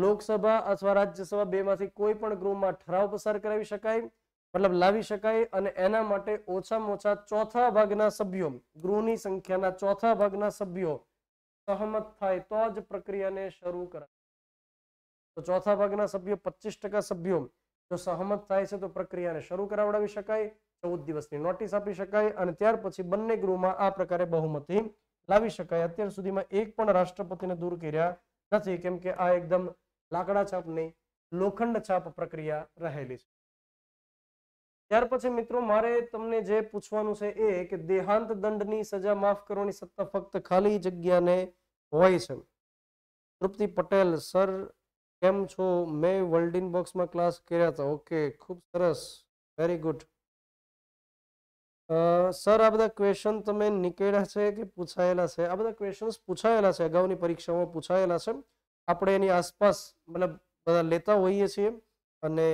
લોકસભા અથવા રાજ્યસભા બેમાંથી કોઈ પણ ગૃહમાં ઠરાવ પસાર કરાવી શકાય મતલબ લાવી શકાય અને એના માટે ઓછામાં ઓછા ચોથા ભાગના સભ્યો ગૃહની સંખ્યાના ચોથા ભાગના સભ્યો સહમત થાય તો જ પ્રક્રિયાને શરૂ કરાય તો ચોથા ભાગના સભ્યો પચીસ સભ્યો જો સહમત થાય છે તો પ્રક્રિયાને શરૂ કરાવડાવી શકાય ચૌદ દિવસની નોટિસ આપી શકાય અને ત્યાર પછી બંને ગૃહમાં આ પ્રકારે બહુમતી લાવી શકાય અત્યાર સુધીમાં એક પણ રાષ્ટ્રપતિને દૂર કર્યા નથી કેમ કે આ એકદમ લાકડા છાપની લોખંડ છાપ પ્રક્રિયા રહેલી છે ત્યાર પછી મિત્રો મારે તમને જે પૂછવાનું છે એ કે દેહાંત દંડની સજા માફ કરવાની સત્તા ફક્ત ખાલી જગ્યાને હોય છે તૃપ્તિ પટેલ સર કેમ છો મેં વર્લ્ડિન બોક્સમાં ક્લાસ કર્યા હતા ઓકે ખૂબ સરસ વેરી ગુડ સર આ બધા ક્વેશ્ચન તમે નીકળ્યા છે કે પૂછાયેલા છે આ બધા ક્વેશ્ચન્સ પૂછાયેલા છે અગાઉની પરીક્ષાઓમાં પૂછાયેલા છે આપણે એની આસપાસ મતલબ બધા લેતા હોઈએ છીએ અને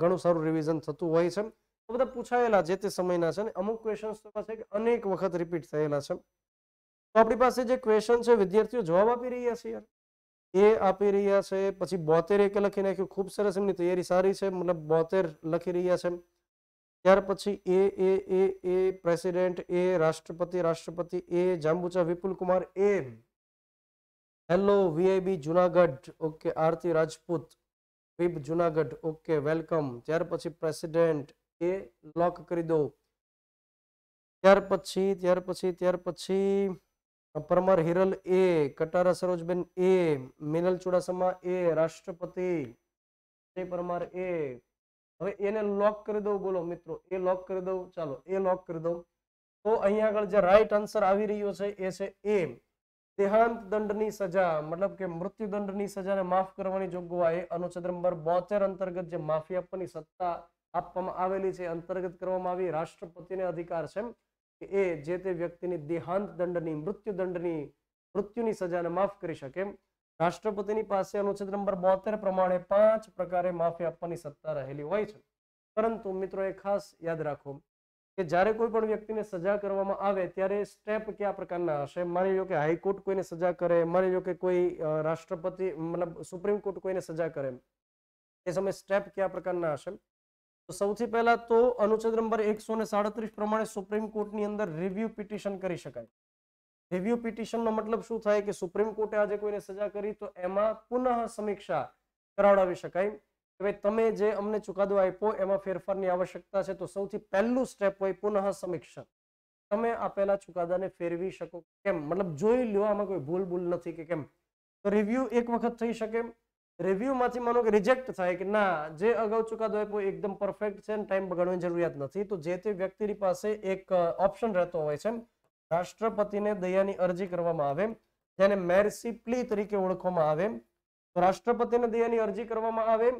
ઘણું સારું રિવિઝન થતું હોય છે આ બધા પૂછાયેલા જે તે સમયના છે અને અમુક ક્વેશ્ચન્સ તો છે કે અનેક વખત રિપીટ થયેલા છે તો આપણી પાસે જે ક્વેશ્ચન છે વિદ્યાર્થીઓ જવાબ આપી રહ્યા છે યાર ए આપી રહ્યા છે પછી 72 એક લખી નાખ્યું ખૂબ સરસ એમની તૈયારી સારી છે મતલબ 72 લખી રહ્યા છે ત્યાર પછી એ એ એ એ પ્રેસિડેન્ટ એ રાષ્ટ્રપતિ રાષ્ટ્રપતિ એ જાંબુચા વિપુલ કુમાર એ hello VIB Junagadh okay Aarti Rajput VIB Junagadh okay welcome ત્યાર પછી પ્રેસિડેન્ટ એ લોક કરી દો ત્યાર પછી ત્યાર પછી ત્યાર પછી પરમાર હિરલ એ કટારા સરોજબેન એ મિનલ ચુડાસમા એ રાષ્ટ્રપતિ પરમાર એ હવે એને લોક કરી દઉં બોલો મિત્રો એ લોક કરી દઉં ચાલો એ લોક કરી દઉં તો અહીંયા આગળ જે રાઈટ આન્સર આવી રહ્યો છે એ છે એ દેહાંત દંડની સજા મતલબ કે મૃત્યુદંડની સજાને માફ કરવાની જોગવાઈ અનુચ્છેદ નંબર બોતેર અંતર્ગત જે માફી આપવાની સત્તા આપવામાં આવેલી છે અંતર્ગત કરવામાં આવી રાષ્ટ્રપતિને અધિકાર છે એ જે તે વ્યક્તિની દેહાંત દંડની મૃત્યુદંડની મૃત્યુની સજાને માફ કરી શકે રાષ્ટ્રપતિની પાસે અનુચ્છેદ નંબર બોતેર પ્રમાણે પાંચ પ્રકારે માફી આપવાની સત્તા રહેલી હોય છે પરંતુ મિત્રો એ ખાસ યાદ રાખો કે જ્યારે કોઈ પણ વ્યક્તિને સજા કરવામાં આવે ત્યારે સ્ટેપ કયા પ્રકારના હશે માની લો કે હાઈકોર્ટ કોઈને સજા કરે માની લો કે કોઈ રાષ્ટ્રપતિ મતલબ સુપ્રીમ કોર્ટ કોઈને સજા કરે એ સમયે સ્ટેપ કયા પ્રકારના હશે સૌથી પહેલા તો અનુચ્છેદ નંબર એકસો ને સાડત્રીસ પ્રમાણે સુપ્રીમ કોર્ટની અંદર રિવ્યુ પિટિશન કરી શકાય રિવ્યુ પિટિશનનો મતલબ શું થાય કે સુપ્રીમ કોર્ટે આજે કોઈને સજા કરી તો એમાં પુનઃ સમીક્ષા કરાવડાવી શકાય કે ભાઈ તમે જે અમને ચુકાદો આપ્યો એમાં ફેરફારની આવશ્યકતા છે તો સૌથી પહેલું સ્ટેપ હોય પુનઃ સમીક્ષા તમે આપેલા ચુકાદાને ફેરવી શકો કેમ મતલબ જોઈ લો આમાં કોઈ ભૂલ ભૂલ નથી કે કેમ તો રિવ્યુ એક વખત થઈ શકે રિવ્યુમાંથી માનો કે રિજેક્ટ થાય કે ના જે અગાઉ ચુકાદો આપ્યો એકદમ પરફેક્ટ છે અને ટાઈમ બગાડવાની જરૂરિયાત નથી તો જે તે વ્યક્તિની પાસે એક ઓપ્શન રહેતો હોય છે રાષ્ટ્રપતિને દયાની અરજી કરવામાં આવે જેને મેરસી પ્લી તરીકે ઓળખવામાં આવે તો રાષ્ટ્રપતિને દયાની અરજી કરવામાં આવે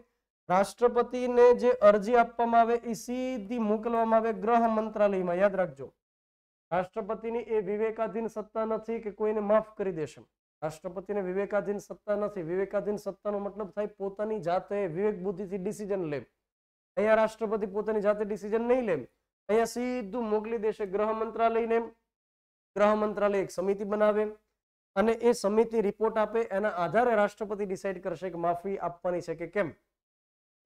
રાષ્ટ્રપતિને જે અરજી આપવામાં આવે એ સીધી મોકલવામાં આવે ગ્રહ મંત્રાલયમાં યાદ રાખજો રાષ્ટ્રપતિની એ વિવેકાધીન સત્તા નથી કે કોઈને માફ કરી દેશે રાષ્ટ્રપતિને વિવેકાધીન સત્તા નથી વિવેકાધીન સત્તાનો મતલબ થાય પોતાની જાતે વિવેક બુદ્ધિથી ડિસિઝન લે અહીંયા રાષ્ટ્રપતિ પોતાની જાતે ડિસિઝન નહીં લે અહીંયા સીધું મોકલી દેશે ગ્રહ મંત્રાલયને ગ્રહ મંત્રાલય એક સમિતિ બનાવે અને એ સમિતિ રિપોર્ટ આપે એના આધારે રાષ્ટ્રપતિ ડિસાઇડ કરશે કે માફી આપવાની છે કે કેમ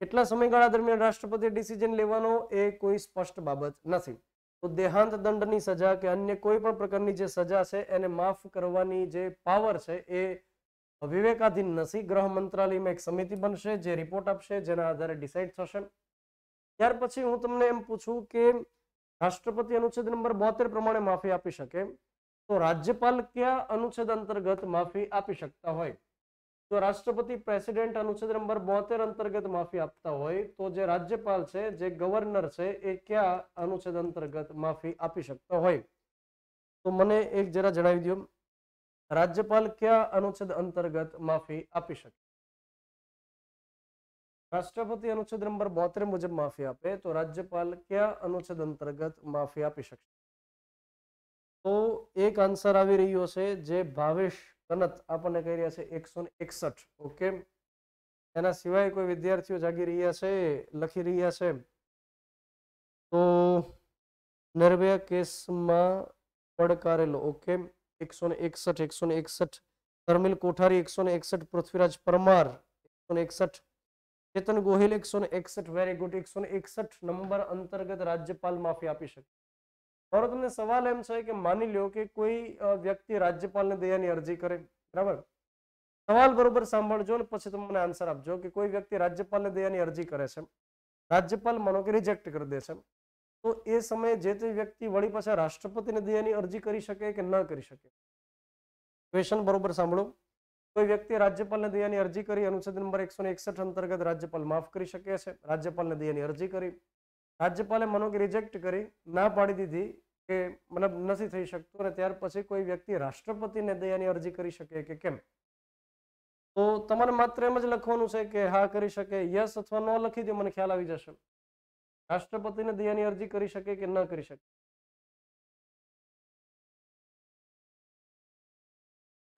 કેટલા સમયગાળા દરમિયાન રાષ્ટ્રપતિ ડિસિઝન લેવાનો એ કોઈ સ્પષ્ટ બાબત નથી તો દેહાંત દંડની સજા કે અન્ય કોઈ પણ પ્રકારની જે સજા છે એને માફ કરવાની જે પાવર છે એ વિવેકાધીન નથી ગ્રહ મંત્રાલયમાં એક સમિતિ બનશે જે રિપોર્ટ આપશે જેના આધારે ડિસાઇડ થશે ત્યાર પછી હું તમને એમ પૂછું કે રાષ્ટ્રપતિ અનુચ્છેદ નંબર બોતેર પ્રમાણે માફી આપી શકે તો રાજ્યપાલ કયા અનુચ્છેદ અંતર્ગત માફી આપી શકતા હોય તો રાષ્ટ્રપતિ પ્રેસિડેન્ટ અનુચ્છેદ નંબર બોતેર અંતર્ગત માફી આપતા હોય તો જે રાજ્યપાલ છે જે ગવર્નર છે એ કયા અનુચ્છેદ અંતર્ગત માફી આપી શકતા હોય તો મને એક જરા જણાવી દો રાજ્યપાલ કયા અનુચ્છેદ અંતર્ગત માફી આપી શકે રાષ્ટ્રપતિ અનુચ્છેદ નંબર બોતેર મુજબ માફી આપે તો રાજ્યપાલ કયા અનુચ્છેદ અંતર્ગત માફી આપી શકશે તો એક આન્સર આવી રહ્યો છે જે ભાવેશ કનત આપણને કહી રહ્યા છે એકસો એકસઠ ઓકે એના સિવાય કોઈ વિદ્યાર્થીઓ જાગી રહ્યા છે લખી રહ્યા છે તો નિર્ભયા કેસમાં પડકારેલો ઓકે એકસો ને એકસઠ એકસો ને એકસઠ ધર્મિલ કોઠારી એકસો ને એકસઠ પૃથ્વીરાજ પરમાર એકસો ને એકસઠ ચેતન ગોહિલ એકસો ને એકસઠ વેરી ગુડ એકસો ને એકસઠ નંબર અંતર્ગત રાજ્યપાલ માફી આપી શકે મારો તમને સવાલ એમ છે કે માની લો કે કોઈ વ્યક્તિ રાજ્યપાલને દયાની અરજી કરે બરાબર સવાલ બરોબર સાંભળજો ને પછી તમે મને આન્સર આપજો કે કોઈ વ્યક્તિ રાજ્યપાલને દયાની અરજી કરે છે રાજ્યપાલ માનો કે રિજેક્ટ કરી દે છે તો એ સમયે જે તે વ્યક્તિ વળી પાછા રાષ્ટ્રપતિને દયાની અરજી કરી શકે કે ન કરી શકે ક્વેશ્ચન બરોબર સાંભળો કોઈ વ્યક્તિ રાજ્યપાલને દયાની અરજી કરી અનુચ્છેદ નંબર એકસો એકસઠ અંતર્ગત રાજ્યપાલ માફ કરી શકે છે રાજ્યપાલને દયાની અરજી કરી રાજ્યપાલે મનોજ રિજેક્ટ કરી ના પાડી દીધી કે મતલબ નથી થઈ શકતું અને ત્યાર પછી કોઈ વ્યક્તિ રાષ્ટ્રપતિને દયાની અરજી કરી શકે કે કેમ તો તમારે માત્ર એમ જ લખવાનું છે કે હા કરી શકે યસ અથવા ન લખી દે મને ખ્યાલ આવી જશે રાષ્ટ્રપતિને દયાની અરજી કરી શકે કે ન કરી શકે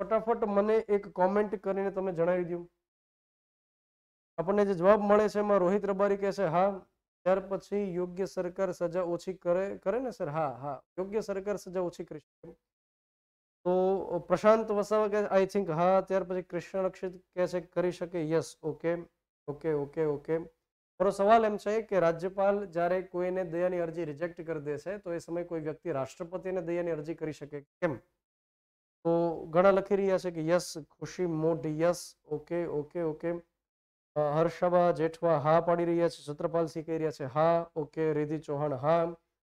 ફટાફટ મને એક કોમેન્ટ કરીને તમે જણાવી દો આપણને જે જવાબ મળે છે એમાં રોહિત રબારી કહેશે હા ત્યાર પછી યોગ્ય સરકાર સજા ઓછી કરે કરે ને સર હા હા યોગ્ય સરકાર સજા ઓછી કરી શકે તો પ્રશાંત વસાવા કે આઈ થિંક હા ત્યાર પછી કૃષ્ણ રક્ષિત કહે છે કરી શકે yes okay okay okay okay મારો સવાલ એમ છે કે રાજ્યપાલ જ્યારે કોઈને દયાની અરજી રિજેક્ટ કરી દે છે તો એ સમયે કોઈ વ્યક્તિ રાષ્ટ્રપતિને દયાની અરજી કરી શકે કેમ તો ઘણા લખી રહ્યા છે કે yes Khushi Modh yes okay okay okay Harshbha Jethva હા પાડી રહ્યા છે સૂત્રપાલસિંહ કહી રહ્યા છે હા ઓકે રિધિ ચૌહાણ હા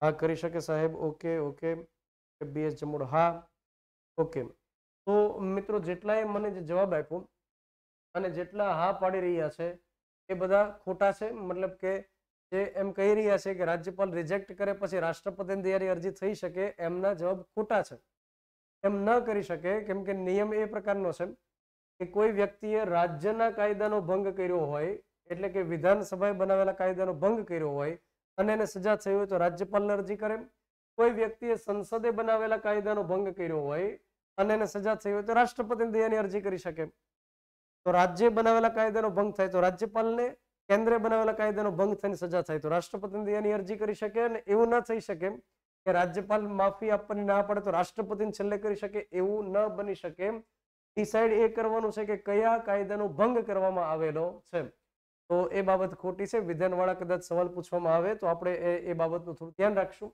હા કરી શકે સાહેબ ઓકે ઓકે બીએસ જમોડ હા ઓકે તો મિત્રો જેટલાએ મને જે જવાબ આપ્યો અને જેટલા હા પાડી રહ્યા છે એ બધા ખોટા છે મતલબ કે જે એમ કહી રહ્યા છે કે રાજ્યપાલ રિજેક્ટ કરે પછી રાષ્ટ્રપતિની તૈયારી અરજી થઈ શકે એમના જવાબ ખોટા છે એમ ન કરી શકે કેમ કે નિયમ એ પ્રકારનો છે કે કોઈ વ્યક્તિએ રાજ્યના કાયદાનો ભંગ કર્યો હોય એટલે કે વિધાનસભાએ બનાવેલા કાયદાનો ભંગ કર્યો હોય અને એને સજા થઈ હોય તો રાજ્યપાલને અરજી કરે કોઈ વ્યક્તિએ સંસદે બનાવેલા કાયદાનો ભંગ કર્યો હોય અને એને સજા થઈ હોય તો રાષ્ટ્રપતિને દયાની અરજી કરી શકે તો રાજ્ય બનાવેલા કાયદાનો ભંગ થાય તો રાજ્યપાલને કેન્દ્રે બનાવેલા કાયદાનો ભંગ થઈને સજા થાય તો રાષ્ટ્રપતિને દયાની અરજી કરી શકે અને એવું ન થઈ શકે કે રાજ્યપાલ માફી આપવાની ના પડે તો રાષ્ટ્રપતિને છેલ્લે કરી શકે એવું ન બની શકે ડિસાઇડ એ કરવાનું છે કે કયા કાયદાનો ભંગ કરવામાં આવેલો છે તો એ બાબત ખોટી છે વિધાનવાળા કદાચ સવાલ પૂછવામાં આવે તો આપણે એ બાબતનું થોડું ધ્યાન રાખશું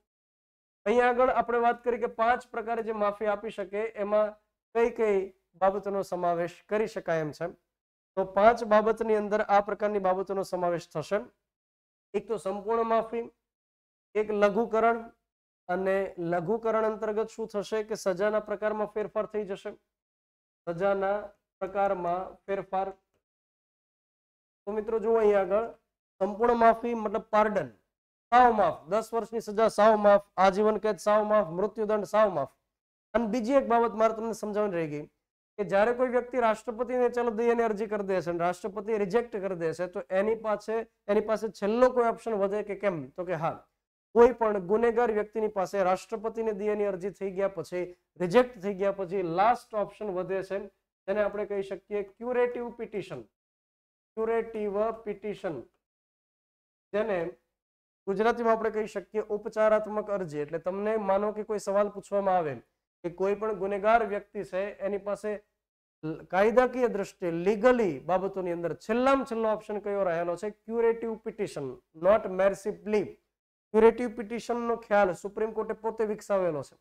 અહીંયા આગળ આપણે વાત કરી કે પાંચ પ્રકારે જે માફી આપી શકે એમાં કઈ કઈ બાબતોનો સમાવેશ કરી શકાય એમ છે તો પાંચ બાબતની અંદર આ પ્રકારની બાબતોનો સમાવેશ થશે એક તો સંપૂર્ણ માફી એક લઘુકરણ અને લઘુકરણ અંતર્ગત શું થશે કે સજાના પ્રકારમાં ફેરફાર થઈ જશે સજાના પ્રકારમાં ફેરફાર તો મિત્રો જુઓ અહીંયા આગળ સંપૂર્ણ માફી મતલબ પાર્ડન સાવ માફ દસ વર્ષની સજા સાવ માફ આજીવન કેદ સાવ માફ મૃત્યુદંડ સાવ માફ અને બીજી એક બાબત મારે તમને સમજાવવાની રહી ગઈ કે જ્યારે કોઈ વ્યક્તિ રાષ્ટ્રપતિને ચલો દઈને અરજી કરી દે છે અને રાષ્ટ્રપતિ રિજેક્ટ કરી દે છે તો એની પાસે એની પાસે છેલ્લો કોઈ ઓપ્શન વધે કે કેમ તો કે હા કોઈપણ ગુનેગાર વ્યક્તિની પાસે રાષ્ટ્રપતિને દિયાની અરજી થઈ ગયા પછી રિજેક્ટ થઈ ગયા પછી લાસ્ટ ઓપ્શન વધે છે જેને આપણે કહી શકીએ ક્યોરેટિવ પિટિશન ક્યોરેટિવ પિટિશન જેને ગુજરાતીમાં આપણે કહી શકીએ ઉપચારાત્મક અરજી એટલે તમને માનો કે કોઈ સવાલ પૂછવામાં આવે કે કોઈ પણ ગુનેગાર વ્યક્તિ છે એની પાસે કાયદાકીય દ્રષ્ટિએ લીગલી બાબતોની અંદર છેલ્લું છેલ્લું ઓપ્શન કયો રહેલો છે ક્યોરેટિવ પિટિશન નોટ મર્સીબલીપ ક્યુરેટિવ પિટિશનનો ખ્યાલ સુપ્રીમ કોર્ટે પોતે વિકસાવેલો છે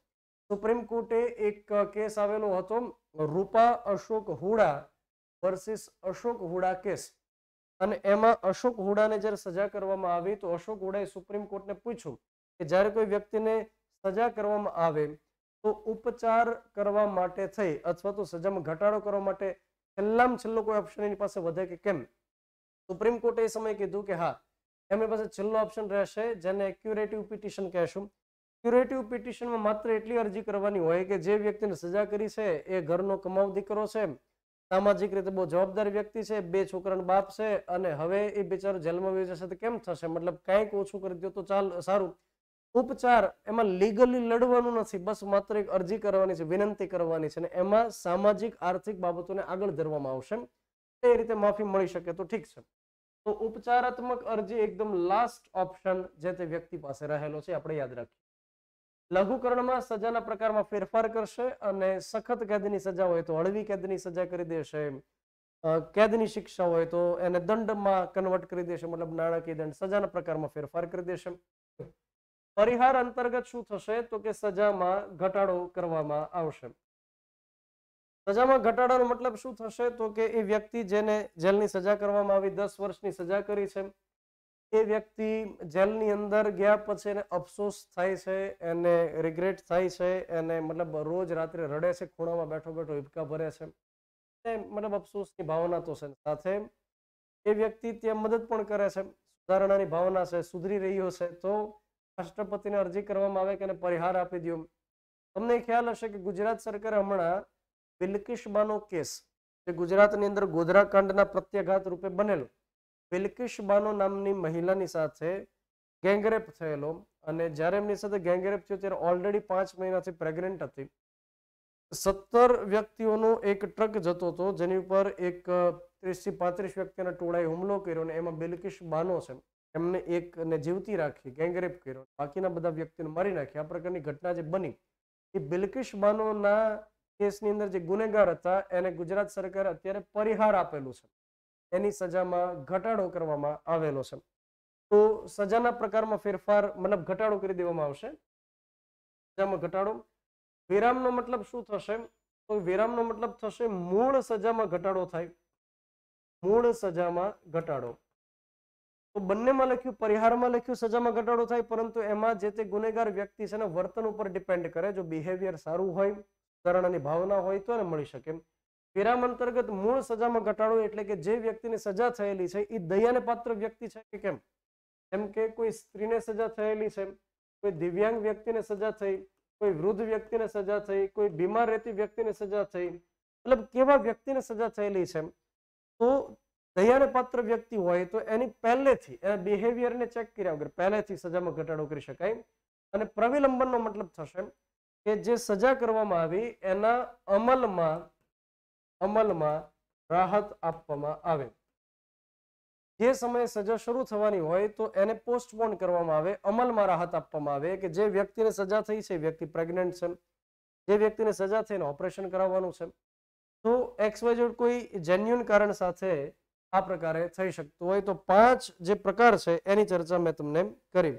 સુપ્રીમ કોર્ટે એક કેસ આવેલો હતો રૂપા અશોક હુડા વર્સિસ અશોક હુડા કેસ અને એમાં અશોક હુડાને જ્યારે સજા કરવામાં આવી તો અશોક હુડાએ સુપ્રીમ કોર્ટને પૂછ્યું કે જ્યારે કોઈ વ્યક્તિને સજા કરવામાં આવે તો ઉપચાર કરવા માટે થઈ અથવા તો સજામાં ઘટાડો કરવા માટે છેલ્લામાં છેલ્લો કોઈ ઓપ્શન એની પાસે વધે કે કેમ સુપ્રીમ કોર્ટે એ સમયે કીધું કે હા એમની પાસે છેલ્લો ઓપ્શન રહેશે જેને ક્યુરેટિવ પિટિશન કહેશું ક્યુરેટિવ પિટિશનમાં માત્ર એટલી અરજી કરવાની હોય કે જે વ્યક્તિને સજા કરી છે એ ઘરનો કમાવ દીકરો છે સામાજિક રીતે બહુ જવાબદાર વ્યક્તિ છે બે છોકરાનો બાપ છે અને હવે એ બિચારો જેલમાં વહી જશે તો કેમ થશે મતલબ કાંઈક ઓછું કરી દો તો ચાલ સારું ઉપચાર એમાં લીગલી લડવાનું નથી બસ માત્ર એક અરજી કરવાની છે વિનંતી કરવાની છે અને એમાં સામાજિક આર્થિક બાબતોને આગળ ધરવામાં આવશે એ રીતે માફી મળી શકે તો ઠીક છે તો ઉપચારાત્મક અરજી એકદમ લાસ્ટ ઓપ્શન જે તે વ્યક્તિ પાસે રહેલો છે આપણે યાદ રાખીએ લઘુકરણમાં સજાના પ્રકારમાં ફેરફાર કરશે અને સખત કેદની સજા હોય તો હળવી કેદની સજા કરી દેશે કેદની શિક્ષા હોય તો એને દંડમાં કન્વર્ટ કરી દેશે મતલબ નાણાકીય દંડ સજાના પ્રકારમાં ફેરફાર કરી દેશે પરિહાર અંતર્ગત શું થશે તો કે સજામાં ઘટાડો કરવામાં આવશે સજામાં ઘટાડાનો મતલબ શું થશે તો કે એ વ્યક્તિ જેને જેલની સજા કરવામાં આવી દસ વર્ષની સજા કરી છે એ વ્યક્તિ જેલની અંદર ગયા પછી એને અફસોસ થાય છે એને રિગ્રેટ થાય છે એને મતલબ રોજ રાત્રે રડે છે ખૂણામાં બેઠો બેઠો હિપકા ભરે છે એ મતલબ અફસોસની ભાવના તો છે સાથે એ વ્યક્તિ ત્યાં મદદ પણ કરે છે સુધારણાની ભાવના છે સુધરી રહ્યો છે તો રાષ્ટ્રપતિને અરજી કરવામાં આવે કે એને પરિહાર આપી દો તમને ખ્યાલ હશે કે ગુજરાત સરકારે હમણાં બિલકિશબાનો કેસ જે ગુજરાતની અંદર ગોધરાકાંડના પ્રત્યાઘાત રૂપે બનેલો બિલકિશબાનો નામની મહિલાની સાથે ગેંગરેપ થયેલો અને જ્યારે એમની સાથે ગેંગરેપ થયો ત્યારે ઓલરેડી પાંચ મહિનાથી પ્રેગ્નેન્ટ હતી સત્તર વ્યક્તિઓનો એક ટ્રક જતો હતો જેની ઉપર એક ત્રીસથી પાંત્રીસ વ્યક્તિના ટોળાએ હુમલો કર્યો અને એમાં બિલકિશ બાનો છે એમને એકને જીવતી રાખી ગેંગરેપ કર્યો બાકીના બધા વ્યક્તિને મારી નાખી આ પ્રકારની ઘટના જે બની એ બિલકિશ બાનોના કેસની અંદર જે ગુનેગાર હતા એને ગુજરાત સરકારે અત્યારે પરિહાર આપેલો છે એની સજામાં ઘટાડો કરવામાં આવેલો છે તો સજાના પ્રકારમાં ફેરફાર મતલબ ઘટાડો કરી દેવામાં આવશે સજામાં ઘટાડો વિરામનો મતલબ શું થશે તો વિરામનો મતલબ થશે મૂળ સજામાં ઘટાડો થાય મૂળ સજામાં ઘટાડો તો બંનેમાં લખ્યું પરિહારમાં લખ્યું સજામાં ઘટાડો થાય પરંતુ એમાં જે તે ગુનેગાર વ્યક્તિ છે ને વર્તન ઉપર ડિપેન્ડ કરે જો બિહેવિયર સારું હોય સુધારણાની ભાવના હોય તો મળી શકે વિરામ અંતર્ગત મૂળ સજામાં ઘટાડો એટલે કે જે વ્યક્તિને સજા થયેલી છે એ દયાને પાત્ર વ્યક્તિ છે કે કેમ એમ કે કોઈ સ્ત્રીને સજા થયેલી છે કોઈ દિવ્યાંગ વ્યક્તિને સજા થઈ કોઈ વૃદ્ધ વ્યક્તિને સજા થઈ કોઈ બીમાર રહેતી વ્યક્તિને સજા થઈ મતલબ કેવા વ્યક્તિને સજા થયેલી છે તો દયાને પાત્ર વ્યક્તિ હોય તો એની પહેલેથી એના બિહેવિયરને ચેક કર્યા વગર પહેલેથી સજામાં ઘટાડો કરી શકાય અને પ્રવિલંબનનો મતલબ થશે કે જે સજા કરવામાં આવી એના અમલમાં અમલમાં રાહત આપવામાં આવે જે સમયે સજા શરૂ થવાની હોય તો એને પોસ્ટપોન કરવામાં આવે અમલમાં રાહત આપવામાં આવે કે જે વ્યક્તિને સજા થઈ છે વ્યક્તિ પ્રેગ્નન્ટ છે જે વ્યક્તિને સજા થઈને ઓપરેશન કરાવવાનું છે તો એક્સવાઇઝેડ કોઈ જેન્યુન કારણ સાથે આ પ્રકારે થઈ શકતું હોય તો પાંચ જે પ્રકાર છે એની ચર્ચા મેં તમને કરી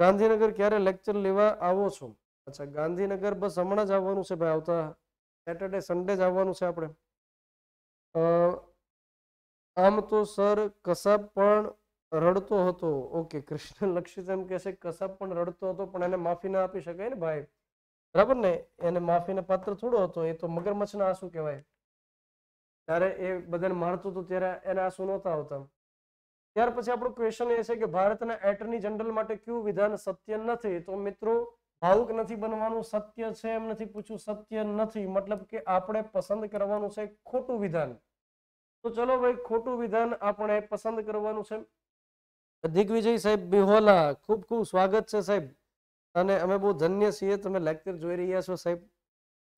ગાંધીનગર ક્યારે લેક્ચર લેવા આવો છો અચ્છા ગાંધીનગર બસ હમણાં જ આવવાનું છે ભાઈ આવતા સેટરડે સન્ડે જ આવવાનું છે આપણે આમ તો સર કસાબ પણ રડતો હતો ઓકે કૃષ્ણ લક્ષિત એમ કહેશે કસાબ પણ રડતો હતો પણ એને માફી ના આપી શકાય ને ભાઈ બરાબર ને એને માફીને પાત્ર થોડો હતો એ તો મગરમચ્છના આંસુ કહેવાય ત્યારે એ બધાને મારતું હતું ત્યારે એના આંસુ નહોતા આવતા ત્યાર પછી આપણો ક્વેશ્ચન એ છે કે ભારતના એટર્ની જનરલ માટે કયું વિધાન સત્ય નથી તો મિત્રો ભાવુક નથી બનવાનું સત્ય છે એમ નથી પૂછ્યું સત્ય નથી મતલબ કે આપણે પસંદ કરવાનું છે ખોટું વિધાન તો ચલો ભાઈ ખોટું વિધાન આપણે પસંદ કરવાનું છે દિગ્વિજય સાહેબ બિહોલા ખૂબ ખૂબ સ્વાગત છે સાહેબ અને અમે બહુ ધન્ય છીએ તમે લેક્ચર જોઈ રહ્યા છો સાહેબ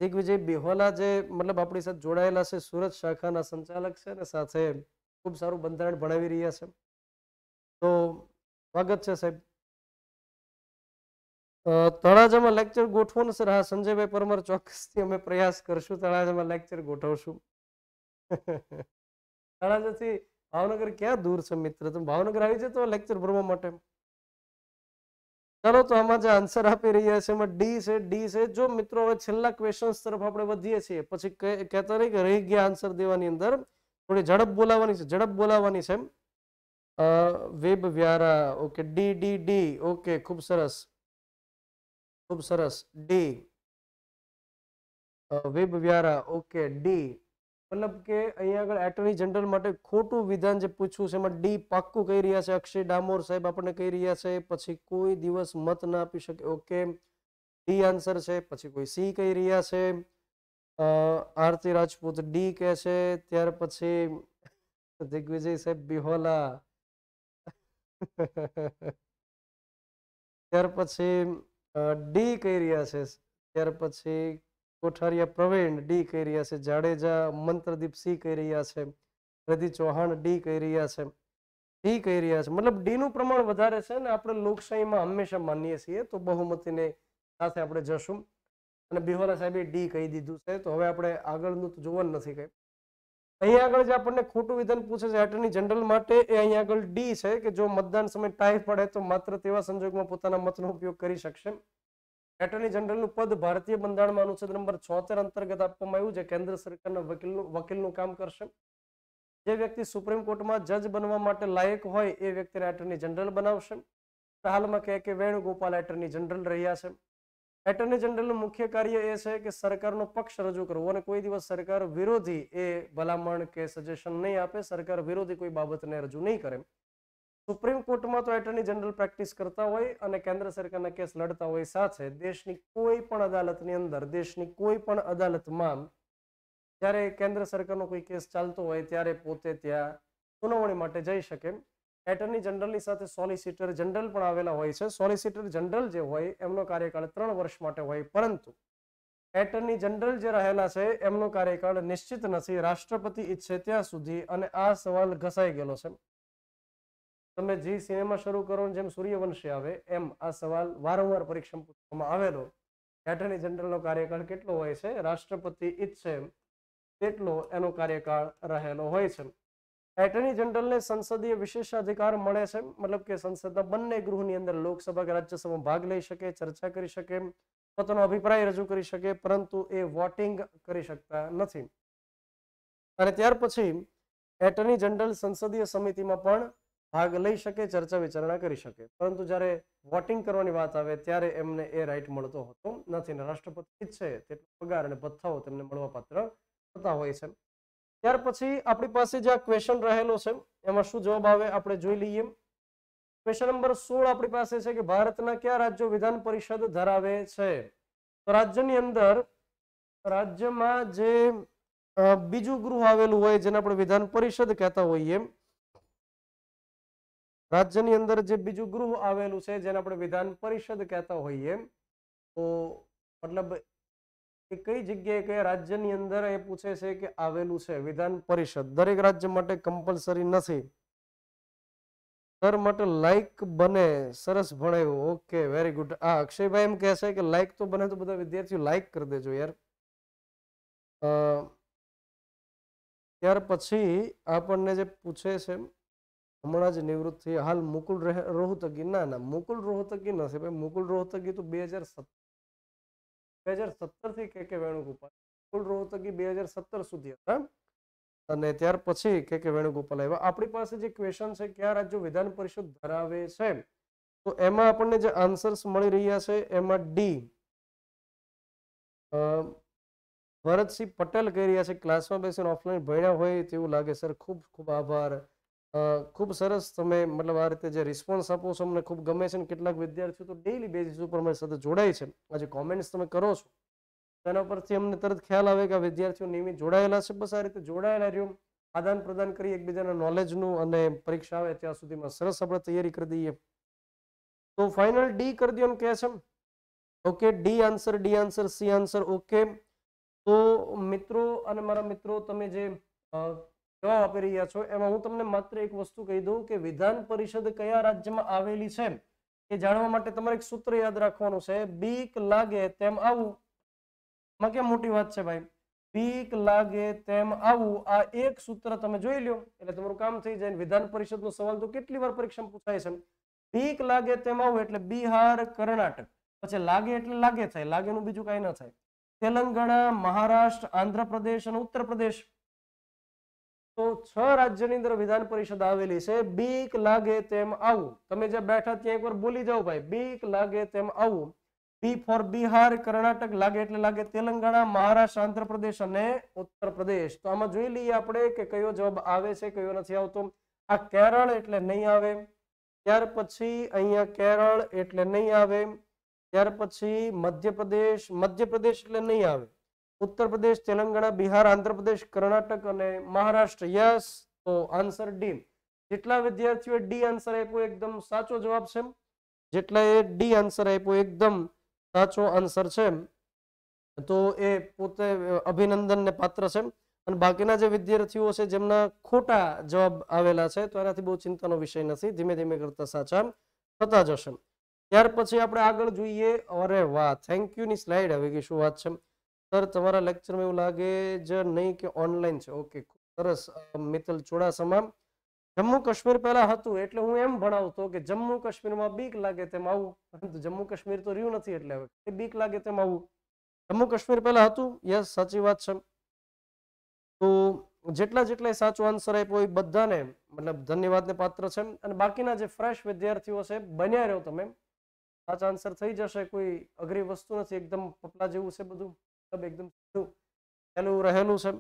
દિગ્વિજય બિહોલા જે મતલબ આપણી સાથે જોડાયેલા છે સુરત શાખાના સંચાલક છે અને સાથે ખૂબ સારું બંધારણ ભણાવી રહ્યા છે તો સ્વાગત છે સાહેબ તળાજામાં લેક્ચર ગોઠવો ને સર હા સંજયભાઈ પરમાર ચોક્કસથી અમે પ્રયાસ કરશું તળાજામાં લેક્ચર ગોઠવશું તળાજાથી ભાવનગર ક્યાં દૂર છે મિત્ર તમે ભાવનગર આવી જતો લેક્ચર ભરવા માટે ચાલો તો આમાં જે આન્સર આપી રહ્યા છે એમાં ડી છે ડી છે જો મિત્રો હવે છેલ્લા ક્વેશ્ચન્સ તરફ આપણે વધીએ છીએ પછી કહેતા નહીં કે રહી ગયા આન્સર દેવાની અંદર થોડી ઝડપ બોલાવાની છે ઝડપ બોલાવાની છે VIB Vyara okay D D D okay ખૂબ સરસ ખૂબ સરસ D VIB Vyara okay D મતલબ કે અહીંયા આગળ એટર્ની જનરલ માટે ખોટું વિધાન જે પૂછ્યું છે એમાં ડી પાક્કું કહી રહ્યા છે અક્ષય ડામોર સાહેબ આપણને કહી રહ્યા છે પછી કોઈ દિવસ મત ના આપી શકે ઓકે ડી આન્સર છે પછી કોઈ સી કહી રહ્યા છે આરતી રાજપૂત ડી કહે છે ત્યાર પછી દિગ્વિજય સાહેબ બિહોલા ત્યાર પછી ડી કહી રહ્યા છે ત્યાર પછી કોઠારિયા પ્રવીણ ડી કહી રહ્યા છે જાડેજા મંત્રદીપ સી કહી રહ્યા છે રધી ચૌહાણ ડી કહી રહ્યા છે ડી કહી રહ્યા છે મતલબ ડી નું પ્રમાણ વધારે છે ને આપણે લોકશાહીમાં હંમેશા માનીએ છીએ તો બહુમતીને સાથે આપણે જશું અને બિહોરા સાહેબે ડી કહી દીધું છે તો હવે આપણે આગળનું તો જોવાનું નથી કંઈ અહીંયા આગળ જે આપણને ખોટું વિધાન પૂછે છે એટર્ની જનરલ માટે એ અહીંયા આગળ ડી છે કે જો મતદાન સમય ટાઈ પડે તો માત્ર તેવા સંજોગમાં પોતાના મતનો ઉપયોગ કરી શકશે એટર્ની જનરલનું પદ ભારતીય બંધારણમાં અનુચ્છેદ નંબર છોતેર અંતર્ગત આપવામાં આવ્યું છે કેન્દ્ર સરકારના વકીલનું વકીલનું કામ કરશે જે વ્યક્તિ સુપ્રીમ કોર્ટમાં જજ બનવા માટે લાયક હોય એ વ્યક્તિને એટર્ની જનરલ બનાવશે હાલમાં કહે કે વેણુગોપાલ એટર્ની જનરલ રહ્યા છે એટર્ની જનરલનું મુખ્ય કાર્ય એ છે કે સરકારનો પક્ષ રજૂ કરવો અને કોઈ દિવસ સરકાર વિરોધી એ ભલામણ કે સજેશન નહીં આપે સરકાર વિરોધી કોઈ બાબતને રજૂ નહીં કરે સુપ્રીમ કોર્ટમાં તો એટર્ની જનરલ પ્રેક્ટિસ કરતા હોય અને કેન્દ્ર સરકારના કેસ લડતા હોય સાથે દેશની કોઈ પણ અદાલતની અંદર દેશની કોઈ પણ અદાલતમાં જ્યારે કેન્દ્ર સરકારનો કોઈ કેસ ચાલતો હોય ત્યારે પોતે ત્યાં સુનાવણી માટે જઈ શકે એટર્ની જનરલની સાથે સોલિસિટર જનરલ પણ આવેલા હોય છે સોલિસિટર જનરલ જે હોય એમનો કાર્યકાળ ત્રણ વર્ષ માટે હોય પરંતુ એટર્ની જનરલ જે રહેલા છે એમનો કાર્યકાળ નિશ્ચિત નથી રાષ્ટ્રપતિ ઈચ્છે ત્યાં સુધી અને આ સવાલ ઘસાઈ ગયેલો છે તમે જે સિનેમા શરૂ કરો જેમ સૂર્યવંશી આવે એમ આ સવાલ વારંવાર પરીક્ષા પૂછવામાં આવેલો એટર્ની જનરલનો કાર્યકાળ કેટલો હોય છે રાષ્ટ્રપતિ ઈચ્છે તેટલો એનો કાર્યકાળ રહેલો હોય છે એટર્ની જનરલને સંસદીય વિશેષાધિકાર મળે છે મતલબ કે સંસદના બંને ગૃહની અંદર લોકસભા કે રાજ્યસભા ભાગ લઈ શકે ચર્ચા કરી શકે પોતાનો અભિપ્રાય રજૂ કરી શકે પરંતુ એ વોટિંગ કરી શકતા નથી અને ત્યાર પછી એટર્ની જનરલ સંસદીય સમિતિમાં પણ ભાગ લઈ શકે ચર્ચા વિચારણા કરી શકે પરંતુ જ્યારે વોટિંગ કરવાની વાત આવે ત્યારે એમને એ રાઇટ મળતો હોતો નથી અને રાષ્ટ્રપતિ છે તેટલો પગાર અને ભથ્થાઓ તેમને મળવાપાત્ર થતા હોય છે ત્યાર પછી આપણી પાસે જે આ ક્વેશ્ચન રહેલો છે એમાં શું જવાબ આવે આપણે જોઈ લઈએ ક્વેશ્ચન નંબર સોળ આપણી પાસે છે કે ભારતના કયા રાજ્યો વિધાન પરિષદ ધરાવે છે તો રાજ્યની અંદર રાજ્યમાં જે બીજું ગૃહ આવેલું હોય જેને આપણે વિધાન પરિષદ કહેતા હોઈએ રાજ્યની અંદર જે બીજું ગૃહ આવેલું છે જેને આપણે વિધાન પરિષદ કહેતા હોઈએ તો મતલબ કઈ જગ્યાએ કયા રાજ્યની અંદર એ પૂછે છે કે આવેલું છે વિધાન પરિષદ દરેક રાજ્ય માટે કમ્પલસરી નથી સર માટે લાઈક બને સરસ ભણાયું ઓકે વેરી ગુડ આ અક્ષયભાઈ એમ કહે છે કે લાઈક તો બને તો બધા વિદ્યાર્થીઓ લાઈક કરી દેજો યાર ત્યાર પછી આપણને જે પૂછે છે હમણાં જ નિવૃત્ત થઈ હાલ મુકુલ રોહતગી ના ના મુકુલ રોહતગી નથી ભાઈ મુકુલ રોહતગી તો બે હજાર બે હજાર સત્તરથી કે કે વેણુગોપાલ કુલ રોહતકી બે હજાર સત્તર સુધી હતા અને ત્યાર પછી કે કે વેણુગોપાલ આવ્યા આપણી પાસે જે ક્વેશ્ચન છે કયા રાજ્યો વિધાન પરિષદ ધરાવે છે તો એમાં આપણને જે આન્સર્સ મળી રહ્યા છે એમાં ડી ભરતસિંહ પટેલ કહી રહ્યા છે ક્લાસમાં બેસીને ઓફલાઈન ભણ્યા હોય તેવું લાગે સર ખૂબ ખૂબ આભાર ખૂબ સરસ તમે મતલબ આ રીતે જે રિસ્પોન્સ આપો છો અમને ખૂબ ગમે છે ને કેટલાક વિદ્યાર્થીઓ તો ડેઇલી બેઝિસ ઉપર અમારી સાથે જોડાય છે આ જે કોમેન્ટ્સ તમે કરો છો તેના પરથી અમને તરત ખ્યાલ આવે કે આ વિદ્યાર્થીઓ નિયમિત જોડાયેલા છે બસ આ રીતે જોડાયેલા રહ્યું આદાન પ્રદાન કરી એકબીજાના નોલેજનું અને પરીક્ષા આવે ત્યાં સુધીમાં સરસ આપણે તૈયારી કરી દઈએ તો ફાઇનલ ડી કરી દો કહે છે okay D answer D answer C answer okay તો મિત્રો અને મારા મિત્રો તમે જે જવાબ આપી રહ્યા છો એમાં હું તમને માત્ર એક વસ્તુ કહી દઉં કે વિધાન પરિષદ કયા રાજ્યમાં આવેલી છે એ જાણવા માટે તમારે એક સૂત્ર યાદ રાખવાનું છે બીક લાગે તેમ આવું માં કેમ મોટી વાત છે ભાઈ બીક લાગે તેમ આવું આ એક સૂત્ર તમે જોઈ લો એટલે તમારું કામ થઈ જાય વિધાન પરિષદ નો સવાલ તો કેટલી વાર પરીક્ષામાં પૂછાય છે બીક લાગે તેમ આવું એટલે બિહાર કર્ણાટક પછી લાગે એટલે લાગે થાય લાગેનું બીજું કાંઈ ના થાય તેલંગાણા મહારાષ્ટ્ર આંધ્રપ્રદેશ અને ઉત્તર પ્રદેશ તો છ રાજ્યની અંદર વિધાન પરિષદ આવેલી છે બીક લાગે તેમ આવું તમે જે બેઠા ત્યાં એકવાર બોલી જાઓ ભાઈ બીક લાગે તેમ આવું બી ફોર બિહાર કર્ણાટક લાગે એટલે લાગે તેલંગાણા મહારાષ્ટ્ર આંધ્રપ્રદેશ અને ઉત્તર પ્રદેશ તો આમાં જોઈ લઈએ આપણે કે કયો જવાબ આવે છે કયો નથી આવતો આ કેરળ એટલે નહીં આવે ત્યાર પછી અહીંયા કેરળ એટલે નહીં આવે ત્યાર પછી મધ્યપ્રદેશ મધ્યપ્રદેશ એટલે નહીં આવે ઉત્તર પ્રદેશ તેલંગાણા બિહાર આંધ્રપ્રદેશ કર્ણાટક અને મહારાષ્ટ્ર યસ તો આન્સર ડી જેટલા વિદ્યાર્થીઓએ ડી આન્સર આપ્યો એકદમ સાચો જવાબ છે જેટલાએ ડી આન્સર આપ્યો એકદમ સાચો આન્સર છે તો એ પોતે અભિનંદનને પાત્ર છે અને બાકીના જે વિદ્યાર્થીઓ છે જેમના ખોટા જવાબ આવેલા છે તો એનાથી બહુ ચિંતાનો વિષય નથી ધીમે ધીમે કરતા સાચા થતા જશે ત્યાર પછી આપણે આગળ જોઈએ અરે વાહ થેન્ક યુ યુની સ્લાઇડ આવી ગઈ શું વાત છે સર તમારા લેક્ચરમાં એવું લાગે જ નહીં કે ઓનલાઈન છે ઓકે સરસ મિત્તલ ચુડાસમા જમ્મુ કાશ્મીર પહેલા હતું એટલે હું એમ ભણાવતો કે જમ્મુ કાશ્મીરમાં બીક લાગે તેમ આવું પરંતુ જમ્મુ કાશ્મીર તો રહ્યું નથી એટલે હવે બીક લાગે તેમ આવું જમ્મુ કાશ્મીર પહેલા હતું યસ સાચી વાત છે તો જેટલા જેટલા સાચો આન્સર આપ્યો એ બધાને મતલબ ધન્યવાદને પાત્ર છે અને બાકીના જે ફ્રેશ વિદ્યાર્થીઓ છે બન્યા રહ્યો તમે સાચા આન્સર થઈ જશે કોઈ અઘરી વસ્તુ નથી એકદમ પપલા જેવું છે બધું એકદમ એનું રહેલું છે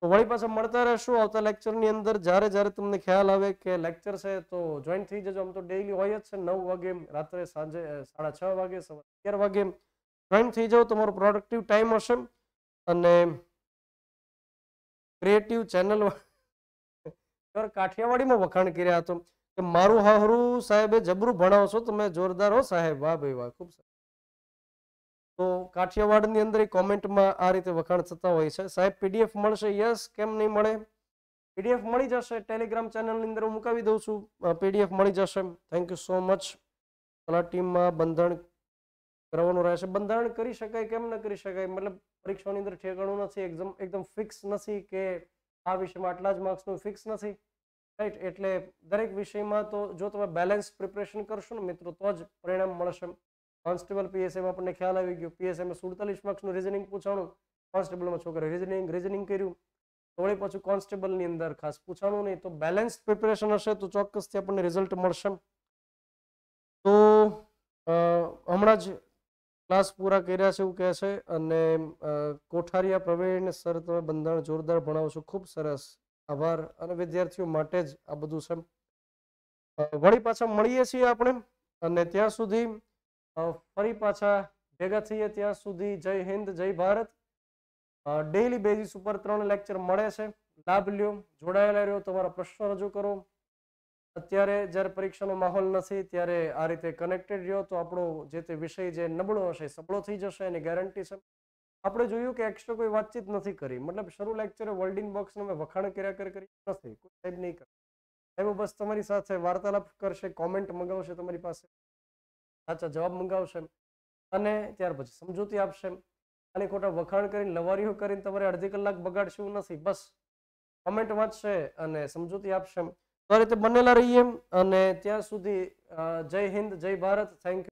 તો વળી પાછા મળતા રહેશું આવતા લેક્ચરની અંદર જ્યારે જ્યારે તમને ખ્યાલ આવે કે લેક્ચર છે તો જોઈન થઈ જજો આમ તો ડેઈલી હોય જ છે નવ વાગે રાત્રે સાંજે સાડા છ વાગે સવારે અગિયાર વાગે જોઈન્ટ થઈ જાઓ તમારો પ્રોડક્ટિવ ટાઈમ હશે અને ક્રિએટિવ ચેનલ કાઠિયાવાડીમાં વખાણ કર્યા હતો કે મારું હાહરું સાહેબે જબરું ભણાવશો તમે જોરદાર હો સાહેબ વાહ ભાઈ વાહ ખૂબ તો કાઠિયાવાડની અંદર કોમેન્ટમાં આ રીતે વખાણ થતા હોય છે સાહેબ પીડીએફ મળશે યસ કેમ નહીં મળે પીડીએફ મળી જશે ટેલિગ્રામ ચેનલની અંદર હું મુકાવી દઉં છું પીડીએફ મળી જશે થેન્ક યુ સો મચ ટીમમાં બંધારણ કરવાનું રહેશે બંધારણ કરી શકાય કેમ ન કરી શકાય મતલબ પરીક્ષાની અંદર ઠેકાણું નથી એકદમ એકદમ ફિક્સ નથી કે આ વિષયમાં આટલા જ માર્ક્સનું ફિક્સ નથી રાઈટ એટલે દરેક વિષયમાં તો જો તમે બેલેન્સ પ્રિપરેશન કરશો ને મિત્રો તો જ પરિણામ મળશે કોન્સ્ટેબલ પીએસએમાં આપણને ખ્યાલ આવી ગયો પીએસએમાં સુડતાલીસ માર્ક્સનું રિઝનિંગ પૂછાણું કોન્સ્ટેબલમાં છોકરા રિઝનિંગ રિઝનિંગ કર્યું તો વળી પાછું કોન્સ્ટેબલની અંદર ખાસ પૂછાણું નહીં તો બેલેન્સ પ્રિપેરેશન હશે તો ચોક્કસથી આપણને રિઝલ્ટ મળશે તો હમણાં જ ક્લાસ પૂરા કર્યા છે એવું કહે છે અને કોઠારિયા પ્રવીણ સર તમે બંધારણ જોરદાર ભણાવો છો ખૂબ સરસ આભાર અને વિદ્યાર્થીઓ માટે જ આ બધું છે વળી પાછા મળીએ છીએ આપણે અને ત્યાં સુધી ફરી પાછા ભેગા થઈએ ત્યાં સુધી જય હિન્દ જય ભારત ડેઇલી બેઝિસ ઉપર ત્રણ લેક્ચર મળે છે લાભ લ્યો જોડાયેલા રહ્યો તમારા પ્રશ્નો રજૂ કરો અત્યારે જ્યારે પરીક્ષાનો માહોલ નથી ત્યારે આ રીતે કનેક્ટેડ રહ્યો તો આપણો જે તે વિષય જે નબળો હશે સબળો થઈ જશે એની ગેરંટી છે આપણે જોયું કે એક્સ્ટ્રા કોઈ વાતચીત નથી કરી મતલબ શરૂ લેક્ચરે વર્લ્ડિંગ બોક્સને મેં વખાણ કર્યા કરી નથી કોઈ સાહેબ નહીં કરે સાહેબ બસ તમારી સાથે વાર્તાલાપ કરશે કોમેન્ટ મંગાવશે તમારી પાસે સાચા જવાબ મંગાવશે અને ત્યાર પછી સમજૂતી આપશે અને ખોટા વખાણ કરીને લવારીઓ કરીને તમારે અડધી કલાક બગાડશું નથી બસ કોમેન્ટ વાંચશે અને સમજૂતી આપશે તો આ રીતે બનેલા રહીએ અને ત્યાં સુધી જય હિન્દ જય ભારત થેન્ક યુ